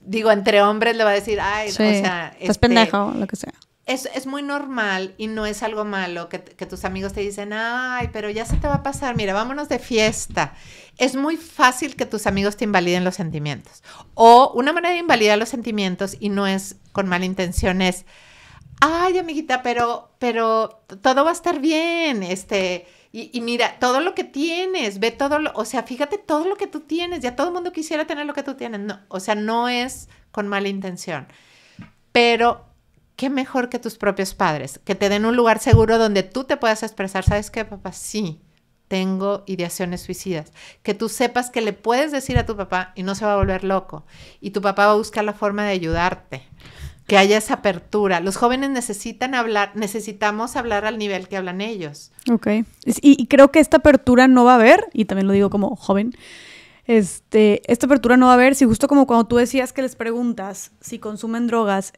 [SPEAKER 2] digo, entre hombres le va a decir, ay, o sea, estás este, pendejo, lo que sea. Es, es, muy normal y no es algo malo que, que, tus amigos te dicen, ay, pero ya se te va a pasar, mira, vámonos de fiesta. Es muy fácil que tus amigos te invaliden los sentimientos. O una manera de invalidar los sentimientos, y no es con mala intención, es ay, amiguita, pero, pero todo va a estar bien, este, y, mira, todo lo que tienes, ve todo lo, o sea, fíjate todo lo que tú tienes, ya todo el mundo quisiera tener lo que tú tienes, no, o sea, no es con mala intención, pero qué mejor que tus propios padres, que te den un lugar seguro donde tú te puedas expresar, ¿sabes qué, papá? Sí, tengo ideaciones suicidas. Que tú sepas que le puedes decir a tu papá y no se va a volver loco. Y tu papá va a buscar la forma de ayudarte que haya esa apertura. Los jóvenes necesitan hablar, necesitamos hablar al nivel que hablan ellos.
[SPEAKER 1] Ok. Y, creo que esta apertura no va a haber, y también lo digo como joven, este, esta apertura no va a haber si justo como cuando tú decías que les preguntas si consumen drogas,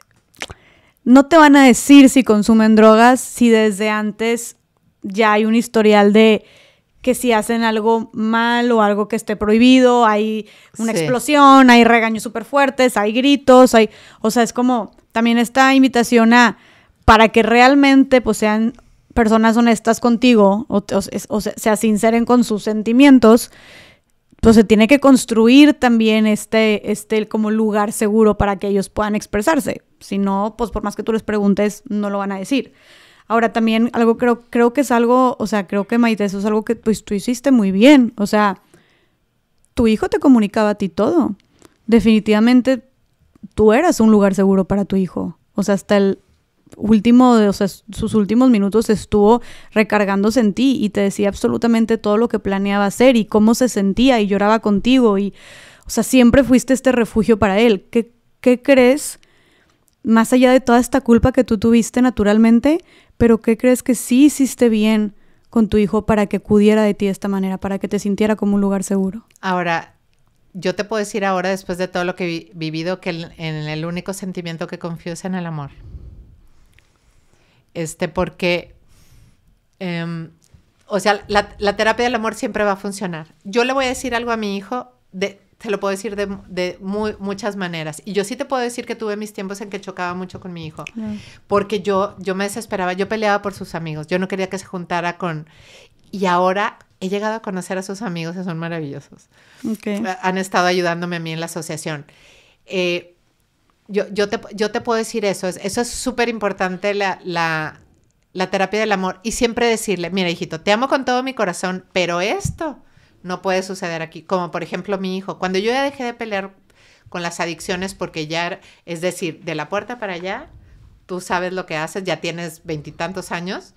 [SPEAKER 1] no te van a decir si consumen drogas si desde antes ya hay un historial de que si hacen algo mal o algo que esté prohibido, hay una explosión, hay regaños súper fuertes, hay gritos, hay, o sea, es como también esta invitación a, para que realmente pues sean personas honestas contigo o, o, o sea, sinceren con sus sentimientos, pues se tiene que construir también este, este como lugar seguro para que ellos puedan expresarse. Si no, pues por más que tú les preguntes, no lo van a decir. Ahora también algo creo, creo que es algo, o sea, creo que Maite, eso es algo que pues, tú hiciste muy bien. O sea, tu hijo te comunicaba a ti todo. Definitivamente tú eras un lugar seguro para tu hijo. O sea, hasta el último, de, o sea, sus últimos minutos estuvo recargándose en ti y te decía absolutamente todo lo que planeaba hacer y cómo se sentía y lloraba contigo y, o sea, siempre fuiste este refugio para él. ¿Qué, qué crees más allá de toda esta culpa que tú tuviste naturalmente, pero ¿qué crees que sí hiciste bien con tu hijo para que acudiera de ti de esta manera, para que te sintiera como un lugar seguro?
[SPEAKER 2] Ahora, yo te puedo decir ahora, después de todo lo que he vivido, que el, en el único sentimiento que confío es en el amor. Este, porque, em, o sea, la, terapia del amor siempre va a funcionar. Yo le voy a decir algo a mi hijo de, te lo puedo decir de, muchas maneras. Y yo sí te puedo decir que tuve mis tiempos en que chocaba mucho con mi hijo, ah. porque yo, yo me desesperaba, yo peleaba por sus amigos, yo no quería que se juntara con... Y ahora he llegado a conocer a sus amigos, y son maravillosos. Han estado ayudándome a mí en la asociación. Eh, yo, yo, te, puedo decir eso, eso es súper importante, la, la terapia del amor. Y siempre decirle, mira hijito, te amo con todo mi corazón, pero esto no puede suceder aquí. Como por ejemplo mi hijo, cuando yo ya dejé de pelear con las adicciones porque ya, es decir, de la puerta para allá, tú sabes lo que haces, ya tienes veintitantos años,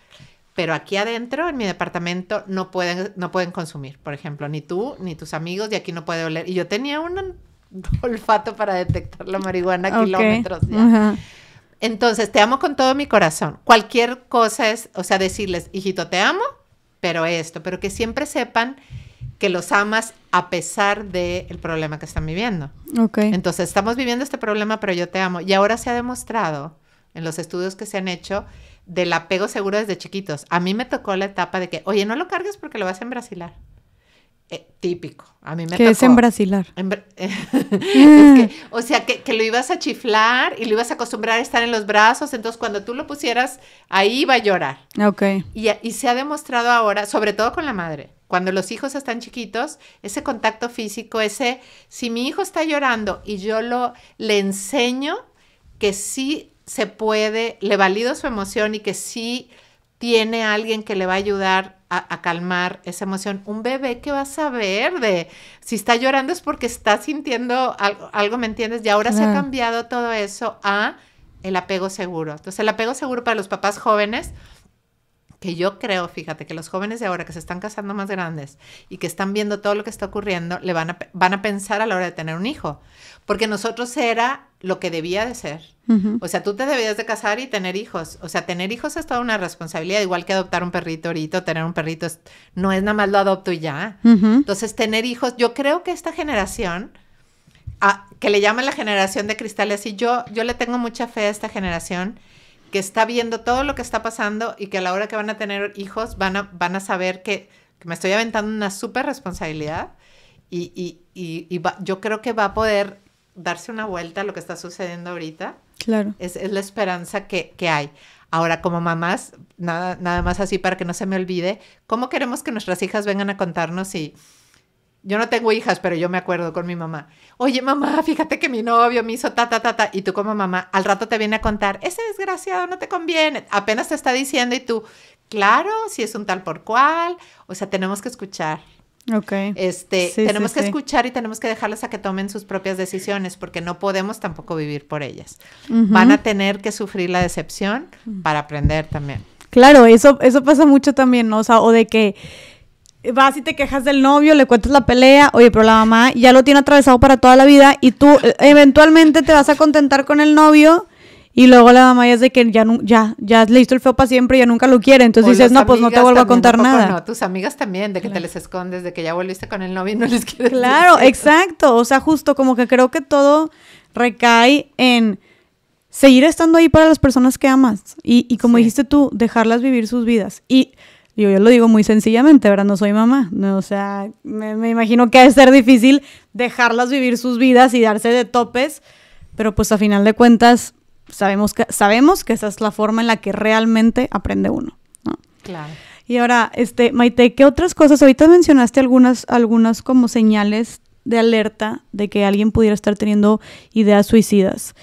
[SPEAKER 2] pero aquí adentro, en mi departamento, no pueden, no pueden consumir, por ejemplo, ni tú, ni tus amigos, y aquí no puede oler. Y yo tenía un *laughs* olfato para detectar la marihuana kilómetros. Entonces, te amo con todo mi corazón. Cualquier cosa es, o sea, decirles, hijito, te amo, pero esto, pero que siempre sepan que los amas a pesar del problema que están viviendo. Okay. Entonces, estamos viviendo este problema, pero yo te amo. Y ahora se ha demostrado en los estudios que se han hecho del apego seguro desde chiquitos. A mí me tocó la etapa de que, oye, no lo cargues porque lo vas a embrasilar. Eh, típico. A mí me ¿Qué tocó. *laughs* es embrasilar? *laughs* o sea, que, lo ibas a chiflar y lo ibas a acostumbrar a estar en los brazos, entonces cuando tú lo pusieras, ahí iba a llorar. Ok. Y, y se ha demostrado ahora, sobre todo con la madre, cuando los hijos están chiquitos, ese contacto físico, ese, si mi hijo está llorando y yo lo, le enseño que sí se puede, le valido su emoción y que sí tiene alguien que le va a ayudar a, calmar esa emoción. Un bebé que va a saber de si está llorando es porque está sintiendo algo, algo ¿me entiendes? Y ahora se ha cambiado todo eso a el apego seguro. Entonces, el apego seguro para los papás jóvenes que yo creo, fíjate, que los jóvenes de ahora que se están casando más grandes y que están viendo todo lo que está ocurriendo, le van a, van a pensar a la hora de tener un hijo. Porque nosotros era lo que debía de ser. O sea, tú te debías de casar y tener hijos. O sea, tener hijos es toda una responsabilidad, igual que adoptar un perrito ahorita, tener un perrito no es nada más lo adopto y ya. Entonces, tener hijos, yo creo que esta generación, que le llaman la generación de cristales, y yo, yo le tengo mucha fe a esta generación que está viendo todo lo que está pasando y que a la hora que van a tener hijos van a, van a saber que, me estoy aventando una súper responsabilidad y, yo creo que va a poder darse una vuelta a lo que está sucediendo ahorita. Claro. Es, la esperanza que, hay. Ahora, como mamás, nada, nada más así para que no se me olvide, ¿cómo queremos que nuestras hijas vengan a contarnos y... Si, yo no tengo hijas, pero yo me acuerdo con mi mamá. Oye, mamá, fíjate que mi novio me hizo ta, ta, ta, ta. Y tú como mamá, al rato te viene a contar, ese desgraciado no te conviene. Apenas te está diciendo y tú, claro, si es un tal por cual. O sea, tenemos que escuchar. Ok. Este, tenemos que escuchar y tenemos que dejarlas a que tomen sus propias decisiones porque no podemos tampoco vivir por ellas. Van a tener que sufrir la decepción para aprender también.
[SPEAKER 1] Claro, eso, eso pasa mucho también, ¿no? O sea, o de que vas y te quejas del novio, le cuentas la pelea, oye, pero la mamá ya lo tiene atravesado para toda la vida y tú eh, eventualmente te vas a contentar con el novio y luego la mamá ya es de que ya, ya, ya le hizo el feo para siempre, y ya nunca lo quiere. Entonces dices, no, pues no te vuelvo a contar nada. No,
[SPEAKER 2] tus amigas también, de que te les escondes, de que ya volviste con el novio y no les quieres. Claro, exacto.
[SPEAKER 1] O sea, justo como que creo que todo recae en seguir estando ahí para las personas que amas. Y, como dijiste tú, dejarlas vivir sus vidas. Y yo lo digo muy sencillamente, ¿verdad? No soy mamá. No, o sea, me, me imagino que debe ser difícil dejarlas vivir sus vidas y darse de topes, pero pues a final de cuentas sabemos que, sabemos que esa es la forma en la que realmente aprende uno, ¿no? Claro. Y ahora, este, Maite, ¿qué otras cosas? Ahorita mencionaste algunas, algunas como señales de alerta de que alguien pudiera estar teniendo ideas suicidas.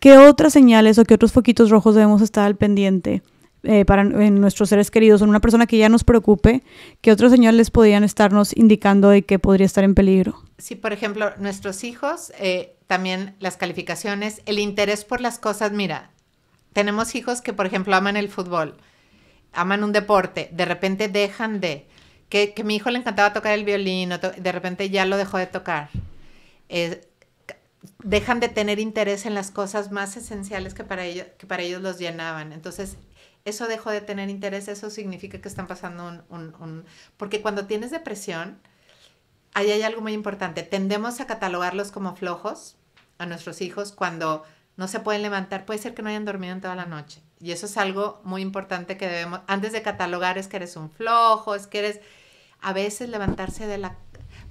[SPEAKER 1] ¿Qué otras señales o qué otros foquitos rojos debemos estar al pendiente? Eh, para en nuestros seres queridos, en una persona que ya nos preocupe, que otros señales podrían estarnos indicando de que podría estar en peligro?
[SPEAKER 2] Sí, por ejemplo, nuestros hijos, eh, también las calificaciones, el interés por las cosas, mira, tenemos hijos que, por ejemplo, aman el fútbol, aman un deporte, de repente dejan de, que, mi hijo le encantaba tocar el violín, de repente ya lo dejó de tocar. Eh, dejan de tener interés en las cosas más esenciales que para ellos, que para ellos los llenaban. Entonces, eso dejó de tener interés, eso significa que están pasando un, un, Porque cuando tienes depresión, ahí hay algo muy importante. Tendemos a catalogarlos como flojos a nuestros hijos cuando no se pueden levantar. Puede ser que no hayan dormido en toda la noche. Y eso es algo muy importante que debemos, antes de catalogar es que eres un flojo, es que eres... A veces levantarse de la...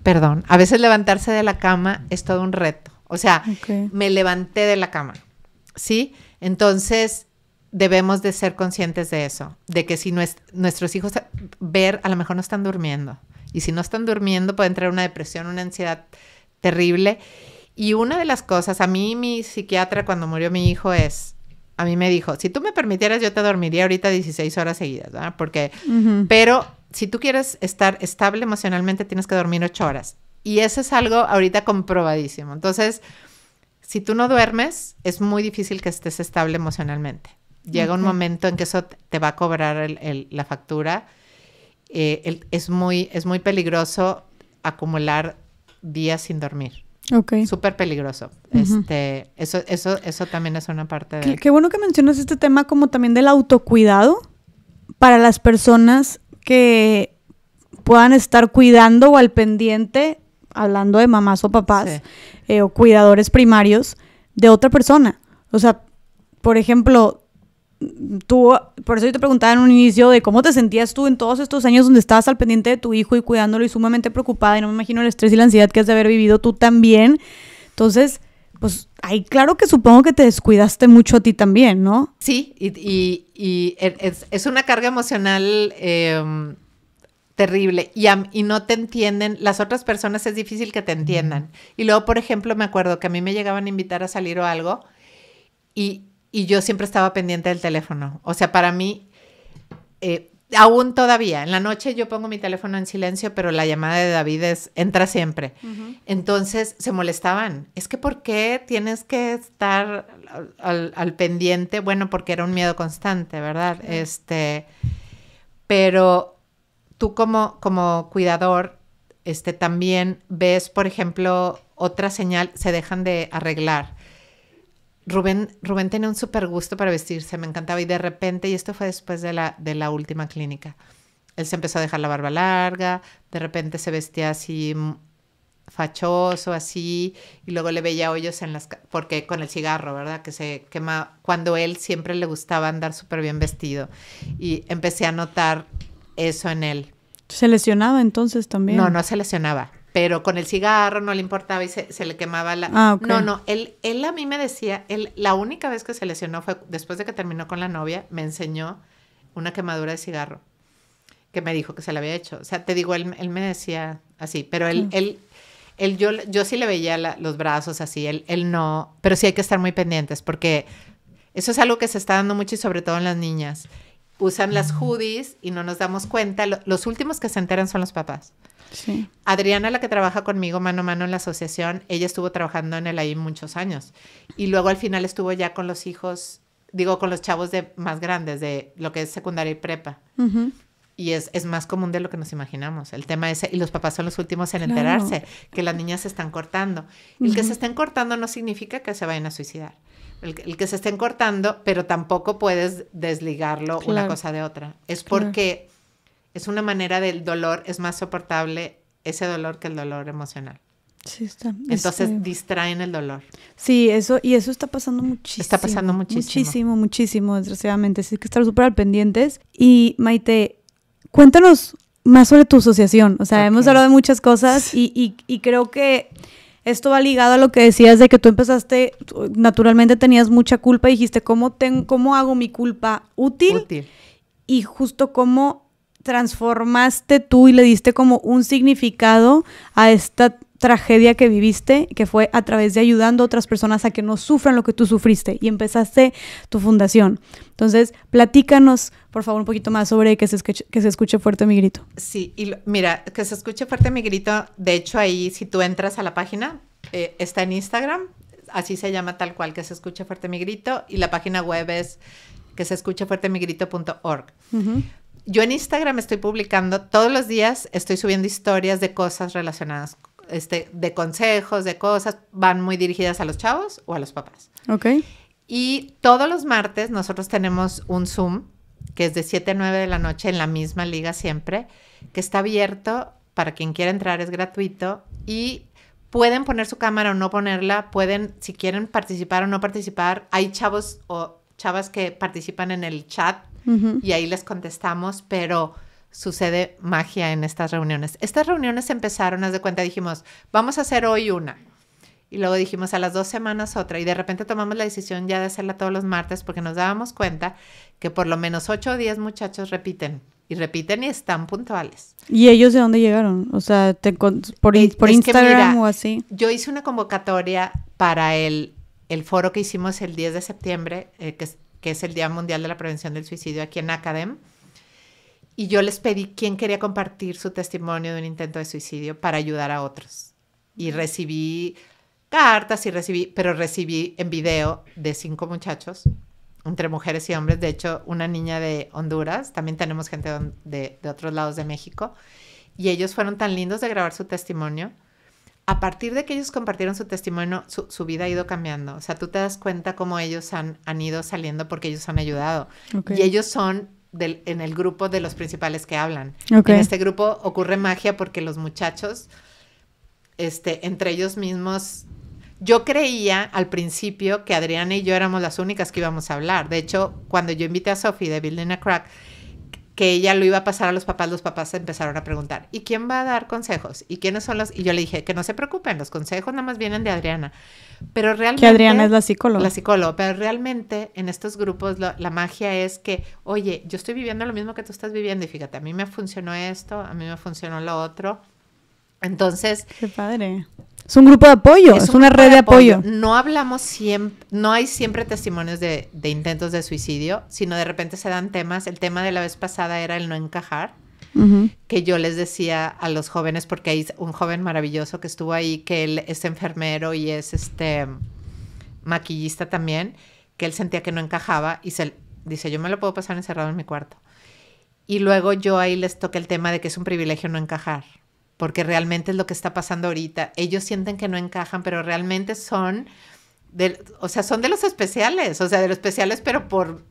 [SPEAKER 2] Perdón, a veces levantarse de la cama es todo un reto. O sea, me levanté de la cama. ¿Sí? Entonces, debemos de ser conscientes de eso, de que si nuestros hijos ver, a lo mejor no están durmiendo. Y si no están durmiendo, puede entrar una depresión, una ansiedad terrible. Y una de las cosas, a mí mi psiquiatra cuando murió mi hijo es, a mí me dijo, si tú me permitieras, yo te dormiría ahorita 16 horas seguidas, Porque, pero si tú quieres estar estable emocionalmente, tienes que dormir 8 horas. Y eso es algo ahorita comprobadísimo. Entonces, si tú no duermes, es muy difícil que estés estable emocionalmente. Llega un momento en que eso te va a cobrar la factura. Eh, es, muy, es muy peligroso acumular días sin dormir. Ok. Súper peligroso. este, eso, eso, eso también es una parte de... Qué,
[SPEAKER 1] bueno que mencionas este tema como también del autocuidado para las personas que puedan estar cuidando o al pendiente, hablando de mamás o papás, eh, o cuidadores primarios de otra persona. O sea, por ejemplo, tú, por eso yo te preguntaba en un inicio de cómo te sentías tú en todos estos años donde estabas al pendiente de tu hijo y cuidándolo y sumamente preocupada y no me imagino el estrés y la ansiedad que has de haber vivido tú también. Entonces, pues hay claro que supongo que te descuidaste mucho a ti también, ¿no?
[SPEAKER 2] Sí, y, e, es, una carga emocional em, terrible y, y no te entienden, las otras personas es difícil que te entiendan. Y luego, por ejemplo, me acuerdo que a mí me llegaban a invitar a salir o algo y y yo siempre estaba pendiente del teléfono. O sea, para mí, eh, aún todavía, en la noche yo pongo mi teléfono en silencio, pero la llamada de David entra siempre. Entonces se molestaban. Es que ¿por qué tienes que estar al, pendiente? Bueno, porque era un miedo constante, ¿verdad? Este, pero tú como, como cuidador, este, también ves, por ejemplo, otra señal, se dejan de arreglar Rubén, Rubén tenía un súper gusto para vestirse, me encantaba. Y de repente, y esto fue después de la, de la última clínica, él se empezó a dejar la barba larga, de repente se vestía así mm, fachoso, así, y luego le veía hoyos en las... porque con el cigarro, ¿verdad? Que se quema, cuando él siempre le gustaba andar súper bien vestido. Y empecé a notar eso en él.
[SPEAKER 1] ¿Se lesionaba entonces también? No, no se
[SPEAKER 2] lesionaba pero con el cigarro no le importaba y se, le quemaba la... Ah, no, no, él, él a mí me decía, la única vez que se lesionó fue después de que terminó con la novia, me enseñó una quemadura de cigarro que me dijo que se la había hecho. O sea, te digo, él, me decía así, pero mm. él, él, yo, yo sí le veía los brazos así, él, él no, pero sí hay que estar muy pendientes porque eso es algo que se está dando mucho y sobre todo en las niñas usan las hoodies y no nos damos cuenta. los últimos que se enteran son los papás. Sí. Adriana, la que trabaja conmigo mano a mano en la asociación, ella estuvo trabajando en el ahí muchos años y luego al final estuvo ya con los hijos, digo, con los chavos de más grandes, de lo que es secundaria y prepa. Y es, más común de lo que nos imaginamos. El tema es, y los papás son los últimos en enterarse, que las niñas se están cortando. El que se estén cortando no significa que se vayan a suicidar. El, que se estén cortando, pero tampoco puedes desligarlo una cosa de otra. Es porque es una manera del dolor, es más soportable ese dolor que el dolor emocional.
[SPEAKER 1] Sí, está. Entonces
[SPEAKER 2] distraen el dolor.
[SPEAKER 1] Sí, eso, y eso está pasando muchísimo. Está pasando muchísimo. Muchísimo, muchísimo, desgraciadamente. Así que estar súper al pendientes. Y Maite, Cuéntanos más sobre tu asociación. O sea, hemos hablado de muchas cosas y, y, creo que esto va ligado a lo que decías de que tú empezaste, naturalmente tenías mucha culpa y dijiste, ¿cómo, ten cómo hago mi culpa útil? útil? Y justo cómo transformaste tú y le diste como un significado a esta tragedia que viviste, que fue a través de ayudando a otras personas a que no sufran lo que tú sufriste y empezaste tu fundación. Entonces, platícanos, por favor, un poquito más sobre que se escuche, que se escuche fuerte mi grito.
[SPEAKER 2] Sí, y mira, que se escuche fuerte mi grito, de hecho ahí si tú entras a la página, eh, está en Instagram, así se llama tal cual, que se escuche fuerte mi grito, y la página web es que se escuche fuerte mi grito.org. punto org Yo en Instagram estoy publicando todos los días, estoy subiendo historias de cosas relacionadas con este, de consejos, de cosas, van muy dirigidas a los chavos o a los papás. Ok. Y todos los martes nosotros tenemos un Zoom, que es de 7 a 9 de la noche en la misma liga siempre, que está abierto para quien quiera entrar, es gratuito y pueden poner su cámara o no ponerla, pueden, si quieren participar o no participar, hay chavos o chavas que participan en el chat y ahí les contestamos, pero sucede magia en estas reuniones. Estas reuniones empezaron, haz de cuenta, dijimos, vamos a hacer hoy una. Y luego dijimos a las dos semanas otra. Y de repente tomamos la decisión ya de hacerla todos los martes porque nos dábamos cuenta que por lo menos ocho o diez muchachos repiten. Y repiten y están puntuales.
[SPEAKER 1] ¿Y ellos de dónde llegaron? O sea, por, eh, Instagram o así.
[SPEAKER 2] Yo hice una convocatoria para el, el foro que hicimos el 10 de septiembre, eh, que, que es el Día Mundial de la Prevención del Suicidio aquí en Academ y yo les pedí quién quería compartir su testimonio de un intento de suicidio para ayudar a otros. Y recibí cartas y recibí, pero recibí en video de cinco muchachos, entre mujeres y hombres. De hecho, una niña de Honduras, también tenemos gente de, de otros lados de México. Y ellos fueron tan lindos de grabar su testimonio. A partir de que ellos compartieron su testimonio, su, vida ha ido cambiando. O sea, tú te das cuenta cómo ellos han, han ido saliendo porque ellos han ayudado. Y ellos son en el grupo de los principales que hablan. En este grupo ocurre magia porque los muchachos, este, entre ellos mismos, yo creía al principio que Adriana y yo éramos las únicas que íbamos a hablar. De hecho, cuando yo invité a Sophie de Building a Crack, que ella lo iba a pasar a los papás, los papás empezaron a preguntar, ¿y quién va a dar consejos? ¿Y quiénes son los? Y yo le dije, que no se preocupen, los consejos nada más vienen de Adriana. Pero realmente... Que Adriana es la psicóloga. La psicóloga, pero realmente en estos grupos la magia es que, oye, yo estoy viviendo lo mismo que tú estás viviendo y fíjate, a mí me funcionó esto, a mí me funcionó lo otro. Entonces... Qué padre.
[SPEAKER 1] Es un grupo de apoyo, es, una red de apoyo.
[SPEAKER 2] No hablamos siempre, no hay siempre testimonios de, intentos de suicidio, sino de repente se dan temas. El tema de la vez pasada era el no encajar, que yo les decía a los jóvenes, porque hay un joven maravilloso que estuvo ahí, que él es enfermero y es este maquillista también, que él sentía que no encajaba y se dice, yo me lo puedo pasar encerrado en mi cuarto. Y luego yo ahí les toqué el tema de que es un privilegio no encajar porque realmente es lo que está pasando ahorita. Ellos sienten que no encajan, pero realmente son, de, o sea, son de los especiales, o sea, de los especiales, pero por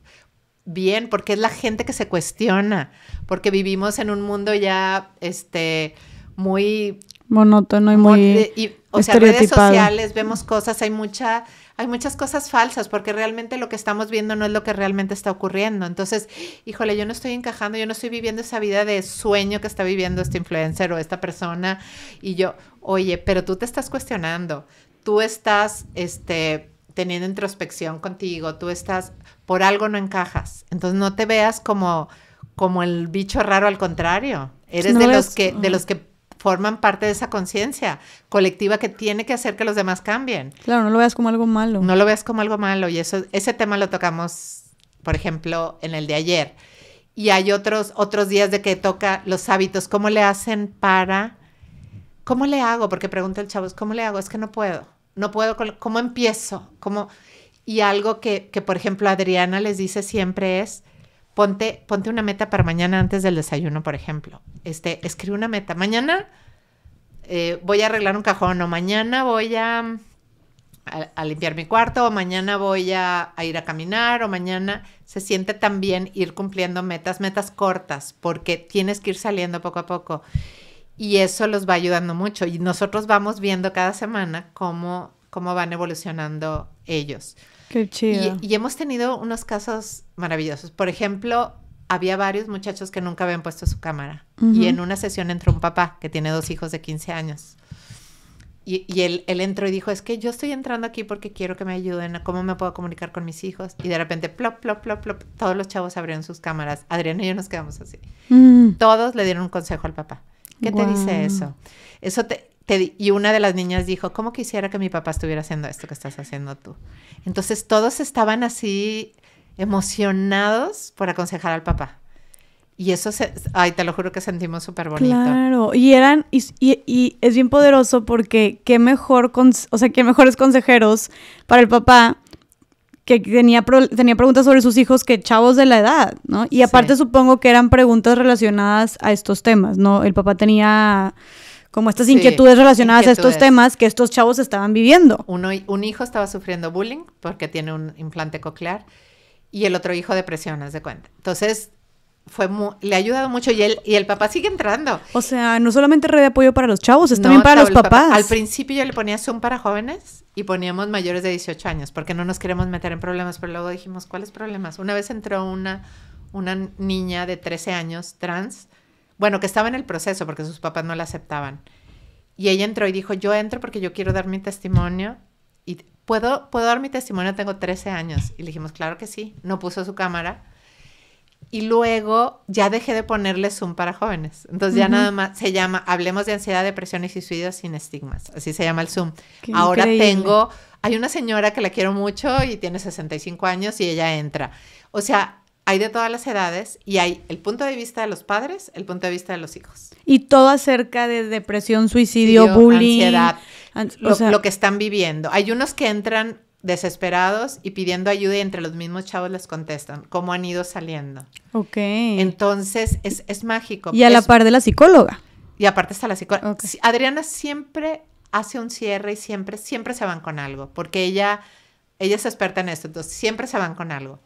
[SPEAKER 2] bien, porque es la gente que se cuestiona, porque vivimos en un mundo ya, este, muy
[SPEAKER 1] monótono y muy y, o sea, redes sociales
[SPEAKER 2] vemos cosas, hay mucha hay muchas cosas falsas porque realmente lo que estamos viendo no es lo que realmente está ocurriendo. Entonces, híjole, yo no estoy encajando, yo no estoy viviendo esa vida de sueño que está viviendo este influencer o esta persona. Y yo, oye, pero tú te estás cuestionando, tú estás, este, teniendo introspección contigo, tú estás, por algo no encajas. Entonces no te veas como, como el bicho raro, al contrario. Eres de los que, de mm. los que forman parte de esa conciencia colectiva que tiene que hacer que los demás cambien.
[SPEAKER 1] Claro, no lo veas como algo malo. No lo veas
[SPEAKER 2] como algo malo y eso ese tema lo tocamos, por ejemplo, en el de ayer. Y hay otros otros días de que toca los hábitos, cómo le hacen para ¿Cómo le hago? Porque pregunta el chavo, ¿cómo le hago? Es que no puedo. No puedo, ¿cómo empiezo? ¿Cómo? Y algo que, por ejemplo, Adriana les dice siempre es, Ponte, una meta para mañana antes del desayuno, por ejemplo. Este, escribe una meta. Mañana eh, voy a arreglar un cajón o mañana voy a, a, limpiar mi cuarto o mañana voy a, a, ir a caminar o mañana se siente también ir cumpliendo metas, metas cortas, porque tienes que ir saliendo poco a poco. Y eso los va ayudando mucho. Y nosotros vamos viendo cada semana cómo cómo van evolucionando ellos.
[SPEAKER 1] Qué chido. Y,
[SPEAKER 2] hemos tenido unos casos maravillosos. Por ejemplo, había varios muchachos que nunca habían puesto su cámara. Y en una sesión entró un papá que tiene dos hijos de 15 años. Y, él, entró y dijo, es que yo estoy entrando aquí porque quiero que me ayuden a cómo me puedo comunicar con mis hijos. Y de repente, plop, plop, plop, plop, todos los chavos abrieron sus cámaras. Adriana y yo nos quedamos así. Mm. Todos le dieron un consejo al papá. ¿Qué te dice eso? Eso te, y una de las niñas dijo, ¿cómo quisiera que mi papá estuviera haciendo esto que estás haciendo tú? Entonces todos estaban así emocionados por aconsejar al papá. Y eso, se, ay, te lo juro que sentimos súper bonito.
[SPEAKER 1] Claro, y eran, y, es bien poderoso porque qué mejor, o sea, qué mejores consejeros para el papá que tenía, tenía preguntas sobre sus hijos que chavos de la edad, ¿no? Y aparte supongo que eran preguntas relacionadas a estos temas, ¿no? El papá tenía como estas inquietudes relacionadas a estos temas que estos chavos estaban viviendo.
[SPEAKER 2] Uno, un hijo estaba sufriendo bullying porque tiene un implante coclear y el otro hijo depresión, haz de cuenta. Entonces, fue le ha ayudado mucho y, y el papá sigue entrando.
[SPEAKER 1] O sea, no solamente red de apoyo para los chavos, es también para los papás. Al
[SPEAKER 2] principio yo le ponía Zoom para jóvenes y poníamos mayores de 18 años porque no nos queremos meter en problemas, pero luego dijimos, ¿cuáles problemas? Una vez entró una, una niña de 13 años trans bueno, que estaba en el proceso porque sus papás no la aceptaban. Y ella entró y dijo, yo entro porque yo quiero dar mi testimonio y ¿puedo, puedo dar mi testimonio? Tengo 13 años. Y le dijimos, claro que sí. No puso su cámara. Y luego ya dejé de ponerle Zoom para jóvenes. Entonces ya nada más se llama, hablemos de ansiedad, depresión y suicidio sin estigmas. Así se llama el Zoom. Ahora tengo, hay una señora que la quiero mucho y tiene 65 años y ella entra. O sea, hay de todas las edades y hay el punto de vista de los padres, el punto de vista de los hijos.
[SPEAKER 1] Y todo acerca de depresión, suicidio, bullying, ansiedad, lo, sea, lo, que
[SPEAKER 2] están viviendo. Hay unos que entran desesperados y pidiendo ayuda y entre los mismos chavos les contestan cómo han ido saliendo. Ok. Entonces es, es mágico. Y a la par de la psicóloga. Y aparte está la psicóloga. Adriana siempre hace un cierre y siempre, siempre se van con algo, porque ella, ella es experta en esto, entonces siempre se van con algo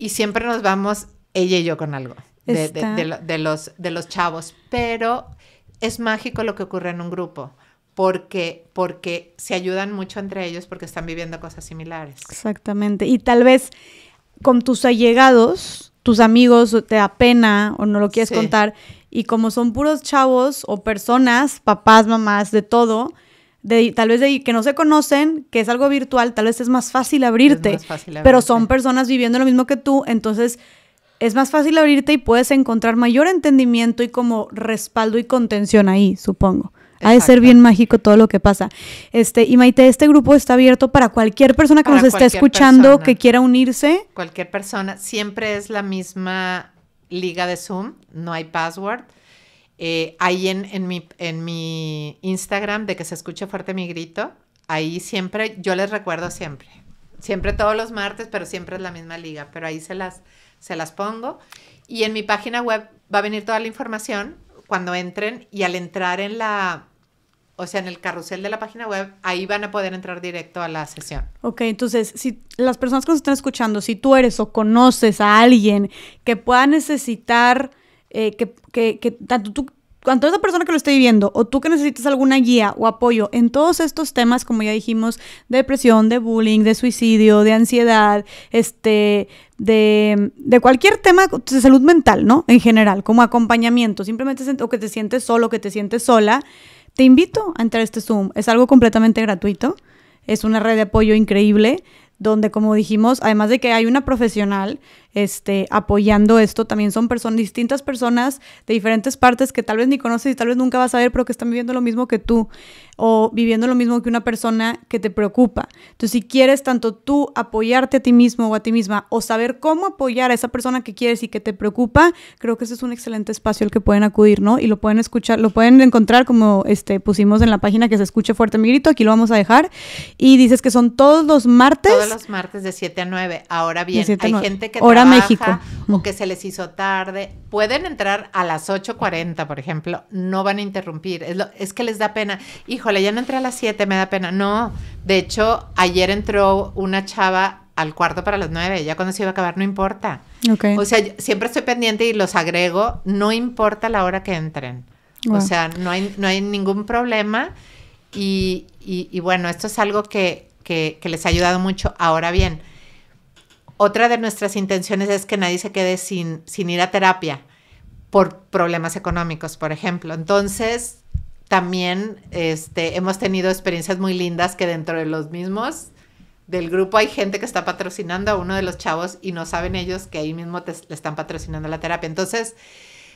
[SPEAKER 2] y siempre nos vamos ella y yo con algo de, de, los, de los chavos, pero es mágico lo que ocurre en un grupo. Porque, porque se ayudan mucho entre ellos porque están viviendo cosas similares.
[SPEAKER 1] Exactamente. Y tal vez con tus allegados, tus amigos te apena, o no lo quieres contar. Y como son puros chavos o personas, papás, mamás, de todo, de, tal vez de, que no se conocen, que es algo virtual, tal vez es más fácil abrirte, pero son personas viviendo lo mismo que tú, entonces es más fácil abrirte y puedes encontrar mayor entendimiento y como respaldo y contención ahí, supongo. Ha de ser bien mágico todo lo que pasa. Este, y Maite, este grupo está abierto para cualquier persona que nos esté escuchando, que quiera unirse.
[SPEAKER 2] Cualquier persona. Siempre es la misma liga de Zoom, no hay password. Eh, ahí en, mi, en mi Instagram de que se escuche fuerte mi grito, ahí siempre, yo les recuerdo siempre, siempre todos los martes, pero siempre es la misma liga, pero ahí se las, se las pongo. Y en mi página web va a venir toda la información cuando entren y al entrar en la, o sea, en el carrusel de la página web, ahí van a poder entrar directo a la sesión.
[SPEAKER 1] Ok, entonces, si las personas que nos están escuchando, si tú eres o conoces a alguien que pueda necesitar eh, que, tanto tú, tanto esa persona que lo esté viviendo o tú que necesitas alguna guía o apoyo en todos estos temas, como ya dijimos, de depresión, de bullying, de suicidio, de ansiedad, este, de, de cualquier tema de salud mental, ¿no? En general, como acompañamiento, simplemente o que te sientes solo, que te sientes sola, te invito a entrar a este Zoom. Es algo completamente gratuito, es una red de apoyo increíble donde como dijimos, además de que hay una profesional este, apoyando esto. También son personas, distintas personas de diferentes partes que tal vez ni conoces y tal vez nunca vas a ver, pero que están viviendo lo mismo que tú o viviendo lo mismo que una persona que te preocupa. Entonces, si quieres tanto tú apoyarte a ti mismo o a ti misma o saber cómo apoyar a esa persona que quieres y que te preocupa, creo que ese es un excelente espacio al que pueden acudir, ¿no? Y lo pueden escuchar, lo pueden encontrar como este pusimos en la página que se escuche fuerte mi grito, aquí lo vamos a dejar. Y dices que son todos los martes. Todos los
[SPEAKER 2] martes de 7 a 9. Ahora bien, hay gente que México. O que se les hizo tarde. Pueden entrar a las 8.40, por ejemplo. No van a interrumpir. Es, que les da pena. Híjole, ya no entré a las 7, me da pena. No. De hecho, ayer entró una chava al cuarto para las 9. Ya cuando se iba a acabar, no importa. Okay. O sea, siempre estoy pendiente y los agrego. No importa la hora que entren. O sea, no hay, no hay ningún problema. Y, bueno, esto es algo que, que, que les ha ayudado mucho. Ahora bien, otra de nuestras intenciones es que nadie se quede sin, ir a terapia por problemas económicos, por ejemplo. Entonces, también este, hemos tenido experiencias muy lindas que dentro de los mismos del grupo hay gente que está patrocinando a uno de los chavos y no saben ellos que ahí mismo le están patrocinando la terapia. Entonces,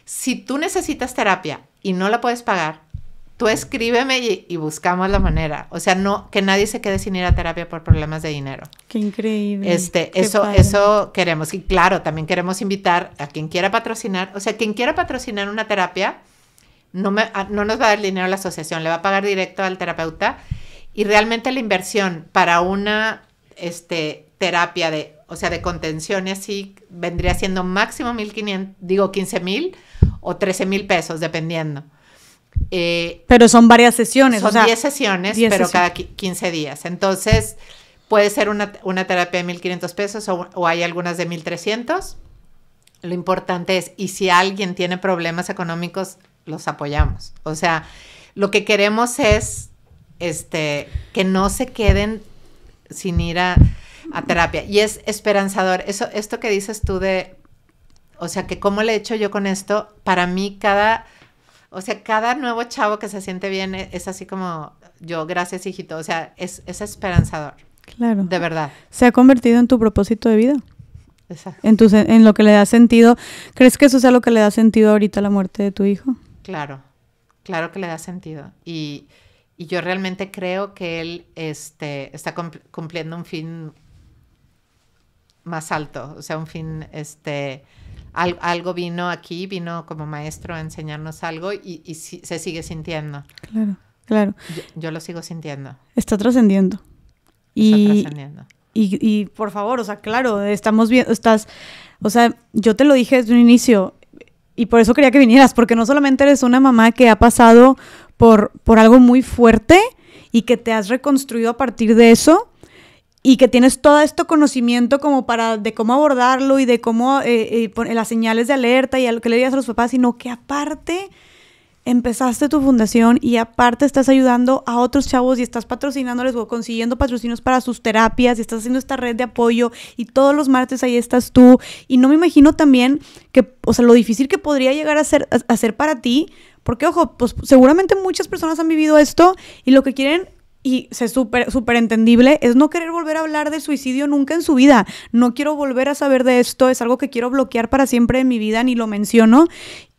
[SPEAKER 2] si tú necesitas terapia y no la puedes pagar, Tú escríbeme y, buscamos la manera. O sea, no que nadie se quede sin ir a terapia por problemas de dinero.
[SPEAKER 1] Qué increíble. Este, eso,
[SPEAKER 2] eso queremos. Y claro, también queremos invitar a quien quiera patrocinar. O sea, quien quiera patrocinar una terapia, no, ah, no nos va a dar dinero la asociación, le va a pagar directo al terapeuta. Y realmente la inversión para una este, terapia de, o sea, de contención y así, vendría siendo máximo 1.500, digo 15.000 o mil pesos, dependiendo. Eh,
[SPEAKER 1] pero son varias sesiones. Son 10 o sea, sesiones, pero cada
[SPEAKER 2] 15 días. Entonces, puede ser una, terapia de 1.500 pesos o, hay algunas de 1.300. Lo importante es, y si alguien tiene problemas económicos, los apoyamos. O sea, lo que queremos es este, que no se queden sin ir a, terapia. Y es esperanzador. Eso, esto que dices tú de, o sea, que cómo le he hecho yo con esto, para mí cada o sea, cada nuevo chavo que se siente bien e, es así como yo, gracias hijito. O sea, es, esperanzador. Claro. De verdad.
[SPEAKER 1] Se ha convertido en tu propósito de vida. Exacto. En, lo que le da sentido. ¿Crees que eso sea lo que le da sentido ahorita la muerte de tu hijo?
[SPEAKER 2] Claro, claro que le da sentido. Y, yo realmente creo que él este, está cumpliendo un fin más alto, o sea, un fin este, algo vino aquí, vino como maestro a enseñarnos algo y, se sigue sintiendo.
[SPEAKER 1] Claro, claro.
[SPEAKER 2] Yo, lo sigo sintiendo.
[SPEAKER 1] Está trascendiendo. Y, Está trascendiendo. Y, por favor, o sea, claro, estamos viendo, estás, o sea, yo te lo dije desde un inicio y por eso quería que vinieras, porque no solamente eres una mamá que ha pasado por, por algo muy fuerte y que te has reconstruido a partir de eso, y que tienes todo este conocimiento como para de cómo abordarlo y de cómo eh, eh las señales de alerta y a lo que le digas a los papás, sino que aparte empezaste tu fundación y aparte estás ayudando a otros chavos y estás patrocinándoles o consiguiendo patrocinios para sus terapias y estás haciendo esta red de apoyo y todos los martes ahí estás tú y no me imagino también que, o sea, lo difícil que podría llegar a ser, para ti, porque ojo, pues seguramente muchas personas han vivido esto y lo que quieren y se súper super entendible, es no querer volver a hablar de suicidio nunca en su vida. No quiero volver a saber de esto, es algo que quiero bloquear para siempre en mi vida, ni lo menciono.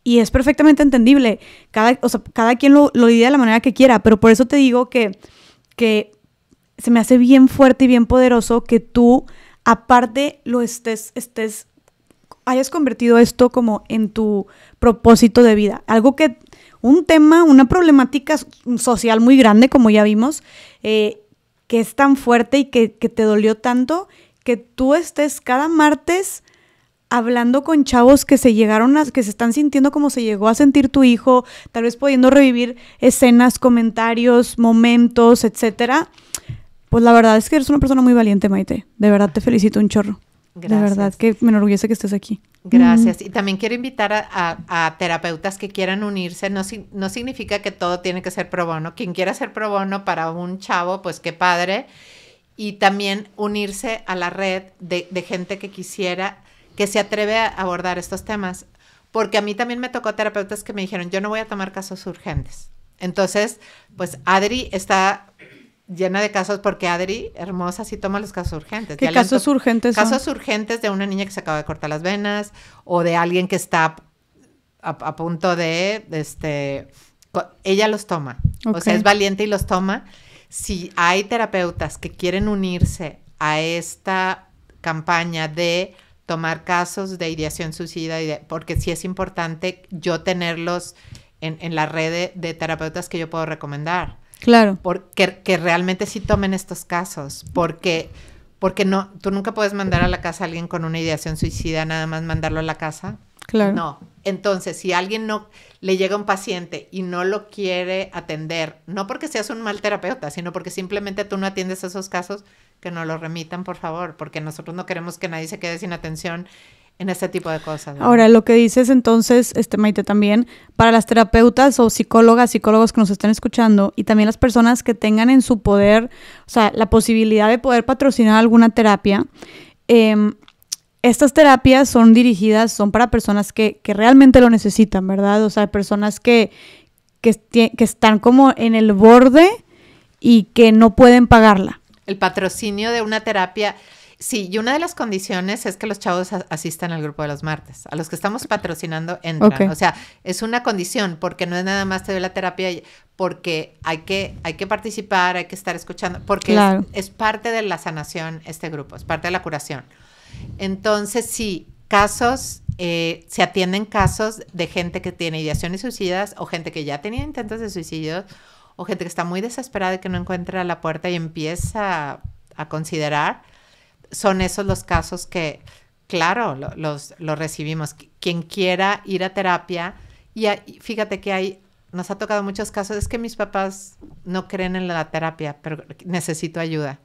[SPEAKER 1] Y es perfectamente entendible. Cada, o sea, cada quien lo, lo de la manera que quiera, pero por eso te digo que, que se me hace bien fuerte y bien poderoso que tú, aparte, lo estés, estés hayas convertido esto como en tu propósito de vida, algo que un tema, una problemática social muy grande, como ya vimos, eh, que es tan fuerte y que, te dolió tanto que tú estés cada martes hablando con chavos que se llegaron a, que se están sintiendo como se llegó a sentir tu hijo, tal vez pudiendo revivir escenas, comentarios, momentos, etcétera. Pues la verdad es que eres una persona muy valiente, Maite. De verdad te felicito un chorro. Gracias. De verdad que me enorgullece que estés aquí. Gracias.
[SPEAKER 2] Y también quiero invitar a, terapeutas que quieran unirse. No, no, significa que todo tiene que ser pro bono. Quien quiera ser pro bono para un chavo, pues qué padre. Y también unirse a la red de, de gente que quisiera, que se atreve a abordar estos temas. Porque a mí también me tocó terapeutas que me dijeron, yo no voy a tomar casos urgentes. Entonces, pues Adri está llena de casos porque Adri, hermosa, sí toma los casos urgentes. ¿Qué casos
[SPEAKER 1] urgentes Casos
[SPEAKER 2] urgentes de una niña que se acaba de cortar las venas o de alguien que está a, punto de, este, ella los toma. O sea, es valiente y los toma. Si hay terapeutas que quieren unirse a esta campaña de tomar casos de ideación suicida, porque sí es importante yo tenerlos en, la red de terapeutas que yo puedo recomendar Claro. Porque, que realmente sí tomen estos casos, porque, porque no, tú nunca puedes mandar a la casa a alguien con una ideación suicida, nada más mandarlo a la casa. Claro. No. Entonces, si alguien no le llega un paciente y no lo quiere atender, no porque seas un mal terapeuta, sino porque simplemente tú no atiendes esos casos, que no lo remitan, por favor, porque nosotros no queremos que nadie se quede sin atención en ese tipo de cosas. Ahora,
[SPEAKER 1] lo que dices entonces, este Maite, también, para las terapeutas o psicólogas, psicólogos que nos están escuchando y también las personas que tengan en su poder, o sea, la posibilidad de poder patrocinar alguna terapia, em, estas terapias son dirigidas, son para personas que, que realmente lo necesitan, ¿verdad? O sea, personas que, que están como en el borde y que no pueden pagarla.
[SPEAKER 2] El patrocinio de una terapia Sí, y una de las condiciones es que los chavos asistan al grupo de los martes. A los que estamos patrocinando entran. O sea, es una condición, porque no es nada más te doy la terapia, porque hay que, hay que participar, hay que estar escuchando, porque es, parte de la sanación este grupo, es parte de la curación. Entonces, sí, casos, eh, se atienden casos de gente que tiene ideaciones suicidas o gente que ya tenía intentos de suicidio o gente que está muy desesperada y que no encuentra la puerta y empieza a considerar son esos los casos que, claro, los, los, recibimos. Quien quiera ir a terapia, y, fíjate que hay, nos ha tocado muchos casos, es que mis papás no creen en la terapia, pero necesito ayuda.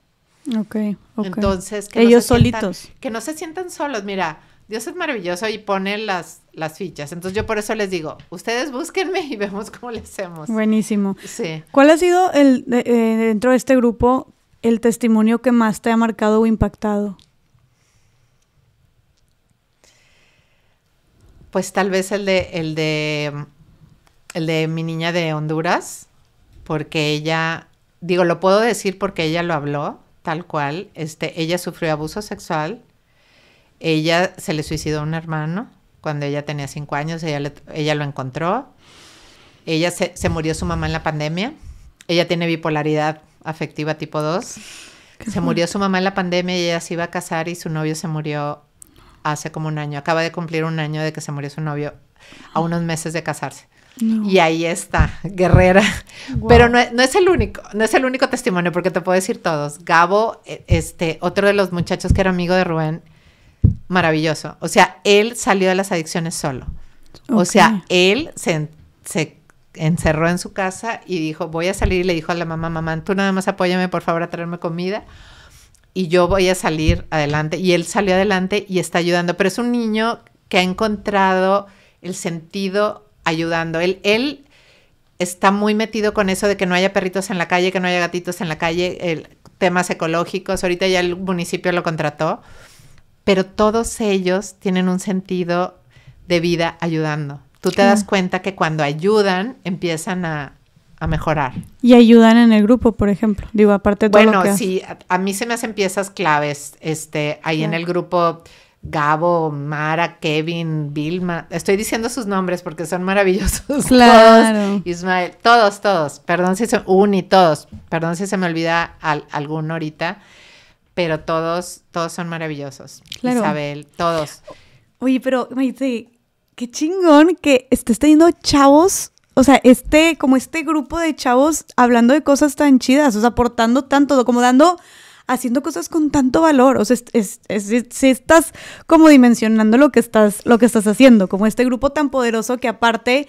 [SPEAKER 1] Ok, ok. Entonces, que ellos solitos.
[SPEAKER 2] que no se sientan solos, mira. Dios es maravilloso y pone las, las fichas. Entonces yo por eso les digo, ustedes búsquenme y vemos cómo le hacemos. Buenísimo.
[SPEAKER 1] Sí. ¿Cuál ha sido el eh, dentro de este grupo el testimonio que más te ha marcado o impactado? Pues tal vez
[SPEAKER 2] el de, el de, el de mi niña de Honduras, porque ella, digo, lo puedo decir porque ella lo habló, tal cual. Este, ella sufrió abuso sexual. Ella se le suicidó un hermano cuando ella tenía cinco años. Ella, ella lo encontró. Ella se, se, murió su mamá en la pandemia. Ella tiene bipolaridad afectiva tipo 2. Se murió su mamá en la pandemia y ella se iba a casar y su novio se murió hace como un año. Acaba de cumplir un año de que se murió su novio a unos meses de casarse. Y ahí está, guerrera. Pero no, es el único, no es el único testimonio, porque te puedo decir todos. Gabo, e, este, otro de los muchachos que era amigo de Rubén, maravilloso. O sea, él salió de las adicciones solo. O sea, él se encerró en su casa y dijo, voy a salir y le dijo a la mamá, mamá, tú nada más apóyame por favor a traerme comida y yo voy a salir adelante. Y él salió adelante y está ayudando, pero es un niño que ha encontrado el sentido ayudando. Él, él está muy metido con eso de que no haya perritos en la calle, que no haya gatitos en la calle, temas ecológicos, ahorita ya el municipio lo contrató, pero todos ellos tienen un sentido de vida ayudando tú te das cuenta que cuando ayudan empiezan a, mejorar.
[SPEAKER 1] Y ayudan en el grupo, por ejemplo. Digo, aparte de bueno, lo sí,
[SPEAKER 2] a, mí se me hacen piezas claves. Este, ahí en el grupo Gabo, Mara, Kevin, Vilma. Estoy diciendo sus nombres porque son maravillosos. *laughs* Claro. Todos, Ismael, todos, todos. Perdón si se y todos. Perdón si se me olvida al, alguno ahorita, pero todos, todos son maravillosos. Claro. Isabel, todos. Oye, pero Maite,
[SPEAKER 1] qué chingón que estés teniendo chavos, o sea, este, como este grupo de chavos hablando de cosas tan chidas, o sea, aportando tanto, como dando, haciendo cosas con tanto valor. O sea, si estás como dimensionando lo que estás, lo que estás haciendo, como este grupo tan poderoso que aparte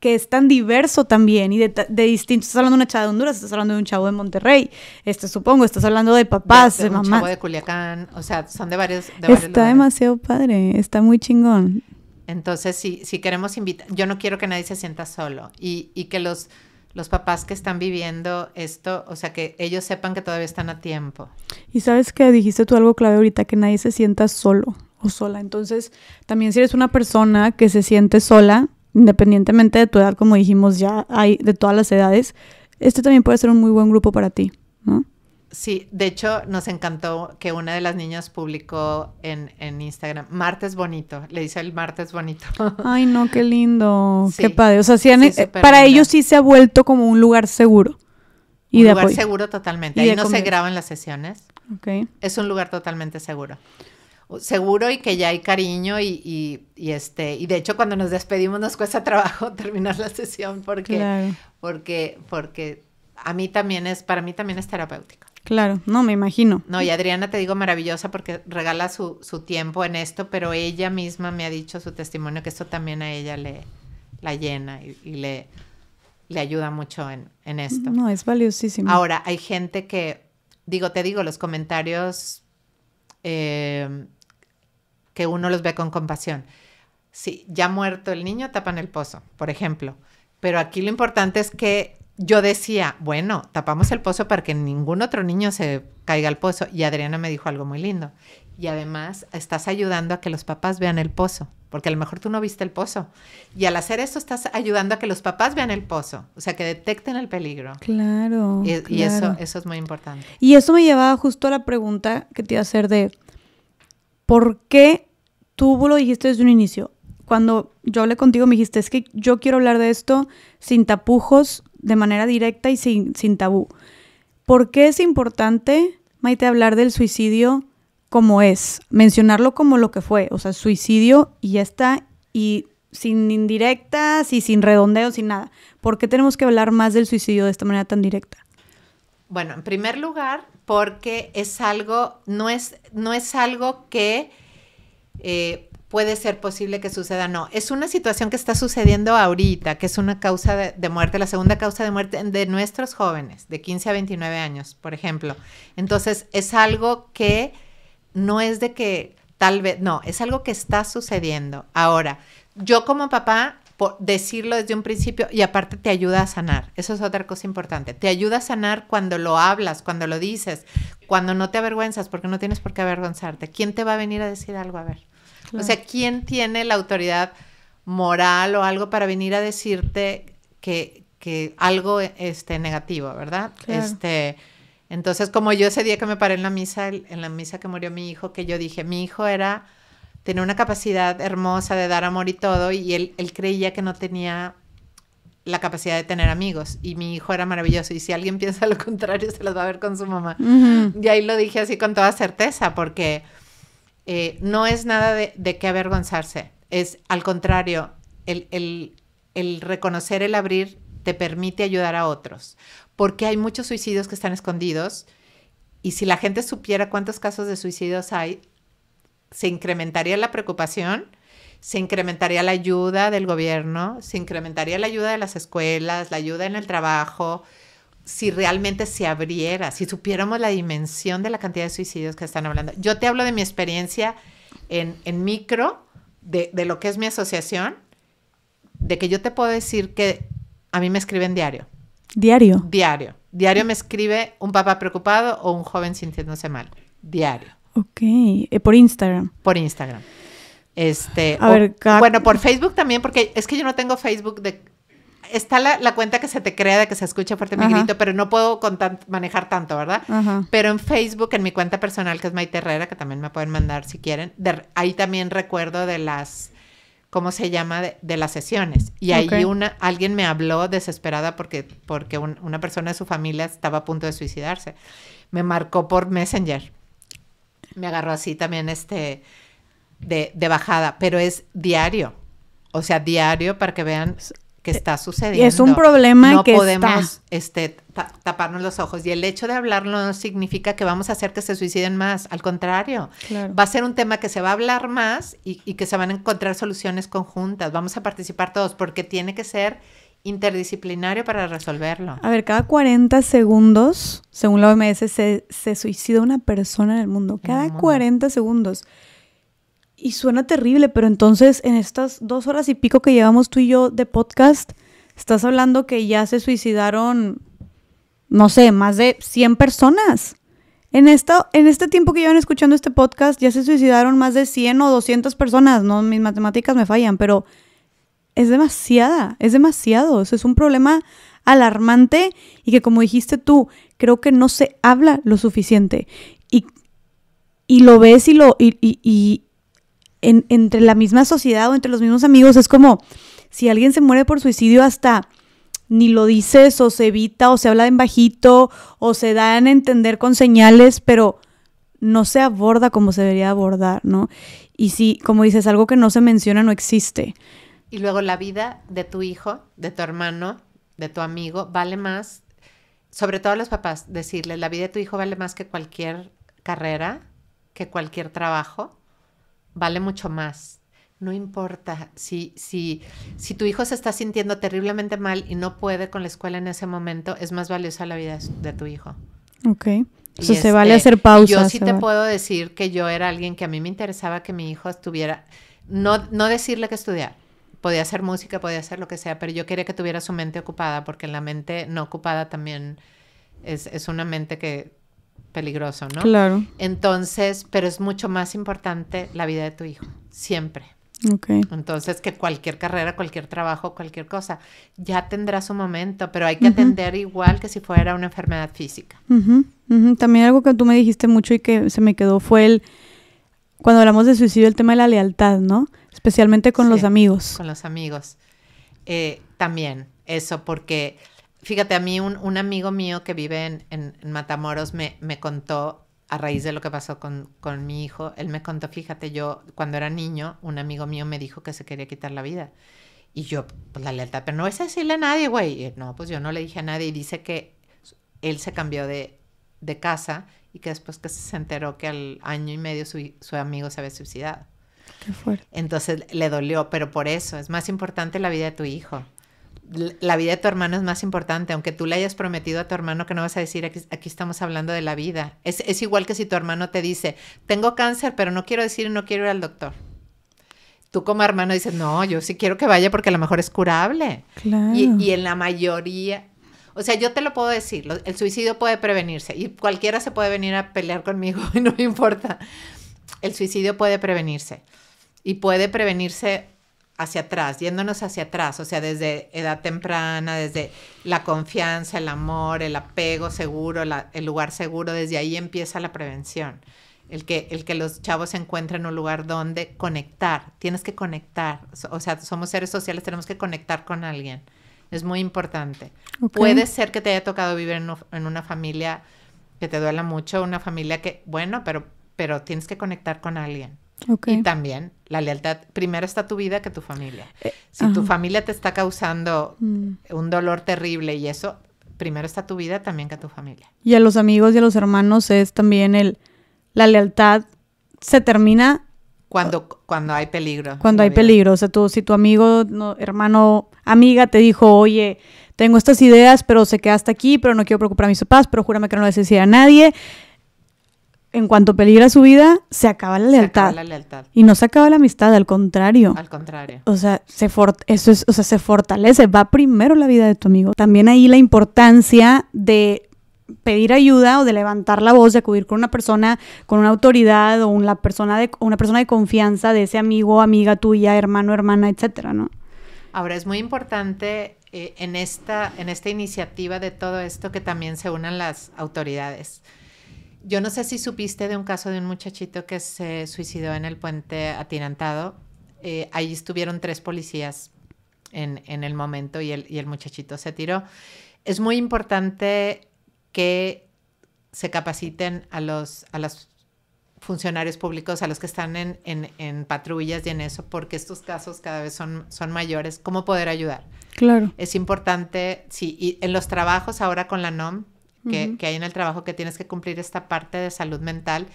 [SPEAKER 1] que es tan diverso también y de, de distintos. Estás hablando de una chava de Honduras, estás hablando de un chavo de Monterrey, este, supongo, estás hablando de papás, de, mamás. Un chavo de Culiacán, o
[SPEAKER 2] sea, son de varios. De está
[SPEAKER 1] demasiado padre, está muy chingón.
[SPEAKER 2] Entonces, si, si queremos invitar, yo no quiero que nadie se sienta solo y, que los, los papás que están viviendo esto, o sea, que ellos sepan que todavía están a tiempo.
[SPEAKER 1] Y sabes que dijiste tú algo clave ahorita, que nadie se sienta solo o sola. Entonces, también si eres una persona que se siente sola, independientemente de tu edad, como dijimos, ya hay de todas las edades, este también puede ser un muy buen grupo para ti, ¿no?
[SPEAKER 2] Sí, de hecho nos encantó que una de las niñas publicó en, en Instagram, martes bonito, le dice el martes bonito.
[SPEAKER 1] *laughs* Ay, no, qué lindo, qué padre. O sea, e, eh, para ellos sí se ha vuelto como un lugar seguro. Y un lugar seguro totalmente. Y Ahí no se graban
[SPEAKER 2] las sesiones. Okay. Es un lugar totalmente seguro seguro y que ya hay cariño y, y, este y de hecho cuando nos despedimos nos cuesta trabajo *laughs* terminar la sesión porque porque porque a mí también es para mí también es terapéutico
[SPEAKER 1] Claro, no, me imagino. No, y
[SPEAKER 2] Adriana te digo maravillosa porque regala su, tiempo en esto, pero ella misma me ha dicho su testimonio que esto también a ella le la llena y, le, le ayuda mucho en, esto. No, es valiosísimo. Ahora, hay gente que, digo, te digo, los comentarios eh, que uno los ve con compasión. Si sí, ya muerto el niño, tapan el pozo, por ejemplo. Pero aquí lo importante es que yo decía, bueno, tapamos el pozo para que ningún otro niño se caiga al pozo. Y Adriana me dijo algo muy lindo. Y además estás ayudando a que los papás vean el pozo, porque a lo mejor tú no viste el pozo. Y al hacer eso, estás ayudando a que los papás vean el pozo, o sea, que detecten el peligro.
[SPEAKER 1] Claro. Y, eso,
[SPEAKER 2] eso es muy importante.
[SPEAKER 1] Y eso me llevaba justo a la pregunta que te iba a hacer de, ¿por qué tú lo dijiste desde un inicio? Cuando yo hablé contigo me dijiste, es que yo quiero hablar de esto sin tapujos, de manera directa y sin, sin tabú. ¿Por qué es importante, Maite, hablar del suicidio como es? Mencionarlo como lo que fue, o sea, suicidio y ya está, y sin indirectas y sin redondeo, sin nada. ¿Por qué tenemos que hablar más del suicidio de esta manera tan directa?
[SPEAKER 2] Bueno, en primer lugar, porque es algo, no es, no es algo que eh, puede ser posible que suceda. No, es una situación que está sucediendo ahorita, que es una causa de, muerte, la segunda causa de muerte de nuestros jóvenes, de 15 a 29 años, por ejemplo. Entonces, es algo que no es de que tal vez, no, es algo que está sucediendo. Ahora, yo como papá, por decirlo desde un principio, y aparte te ayuda a sanar, eso es otra cosa importante, te ayuda a sanar cuando lo hablas, cuando lo dices, cuando no te avergüenzas, porque no tienes por qué avergonzarte. ¿Quién te va a venir a decir algo? A ver. O sea, ¿quién tiene la autoridad moral o algo para venir a decirte que, que algo este, negativo, ¿verdad? Este, entonces, como yo ese día que me paré en la misa, en la misa que murió mi hijo, que yo dije, mi hijo era, tenía una capacidad hermosa de dar amor y todo, y él, él creía que no tenía la capacidad de tener amigos y mi hijo era maravilloso y si alguien *laughs* piensa lo contrario se los va a ver con su mamá. Y ahí lo dije así con toda certeza porque eh, no es nada de, qué avergonzarse. Es al contrario, el, el reconocer el abrir te permite ayudar a otros. Porque hay muchos suicidios que están escondidos y si la gente supiera cuántos casos de suicidios hay, se incrementaría la preocupación, se incrementaría la ayuda del gobierno, se incrementaría la ayuda de las escuelas, la ayuda en el trabajo, si realmente se abriera, si supiéramos la dimensión de la cantidad de suicidios que están hablando. Yo te hablo de mi experiencia en, micro, de, lo que es mi asociación, de que yo te puedo decir que a mí me escriben diario. Diario. Diario. Diario me escribe un papá preocupado o un joven sintiéndose mal.
[SPEAKER 1] Diario. Ok.
[SPEAKER 2] Eh,
[SPEAKER 1] por Instagram. Por Instagram. Este. A bueno, por
[SPEAKER 2] Facebook también, porque es que yo no tengo Facebook de está la, cuenta que se te crea de que se escucha fuerte mi grito, pero no puedo manejar tanto, ¿verdad? Pero en Facebook, en mi cuenta personal, que es Maite Herrera, que también me pueden mandar si quieren, ahí también recuerdo de las, ¿cómo se llama? De, las sesiones. Y ahí una, alguien me habló desesperada porque, porque una persona de su familia estaba a punto de suicidarse. Me marcó por Messenger. Me agarró así también este de bajada, pero es diario. O sea, diario para que vean que eh, está sucediendo. Es un problema no que podemos este, taparnos los ojos. Y el hecho de hablarlo no significa que vamos a hacer que se suiciden más. Al contrario, va a ser un tema que se va a hablar más y, que se van a encontrar soluciones conjuntas. Vamos a participar todos porque tiene que ser interdisciplinario para resolverlo.
[SPEAKER 1] A ver, cada 40 segundos, según la OMS, se, suicida una persona en el mundo. Cada 40 segundos. Y suena terrible, pero entonces en estas dos horas y pico que llevamos tú y yo de podcast, estás hablando que ya se suicidaron, no sé, más de 100 personas. En, esto en este tiempo que llevan escuchando este podcast, ya se suicidaron más de 100 o 200 personas. No, mis matemáticas me fallan, pero es demasiada, es demasiado. es un problema alarmante y que, como dijiste tú, creo que no se habla lo suficiente. Y, y lo ves y lo entre la misma sociedad o entre los mismos amigos es como si alguien se muere por suicidio hasta ni lo dices o se evita o se habla en bajito o se dan a entender con señales, pero no se aborda como se debería abordar, ¿no? Y si, como dices, algo que no se menciona no existe.
[SPEAKER 2] Y luego la vida de tu hijo, de tu hermano, de tu amigo, vale más, sobre todo a los papás, decirle la vida de tu hijo vale más que cualquier carrera, que cualquier trabajo vale mucho más. No importa si, si, si tu hijo se está sintiendo terriblemente mal y no puede con la escuela en ese momento, es más valiosa la vida de tu hijo.
[SPEAKER 1] Ok. eso se vale eh, hacer pausa. Yo sí te
[SPEAKER 2] puedo decir que yo era alguien que a mí me interesaba que mi hijo estuviera, no, no decirle que estudiar, podía hacer música, podía hacer lo que sea, pero yo quería que tuviera su mente ocupada, porque la mente no ocupada también es, es una mente que, peligroso, ¿no? Claro. Entonces, pero es mucho más importante la vida de tu hijo, siempre. Ok. Entonces, que cualquier carrera, cualquier trabajo, cualquier cosa, ya tendrá su momento, pero hay que atender igual que si fuera una enfermedad física.
[SPEAKER 1] También algo que tú me dijiste mucho y que se me quedó fue el, cuando hablamos de suicidio, el tema de la lealtad, ¿no? Especialmente con los amigos. Con los amigos.
[SPEAKER 2] Eh, también, eso, porque Fíjate, a mí un, amigo mío que vive en, Matamoros me, me, contó, a raíz de lo que pasó con, mi hijo, él me contó, fíjate, yo cuando era niño, un amigo mío me dijo que se quería quitar la vida. Y yo, pues la lealtad, pero no es decirle a nadie, güey. No, pues yo no le dije a nadie. Y dice que él se cambió de, casa y que después que se enteró que al año y medio su, su amigo se había suicidado. Qué fuerte. Entonces le dolió, pero por eso es más importante la vida de tu hijo la vida de tu hermano es más importante, aunque tú le hayas prometido a tu hermano que no vas a decir, aquí, estamos hablando de la vida. Es, igual que si tu hermano te dice, tengo cáncer, pero no quiero decir, no quiero ir al doctor. Tú como hermano dices, no, yo sí quiero que vaya porque a lo mejor es curable.
[SPEAKER 1] Claro. Y,
[SPEAKER 2] en la mayoría, o sea, yo te lo puedo decir, el suicidio puede prevenirse y cualquiera se puede venir a pelear conmigo y *laughs* no me importa. El suicidio puede prevenirse y puede prevenirse hacia atrás, yéndonos hacia atrás, o sea, desde edad temprana, desde la confianza, el amor, el apego seguro, el lugar seguro, desde ahí empieza la prevención. El que, el que los chavos encuentren un lugar donde conectar, tienes que conectar, o sea, somos seres sociales, tenemos que conectar con alguien, es muy importante. Puede ser que te haya tocado vivir en, en una familia que te duela mucho, una familia que, bueno, pero, pero tienes que conectar con alguien y también la lealtad, primero está tu vida que tu familia. Eh, si tu familia te está causando mm. un dolor terrible y eso, primero está tu vida también que tu familia.
[SPEAKER 1] Y a los amigos y a los hermanos es también el, la lealtad se termina
[SPEAKER 2] cuando, cuando hay peligro. Cuando hay
[SPEAKER 1] peligro. O sea, tú, si tu amigo, hermano, amiga te dijo, oye, tengo estas ideas, pero se queda hasta aquí, pero no quiero preocupar a mis papás, pero júrame que no lo decía a nadie en cuanto peligra su vida, se acaba la lealtad. Y no se acaba la amistad, al contrario. Al contrario. O sea, se eso se fortalece, va primero la vida de tu amigo. También ahí la importancia de pedir ayuda o de levantar la voz, de acudir con una persona, con una autoridad o una persona de, una persona de confianza de ese amigo, amiga tuya, hermano, hermana, etcétera, ¿no?
[SPEAKER 2] Ahora es muy importante eh, en, esta, en esta iniciativa de todo esto que también se unan las autoridades yo no sé si supiste de un caso de un muchachito que se suicidó en el puente atirantado. Eh, ahí estuvieron tres policías en, el momento y el, muchachito se tiró. Es muy importante que se capaciten a los, funcionarios públicos, a los que están en, patrullas y en eso, porque estos casos cada vez son, son mayores, cómo poder ayudar. Claro. Es importante, sí, y en los trabajos ahora con la NOM, que, hay en el trabajo que tienes que cumplir esta parte de salud mental.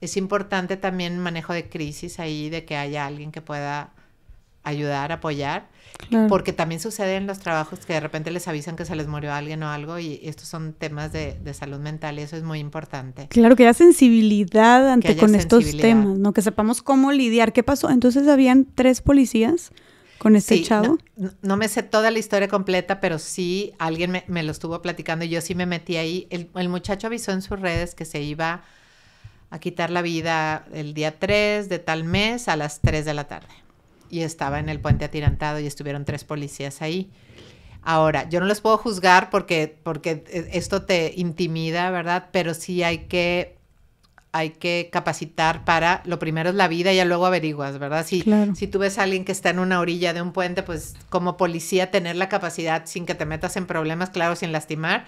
[SPEAKER 2] Es importante también manejo de crisis ahí, de que haya alguien que pueda ayudar, apoyar, porque también sucede en los trabajos que de repente les avisan que se les murió alguien o algo y estos son temas de, salud mental y eso es muy importante.
[SPEAKER 1] Claro, que haya sensibilidad ante con estos temas, ¿no? Que sepamos cómo lidiar. ¿Qué pasó? Entonces habían tres policías con este chavo?
[SPEAKER 2] No, me sé toda la historia completa, pero sí alguien me, lo estuvo platicando y yo sí me metí ahí. El, muchacho avisó en sus redes que se iba a quitar la vida el día 3 de tal mes a las 3 de la tarde. Y estaba en el puente atirantado y estuvieron tres policías ahí. Ahora, yo no los puedo juzgar porque, porque e, esto te intimida, ¿verdad? Pero sí hay que hay que capacitar para, lo primero es la vida y luego averiguas, ¿verdad? Si, si tú ves a alguien que está en una orilla de un puente, pues como policía tener la capacidad sin que te metas en problemas, claro, sin lastimar,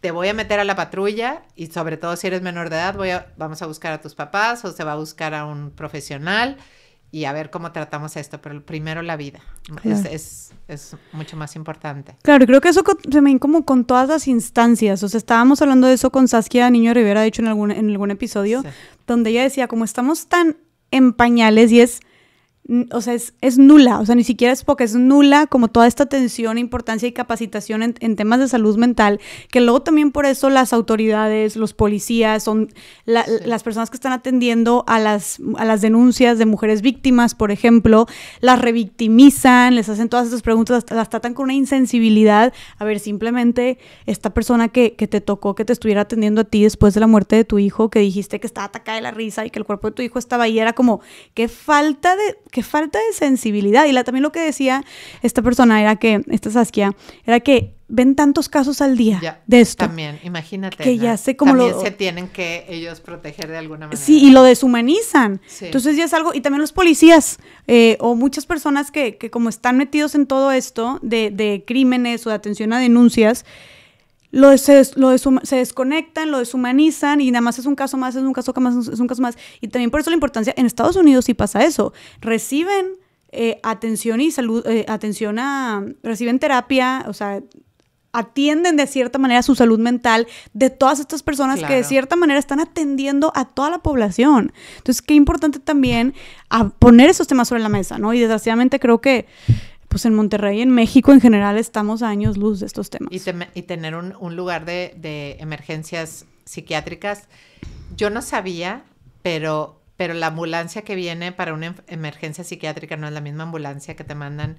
[SPEAKER 2] te voy a meter a la patrulla y sobre todo si eres menor de edad, voy a, vamos a buscar a tus papás o se va a buscar a un profesional y a ver cómo tratamos esto, pero primero la vida es, mucho más importante.
[SPEAKER 1] Claro, creo que eso se me como con todas las instancias, o sea, estábamos hablando de eso con Saskia Niño Rivera, de hecho, en algún, en algún episodio, donde ella decía, como estamos tan en pañales y es o sea, es, nula, o sea, ni siquiera es porque es nula como toda esta atención, importancia y capacitación en, temas de salud mental, que luego también por eso las autoridades, los policías, son las personas que están atendiendo a las, a las denuncias de mujeres víctimas, por ejemplo, las revictimizan, les hacen todas estas preguntas, las tratan con una insensibilidad. A ver, simplemente esta persona que, que te tocó, que te estuviera atendiendo a ti después de la muerte de tu hijo, que dijiste que estaba atacada de la risa y que el cuerpo de tu hijo estaba ahí, era como, qué falta de qué falta de sensibilidad. Y la, también lo que decía esta persona era que, esta Saskia, era que ven tantos casos al día de esto. También,
[SPEAKER 2] imagínate. Que ya sé cómo también se tienen que ellos proteger de alguna manera. Sí, y lo
[SPEAKER 1] deshumanizan. Entonces ya es algo, y también los policías eh, o muchas personas que, que, como están metidos en todo esto de, de crímenes o de atención a denuncias, lo, lo se desconectan, lo deshumanizan y nada más es un caso más, es un caso más, es un caso más. Y también por eso la importancia, en Estados Unidos sí pasa eso, reciben eh, atención y salud, eh, atención a, reciben terapia, o sea, atienden de cierta manera su salud mental de todas estas personas que de cierta manera están atendiendo a toda la población. Entonces, qué importante también ah, poner esos temas sobre la mesa, ¿no? Y desgraciadamente creo que pues en Monterrey, en México en general, estamos a años luz de estos temas. Y, tener un, lugar de,
[SPEAKER 2] emergencias psiquiátricas. Yo no sabía, pero, pero la ambulancia que viene para una em, emergencia psiquiátrica no es la misma ambulancia que te mandan.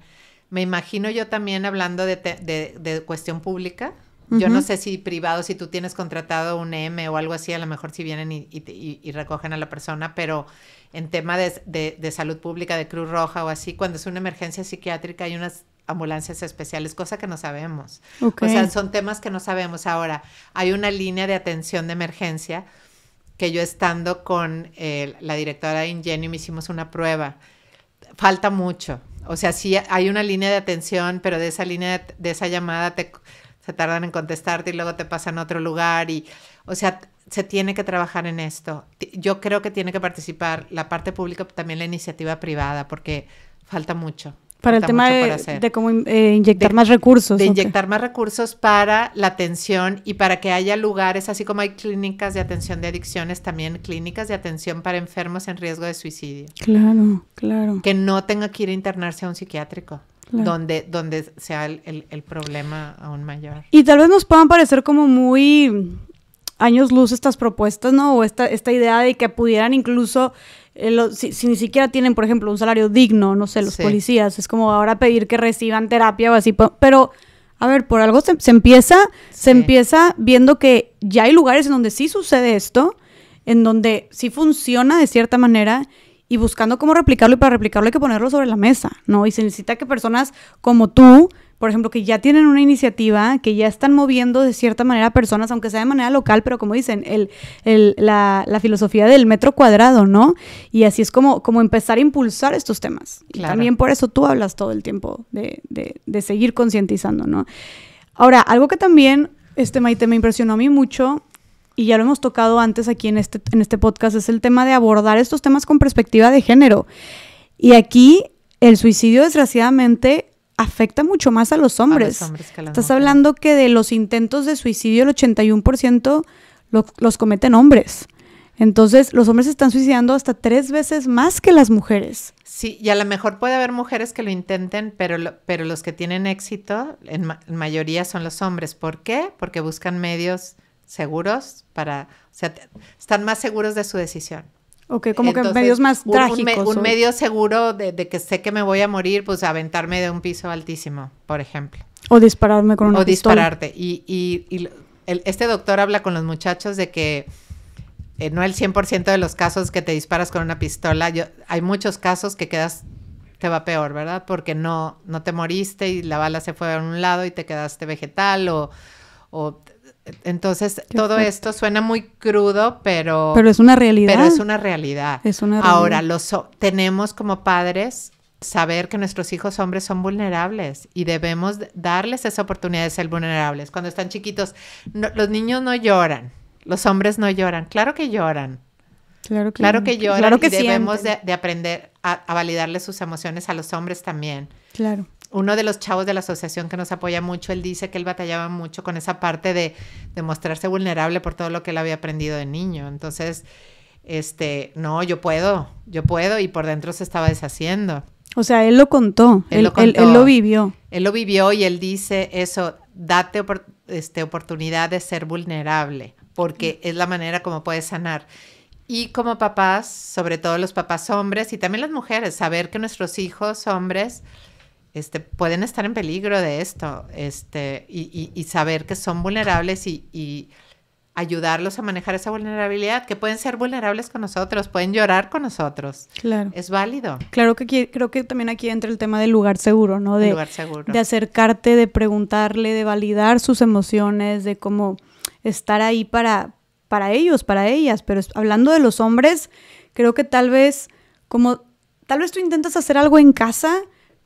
[SPEAKER 2] Me imagino yo también hablando de, de cuestión pública, yo no sé si privado, si tú tienes contratado un M o algo así, a lo mejor si vienen y, recogen a la persona, pero en tema de, salud pública, de Cruz Roja o así, cuando es una emergencia psiquiátrica hay unas ambulancias especiales, cosa que no sabemos. O sea, son temas que no sabemos. Ahora, hay una línea de atención de emergencia que yo estando con eh, la directora de Ingenium hicimos una prueba. Falta mucho. O sea, sí hay una línea de atención, pero de esa línea de esa llamada te se tardan en contestarte y luego te pasan a otro lugar y, o sea, se tiene que trabajar en esto. Yo creo que tiene que participar la parte pública, también la iniciativa privada, porque falta mucho. Para el tema de,
[SPEAKER 1] cómo eh, inyectar más recursos. De inyectar
[SPEAKER 2] más recursos para la atención y para que haya lugares, así como hay clínicas de atención de adicciones, también clínicas de atención para enfermos en riesgo de suicidio.
[SPEAKER 1] Claro, claro.
[SPEAKER 2] Que no tenga que ir a internarse a un psiquiátrico donde, donde sea el, problema aún mayor.
[SPEAKER 1] Y tal vez nos puedan parecer como muy años luz estas propuestas, ¿no? O esta, idea de que pudieran incluso, eh, si, ni siquiera tienen, por ejemplo, un salario digno, no sé, los policías, es como ahora pedir que reciban terapia o así, pero... A ver, por algo se, empieza, se empieza viendo que ya hay lugares en donde sí sucede esto, en donde sí funciona de cierta manera y buscando cómo replicarlo y para replicarlo hay que ponerlo sobre la mesa, ¿no? Y se necesita que personas como tú, por ejemplo, que ya tienen una iniciativa, que ya están moviendo de cierta manera personas, aunque sea de manera local, pero como dicen, el, la, filosofía del metro cuadrado, ¿no? Y así es como, como empezar a impulsar estos temas. también por eso tú hablas todo el tiempo de, de seguir concientizando, ¿no? Ahora, algo que también, este Maite, me impresionó a mí mucho y ya lo hemos tocado antes aquí en este, en este podcast, es el tema de abordar estos temas con perspectiva de género. Y aquí el suicidio, desgraciadamente, afecta mucho más a los hombres. Estás hablando que de los intentos de suicidio, el 81% los cometen hombres. Entonces, los hombres se están suicidando hasta tres veces más que las mujeres.
[SPEAKER 2] Sí, y a lo mejor puede haber mujeres que lo intenten, pero, pero los que tienen éxito en mayoría son los hombres. ¿Por qué? Porque buscan medios seguros para, o sea, están más seguros de su decisión.
[SPEAKER 1] Ok, como que medios más trágicos. Un, medio
[SPEAKER 2] seguro de, que sé que me voy a morir, pues aventarme de un piso altísimo, por ejemplo.
[SPEAKER 1] O dispararme con una pistola. O dispararte.
[SPEAKER 2] Y, y, este doctor habla con los muchachos de que eh, no el 100% de los casos que te disparas con una pistola, hay muchos casos que quedas, te va peor, ¿verdad? Porque no, no te moriste y la bala se fue a un lado y te quedaste vegetal o entonces, todo esto suena muy crudo, pero... Pero es una realidad. Pero es una realidad.
[SPEAKER 1] Es una realidad. Ahora,
[SPEAKER 2] los, tenemos como padres saber que nuestros hijos hombres son vulnerables y debemos darles esa oportunidad de ser vulnerables. Cuando están chiquitos, los niños no lloran, los hombres no lloran. Claro que lloran.
[SPEAKER 1] Claro que, claro que lloran. Claro que y debemos
[SPEAKER 2] de, aprender a, a, validarles sus emociones a los hombres también. Claro uno de los chavos de la asociación que nos apoya mucho, él dice que él batallaba mucho con esa parte de, mostrarse vulnerable por todo lo que él había aprendido de niño. Entonces, este, no, yo puedo, yo puedo, y por dentro se estaba deshaciendo.
[SPEAKER 1] O sea, él lo contó, él, lo, vivió.
[SPEAKER 2] Él lo vivió y él dice eso, date este, oportunidad de ser vulnerable, porque mm. es la manera como puedes sanar. Y como papás, sobre todo los papás hombres y también las mujeres, saber que nuestros hijos hombres este, pueden estar en peligro de esto este, y, saber que son vulnerables y, ayudarlos a manejar esa vulnerabilidad, que pueden ser vulnerables con nosotros, pueden llorar con nosotros.
[SPEAKER 1] Claro. Es válido. Claro que creo que también aquí entra el tema del lugar seguro, ¿no? De, De acercarte, de preguntarle, de validar sus emociones, de cómo estar ahí para, para ellos, para ellas. Pero hablando de los hombres, creo que tal vez, como tal vez tú intentas hacer algo en casa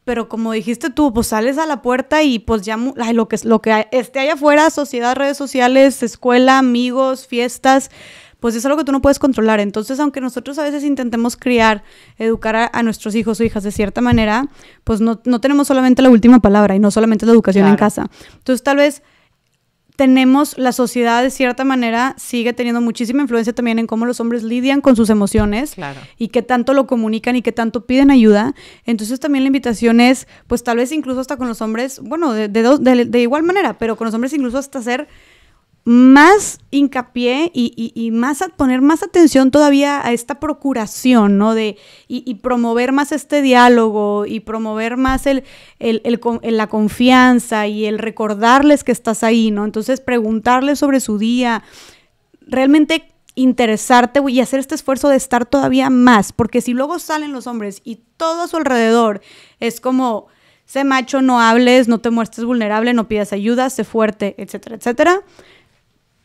[SPEAKER 1] pero como dijiste tú, pues sales a la puerta y pues ya lo que lo que esté allá afuera, sociedad, redes sociales, escuela, amigos, fiestas, pues es algo que tú no puedes controlar. Entonces, aunque nosotros a veces intentemos criar, educar a, nuestros hijos o hijas de cierta manera, pues no, tenemos solamente la última palabra y no solamente la educación en casa. Entonces, tal vez tenemos, la sociedad de cierta manera sigue teniendo muchísima influencia también en cómo los hombres lidian con sus emociones y qué tanto lo comunican y qué tanto piden ayuda. Entonces también la invitación es, pues tal vez incluso hasta con los hombres, bueno, de, de, igual manera, pero con los hombres incluso hasta ser más hincapié y, más poner más atención todavía a esta procuración, ¿no? y, promover más este diálogo y promover más la confianza y el recordarles que estás ahí, ¿no? Entonces preguntarles sobre su día, realmente interesarte y hacer este esfuerzo de estar todavía más, porque si luego salen los hombres y todo a su alrededor es como, sé macho, no hables, no te muestres vulnerable, no pidas ayuda, sé fuerte, etcétera, etcétera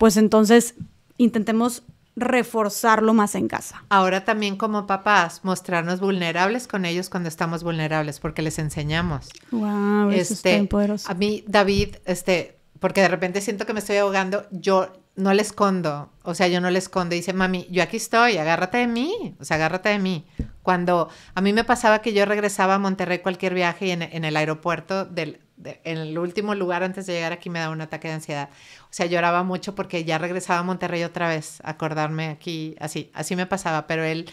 [SPEAKER 1] pues entonces intentemos reforzarlo más en casa. Ahora también como papás,
[SPEAKER 2] mostrarnos vulnerables con ellos cuando estamos vulnerables, porque les enseñamos.
[SPEAKER 1] Wow, eso es este, tan
[SPEAKER 2] poderoso. A mí, David, este, porque de repente siento que me estoy ahogando, yo no le escondo, o sea, yo no le escondo, dice, mami, yo aquí estoy, agárrate de mí, o sea, agárrate de mí. Cuando a mí me pasaba que yo regresaba a Monterrey cualquier viaje y en el aeropuerto del, en el último lugar antes de llegar aquí me daba un ataque de ansiedad. O sea, lloraba mucho porque ya regresaba a Monterrey otra vez, acordarme aquí, así, así me pasaba, pero él,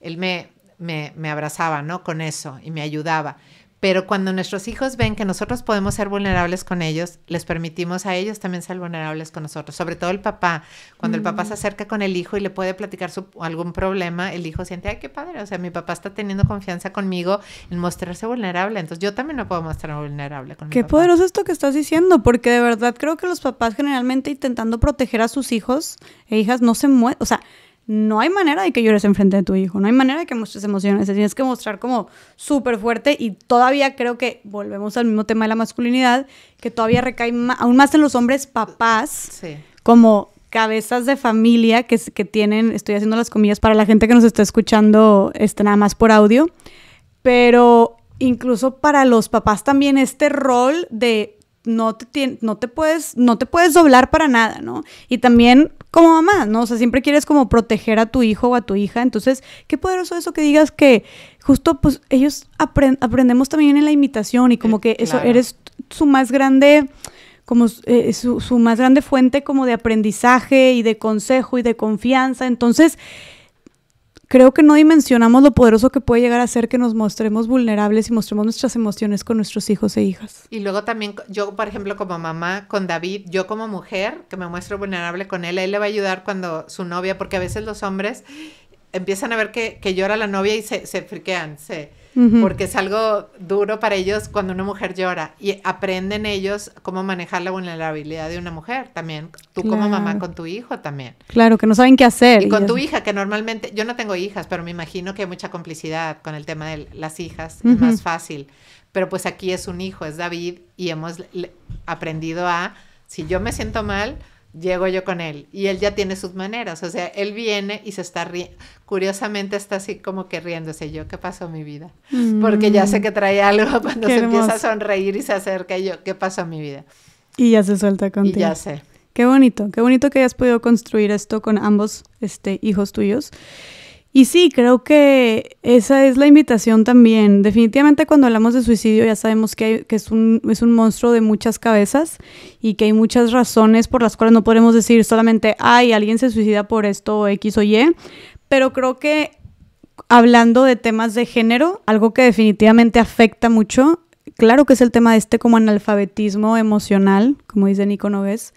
[SPEAKER 2] él me, me, me abrazaba, ¿no? Con eso y me ayudaba. Pero cuando nuestros hijos ven que nosotros podemos ser vulnerables con ellos, les permitimos a ellos también ser vulnerables con nosotros, sobre todo el papá. Cuando el papá mm. se acerca con el hijo y le puede platicar su, algún problema, el hijo siente, ay, qué padre, o sea, mi papá está teniendo confianza conmigo en mostrarse vulnerable, entonces yo también me puedo mostrar vulnerable
[SPEAKER 1] con Qué mi papá. poderoso esto que estás diciendo, porque de verdad creo que los papás generalmente intentando proteger a sus hijos e hijas no se mueven, o sea, no hay manera de que llores enfrente de tu hijo, no hay manera de que muestres emociones, te tienes que mostrar como súper fuerte y todavía creo que volvemos al mismo tema de la masculinidad, que todavía recae aún más en los hombres papás, como cabezas de familia que, tienen, estoy haciendo las comillas para la gente que nos está escuchando este, nada más por audio, pero incluso para los papás también este rol de no te, no te, puedes, no te puedes doblar para nada, ¿no? Y también como mamá, ¿no? O sea, siempre quieres como proteger a tu hijo o a tu hija. Entonces, qué poderoso eso que digas que justo pues ellos aprendemos también en la imitación y como eh, que eso eres su más grande como eh, su, su más grande fuente como de aprendizaje y de consejo y de confianza. Entonces, creo que no dimensionamos lo poderoso que puede llegar a ser que nos mostremos vulnerables y mostremos nuestras emociones con nuestros hijos e hijas.
[SPEAKER 2] Y luego también yo, por ejemplo, como mamá con David, yo como mujer que me muestro vulnerable con él, él le va a ayudar cuando su novia, porque a veces los hombres empiezan a ver que, llora la novia y se, se friquean, se porque es algo duro para ellos cuando una mujer llora y aprenden ellos cómo manejar la vulnerabilidad de una mujer también, tú como mamá con tu hijo también.
[SPEAKER 1] Claro, que no saben qué hacer. Y, con tu
[SPEAKER 2] hija, que normalmente, yo no tengo hijas, pero me imagino que hay mucha complicidad con el tema de las hijas, es más fácil, pero pues aquí es un hijo, es David y hemos aprendido a, si yo me siento mal, llego yo con él y él ya tiene sus maneras, o sea, él viene y se está riendo, curiosamente está así como que riéndose yo, ¿qué pasó mi vida? Mm. Porque ya sé que trae algo *laughs* cuando se empieza a sonreír y se acerca yo, ¿qué pasó mi vida?
[SPEAKER 1] Y ya se suelta contigo. Y ya sé. Qué bonito, qué bonito que hayas podido construir esto con ambos este, hijos tuyos. Y sí, creo que esa es la invitación también. Definitivamente cuando hablamos de suicidio ya sabemos que, es, un, es, un, monstruo de muchas cabezas y que hay muchas razones por las cuales no podemos decir solamente, ay, alguien se suicida por esto X o Y, pero creo que hablando de temas de género, algo que definitivamente afecta mucho, claro que es el tema de este como analfabetismo emocional, como dice Nico Noves,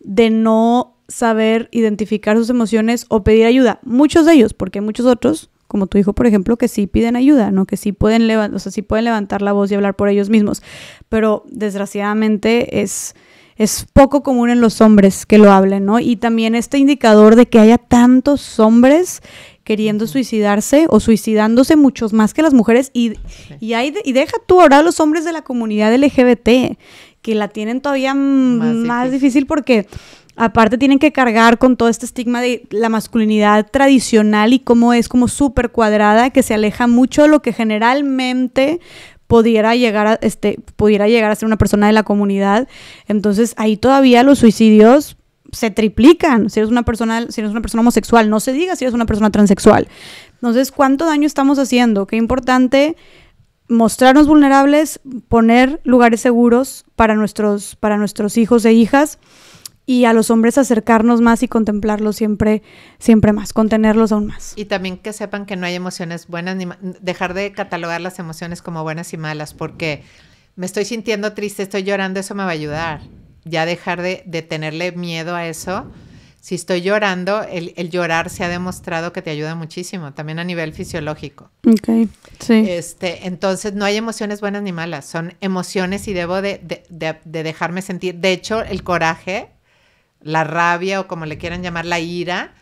[SPEAKER 1] de no saber identificar sus emociones o pedir ayuda. Muchos de ellos, porque muchos otros, como tu hijo, por ejemplo, que sí piden ayuda, ¿no? Que sí pueden, levantar, sí pueden levantar la voz y hablar por ellos mismos. Pero desgraciadamente es, es poco común en los hombres que lo hablen, ¿no? Y también este indicador de que haya tantos hombres queriendo suicidarse o suicidándose muchos más que las mujeres. Y, y, y deja tú ahora a los hombres de la comunidad LGBT, que la tienen todavía más, difícil porque aparte tienen que cargar con todo este estigma de la masculinidad tradicional y cómo es como súper cuadrada, que se aleja mucho de lo que generalmente pudiera llegar a, este, pudiera llegar a ser una persona de la comunidad. Entonces ahí todavía los suicidios se triplican si eres una persona si eres una persona homosexual no se diga si eres una persona transexual entonces cuánto daño estamos haciendo qué importante mostrarnos vulnerables poner lugares seguros para nuestros para nuestros hijos e hijas y a los hombres acercarnos más y contemplarlos siempre, siempre más, contenerlos aún más.
[SPEAKER 2] Y también que sepan que no hay emociones buenas ni dejar de catalogar las emociones como buenas y malas, porque me estoy sintiendo triste, estoy llorando, eso me va a ayudar. Ya dejar de, tenerle miedo a eso. Si estoy llorando, el, llorar se ha demostrado que te ayuda muchísimo, también a nivel fisiológico.
[SPEAKER 1] Ok, sí.
[SPEAKER 2] Este, entonces, no hay emociones buenas ni malas, son emociones y debo de dejarme sentir. De hecho, el coraje la rabia o como le quieran llamar, la ira,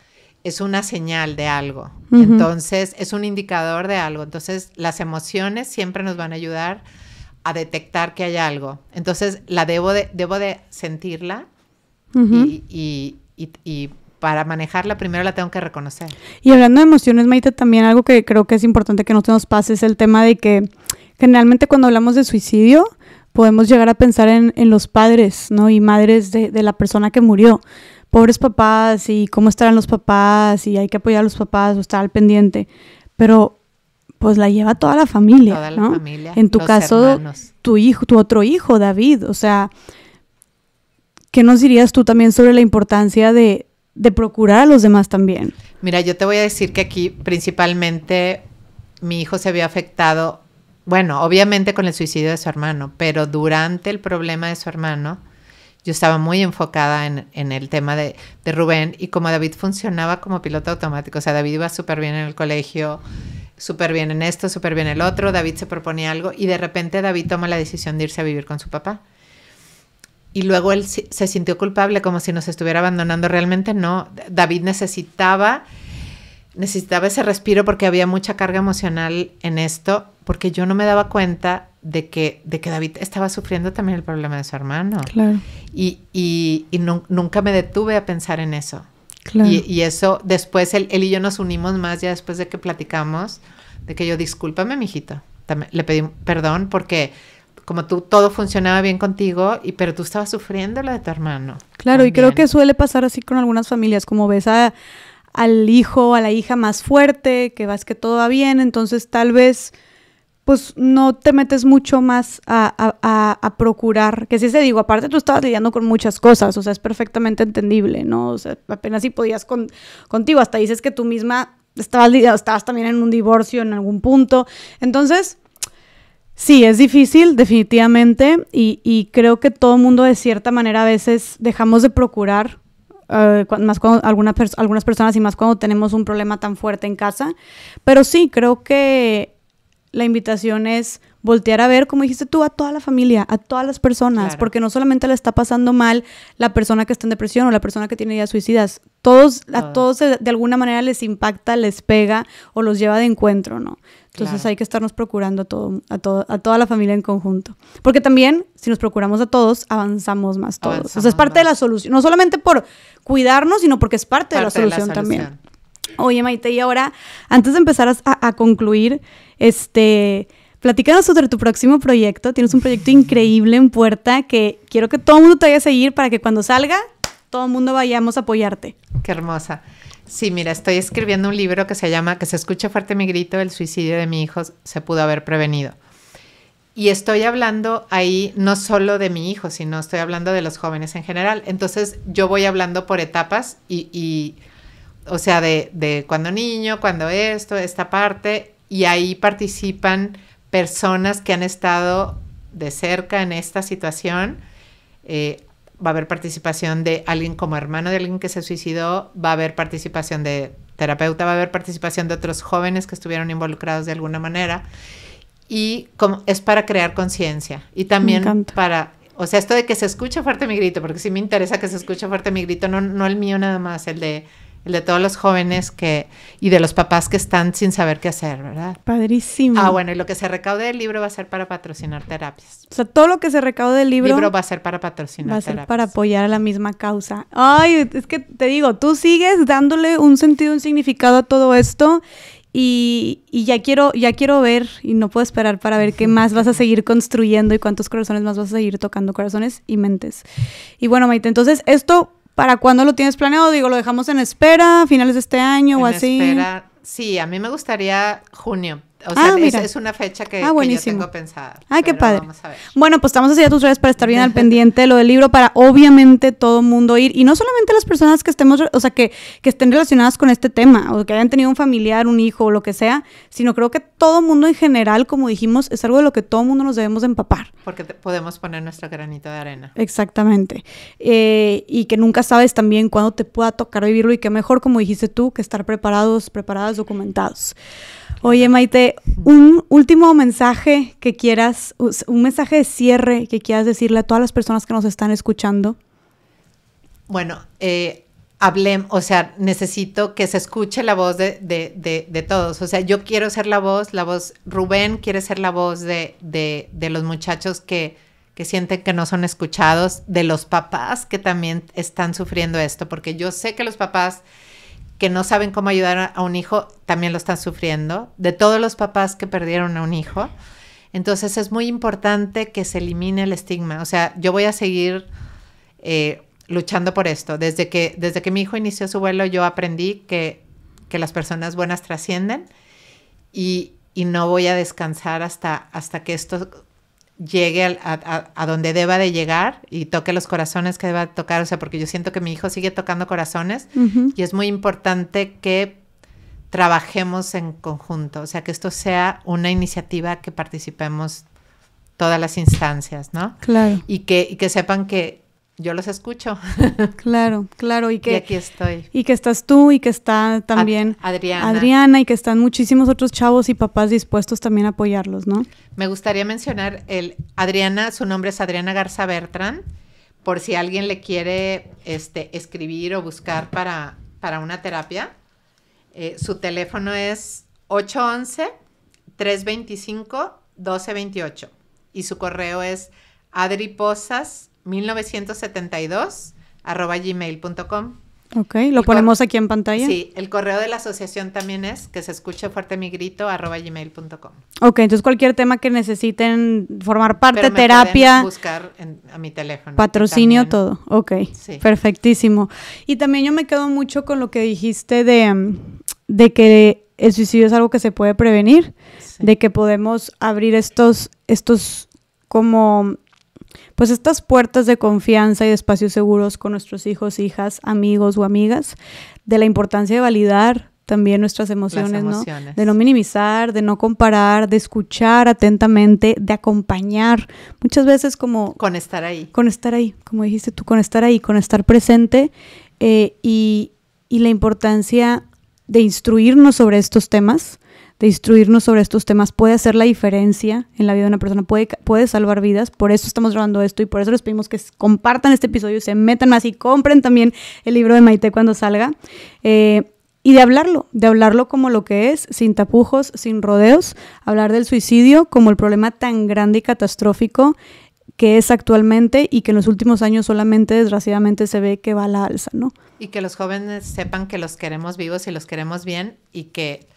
[SPEAKER 2] es una señal de algo.
[SPEAKER 1] Entonces,
[SPEAKER 2] es un indicador de algo. Entonces, las emociones siempre nos van a ayudar a detectar que hay algo. Entonces, la debo de, debo de sentirla y, y, para manejarla primero la tengo que reconocer.
[SPEAKER 1] Y hablando de emociones, Maite, también algo que creo que es importante que no nos pase es el tema de que generalmente cuando hablamos de suicidio, podemos llegar a pensar en, en los padres, ¿no? Y madres de, de, la persona que murió. Pobres papás y cómo estarán los papás y hay que apoyar a los papás o estar al pendiente. Pero pues la lleva toda la familia, toda la Familia, en tu caso, tu hijo, tu otro hijo, David, o sea, ¿qué nos dirías tú también sobre la importancia de, de procurar a los demás también?
[SPEAKER 2] Mira, yo te voy a decir que aquí principalmente mi hijo se había afectado bueno, obviamente con el suicidio de su hermano, pero durante el problema de su hermano, yo estaba muy enfocada en, el tema de, Rubén y como David funcionaba como piloto automático, o sea, David iba súper bien en el colegio, súper bien en esto, súper bien en el otro, David se proponía algo y de repente David toma la decisión de irse a vivir con su papá. Y luego él se sintió culpable como si nos estuviera abandonando. Realmente no, David necesitaba, necesitaba ese respiro porque había mucha carga emocional en esto porque yo no me daba cuenta de que, de que David estaba sufriendo también el problema de su hermano. Claro. Y, nunca me detuve a pensar en eso. Claro. Y, eso, después él, y yo nos unimos más ya después de que platicamos, de que yo, discúlpame, mijito. También, le pedí perdón porque como tú todo funcionaba bien contigo, y pero tú estabas sufriendo lo de tu hermano.
[SPEAKER 1] Claro, y creo que suele pasar así con algunas familias, como ves a, al hijo, a la hija más fuerte, que vas que todo va bien, entonces tal vez pues no te metes mucho más a, procurar, que si se digo, aparte tú estabas lidiando con muchas cosas, o sea, es perfectamente entendible, ¿no? O sea, apenas si podías con, contigo, hasta dices que tú misma estabas lidiando, estabas también en un divorcio en algún punto, entonces... Sí, es difícil, definitivamente, y, creo que todo el mundo de cierta manera a veces dejamos de procurar eh, más cuando algunas, algunas personas y más cuando tenemos un problema tan fuerte en casa. Pero sí, creo que la invitación es voltear a ver, como dijiste tú, a toda la familia, a todas las personas, porque no solamente le está pasando mal la persona que está en depresión o la persona que tiene ideas suicidas, todos, a todos de alguna manera les impacta, les pega o los lleva de encuentro, ¿no? Entonces hay que estarnos procurando a, todo, a, a toda la familia en conjunto. Porque también, si nos procuramos a todos, avanzamos más todos. o sea, es parte de la solución, no solamente por cuidarnos, sino porque es parte, de, la solución también. Oye, Maite, y ahora, antes de empezar a concluir, este, platicando sobre tu próximo proyecto. Tienes un proyecto increíble en puerta que quiero que todo el mundo te vaya a seguir para que cuando salga, todo el mundo vayamos a apoyarte.
[SPEAKER 2] Qué hermosa. Sí, mira, estoy escribiendo un libro que se llama Que se escucha fuerte mi grito, el suicidio de mi hijo se pudo haber prevenido. Y estoy hablando ahí no solo de mi hijo, sino estoy hablando de los jóvenes en general. Entonces yo voy hablando por etapas y, o sea, de, de, cuando niño, cuando esto, esta parte, y ahí participan personas que han estado de cerca en esta situación. Eh, va a haber participación de alguien como hermano de alguien que se suicidó, va a haber participación de terapeuta, va a haber participación de otros jóvenes que estuvieron involucrados de alguna manera. Y como, es para crear conciencia y también para, o sea, esto de que se escucha fuerte mi grito, porque sí me interesa que se escuche fuerte mi grito, no, no el mío nada más, el de el de todos los jóvenes que y de los papás que están sin saber qué hacer, ¿verdad?
[SPEAKER 1] Padrísimo. Ah, bueno, y
[SPEAKER 2] lo que se recaude del libro va a ser para patrocinar terapias.
[SPEAKER 1] O sea, todo lo que se recaude del libro, va a ser para patrocinar terapias. va a ser para apoyar a la misma causa. Ay, es que te digo, tú sigues dándole un sentido, un significado a todo esto y, ya quiero ya quiero ver y no puedo esperar para ver qué más vas a seguir construyendo y cuántos corazones más vas a seguir tocando corazones y mentes. Y bueno, Maite, entonces esto ¿Para cuándo lo tienes planeado? Digo, ¿lo dejamos en espera, finales de este año o así? Espera.
[SPEAKER 2] Sí, a mí me gustaría junio. Ah, es, una fecha que, ah, que, yo tengo pensada.
[SPEAKER 1] ay ah, qué padre. Bueno, pues estamos haciendo tus redes para estar bien al pendiente de lo del libro, para obviamente todo el mundo ir. Y no solamente las personas que estemos, o sea, que, que estén relacionadas con este tema, o que hayan tenido un familiar, un hijo, o lo que sea, sino creo que todo mundo en general, como dijimos, es algo de lo que todo mundo nos debemos empapar.
[SPEAKER 2] Porque podemos poner nuestro
[SPEAKER 1] granito de arena. Exactamente. Eh, y que nunca sabes también cuándo te pueda tocar vivirlo y que mejor, como dijiste tú, que estar preparados, preparadas, documentados. Oye, Maite, un último mensaje que quieras, un mensaje de cierre que quieras decirle a todas las personas que nos están escuchando. Bueno, eh, hablemos,
[SPEAKER 2] o sea, necesito que se escuche la voz de, de, de, todos. O sea, yo quiero ser la voz, la voz, Rubén quiere ser la voz de, los muchachos que, que sienten que no son escuchados, de los papás que también están sufriendo esto, porque yo sé que los papás que no saben cómo ayudar a un hijo también lo están sufriendo, de todos los papás que perdieron a un hijo. Entonces es muy importante que se elimine el estigma. O sea, yo voy a seguir eh, luchando por esto. Desde que, desde que mi hijo inició su vuelo, yo aprendí que, que las personas buenas trascienden y, y, no voy a descansar hasta, hasta que esto llegue a, donde deba de llegar y toque los corazones que deba tocar, o sea, porque yo siento que mi hijo sigue tocando corazones y es muy importante que trabajemos en conjunto, o sea, que esto sea una iniciativa que participemos todas las instancias, ¿no? Claro. Y que, y que sepan que yo los escucho. *laughs*
[SPEAKER 1] claro, claro. Y que aquí estoy. Y que estás tú y que está también Adriana. Adriana y que están muchísimos otros chavos y papás dispuestos también a apoyarlos, ¿no?
[SPEAKER 2] Me gustaría mencionar el Adriana, su nombre es Adriana Garza Bertrán, por si alguien le quiere este, escribir o buscar para, para una terapia. Eh, su teléfono es 811-325-1228 y su correo es adriposas... 1972 arroba gmail.com.
[SPEAKER 1] Ok, lo ponemos aquí en pantalla. Sí,
[SPEAKER 2] el correo de la asociación también es que se escuche fuerte mi grito arroba gmail.com.
[SPEAKER 1] Ok, entonces cualquier tema que necesiten formar parte, Pero me terapia. buscar a mi teléfono. Patrocinio, todo. Ok, perfectísimo. Y también yo me quedo mucho con lo que dijiste de, mm, de que el suicidio es algo que se puede prevenir, de que podemos abrir estos, estos como pues estas puertas de confianza y de espacios seguros con nuestros hijos, hijas, amigos o amigas, de la importancia de validar también nuestras emociones, De no minimizar, de no comparar, de escuchar atentamente, de acompañar. Muchas veces como... Con estar ahí. Con estar ahí, como dijiste tú, con estar ahí, con estar presente eh, y, y la importancia de instruirnos sobre estos temas de instruirnos sobre estos temas puede hacer la diferencia en la vida de una persona, puede, puede salvar vidas. Por eso estamos grabando esto y por eso les pedimos que compartan este episodio, se metan más y compren también el libro de Maite cuando salga. Eh, y de hablarlo, de hablarlo como lo que es, sin tapujos, sin rodeos, hablar del suicidio como el problema tan grande y catastrófico que es actualmente y que en los últimos años solamente desgraciadamente se ve que va a la alza, ¿no?
[SPEAKER 2] Y que los jóvenes sepan que los queremos vivos y los queremos bien y que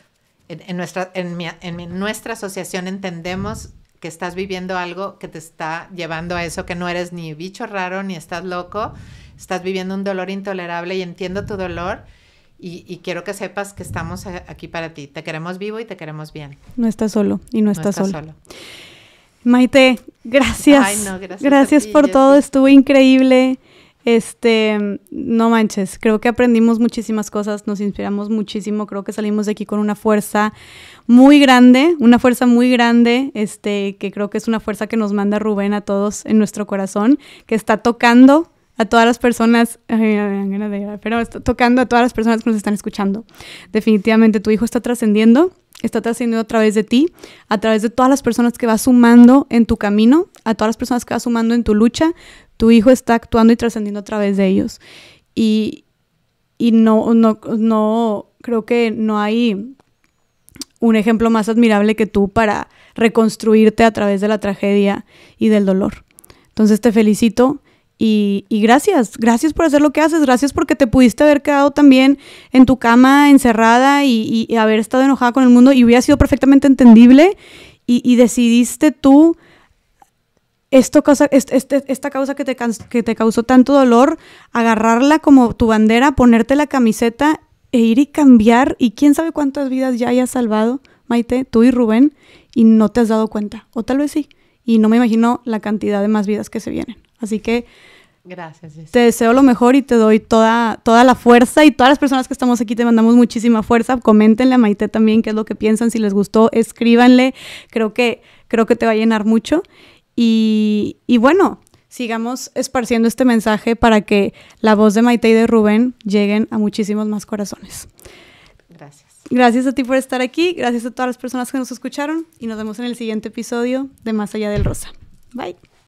[SPEAKER 2] en, nuestra, en, mi, en nuestra asociación entendemos que estás viviendo algo que te está llevando a eso, que no eres ni bicho raro, ni estás loco, estás viviendo un dolor intolerable y entiendo tu dolor. Y, quiero que sepas que estamos aquí para ti. Te queremos vivo y te queremos bien. No estás solo y no, estás, solo.
[SPEAKER 1] Maite, gracias. gracias. por todo, estuvo increíble. Este, no manches, creo que aprendimos muchísimas cosas, nos inspiramos muchísimo, creo que salimos de aquí con una fuerza muy grande, una fuerza muy grande, este, que creo que es una fuerza que nos manda Rubén a todos en nuestro corazón, que está tocando a todas las personas, *laughs* pero está tocando a todas las personas que nos están escuchando. Definitivamente tu hijo está trascendiendo, está trascendiendo a través de ti, a través de todas las personas que va sumando en tu camino, a todas las personas que va sumando en tu lucha, tu hijo está actuando y trascendiendo a través de ellos. Y, no, no, no, creo que no hay un ejemplo más admirable que tú para reconstruirte a través de la tragedia y del dolor. Entonces te felicito y, gracias, gracias por hacer lo que haces, gracias porque te pudiste haber quedado también en tu cama encerrada y, haber estado enojada con el mundo y hubiera sido perfectamente entendible y decidiste tú esto este, esta causa que te, que te causó tanto dolor, agarrarla como tu bandera, ponerte la camiseta e ir y cambiar. Y quién sabe cuántas vidas ya hayas salvado, Maite, tú y Rubén, y no te has dado cuenta. O tal vez sí. Y no me imagino la cantidad de más vidas que se vienen. Así que... Gracias. Te deseo lo mejor y te doy toda, la fuerza y todas las personas que estamos aquí te mandamos muchísima fuerza. Coméntenle a Maite también qué es lo que piensan, si les gustó, escríbanle. Creo que, creo que te va a llenar mucho. Y, bueno, sigamos esparciendo este mensaje para que la voz de Maite y de Rubén lleguen a muchísimos más corazones. Gracias. Gracias a ti por estar aquí, gracias a todas las personas que nos escucharon y nos vemos en el siguiente episodio de Más allá del Rosa. Bye.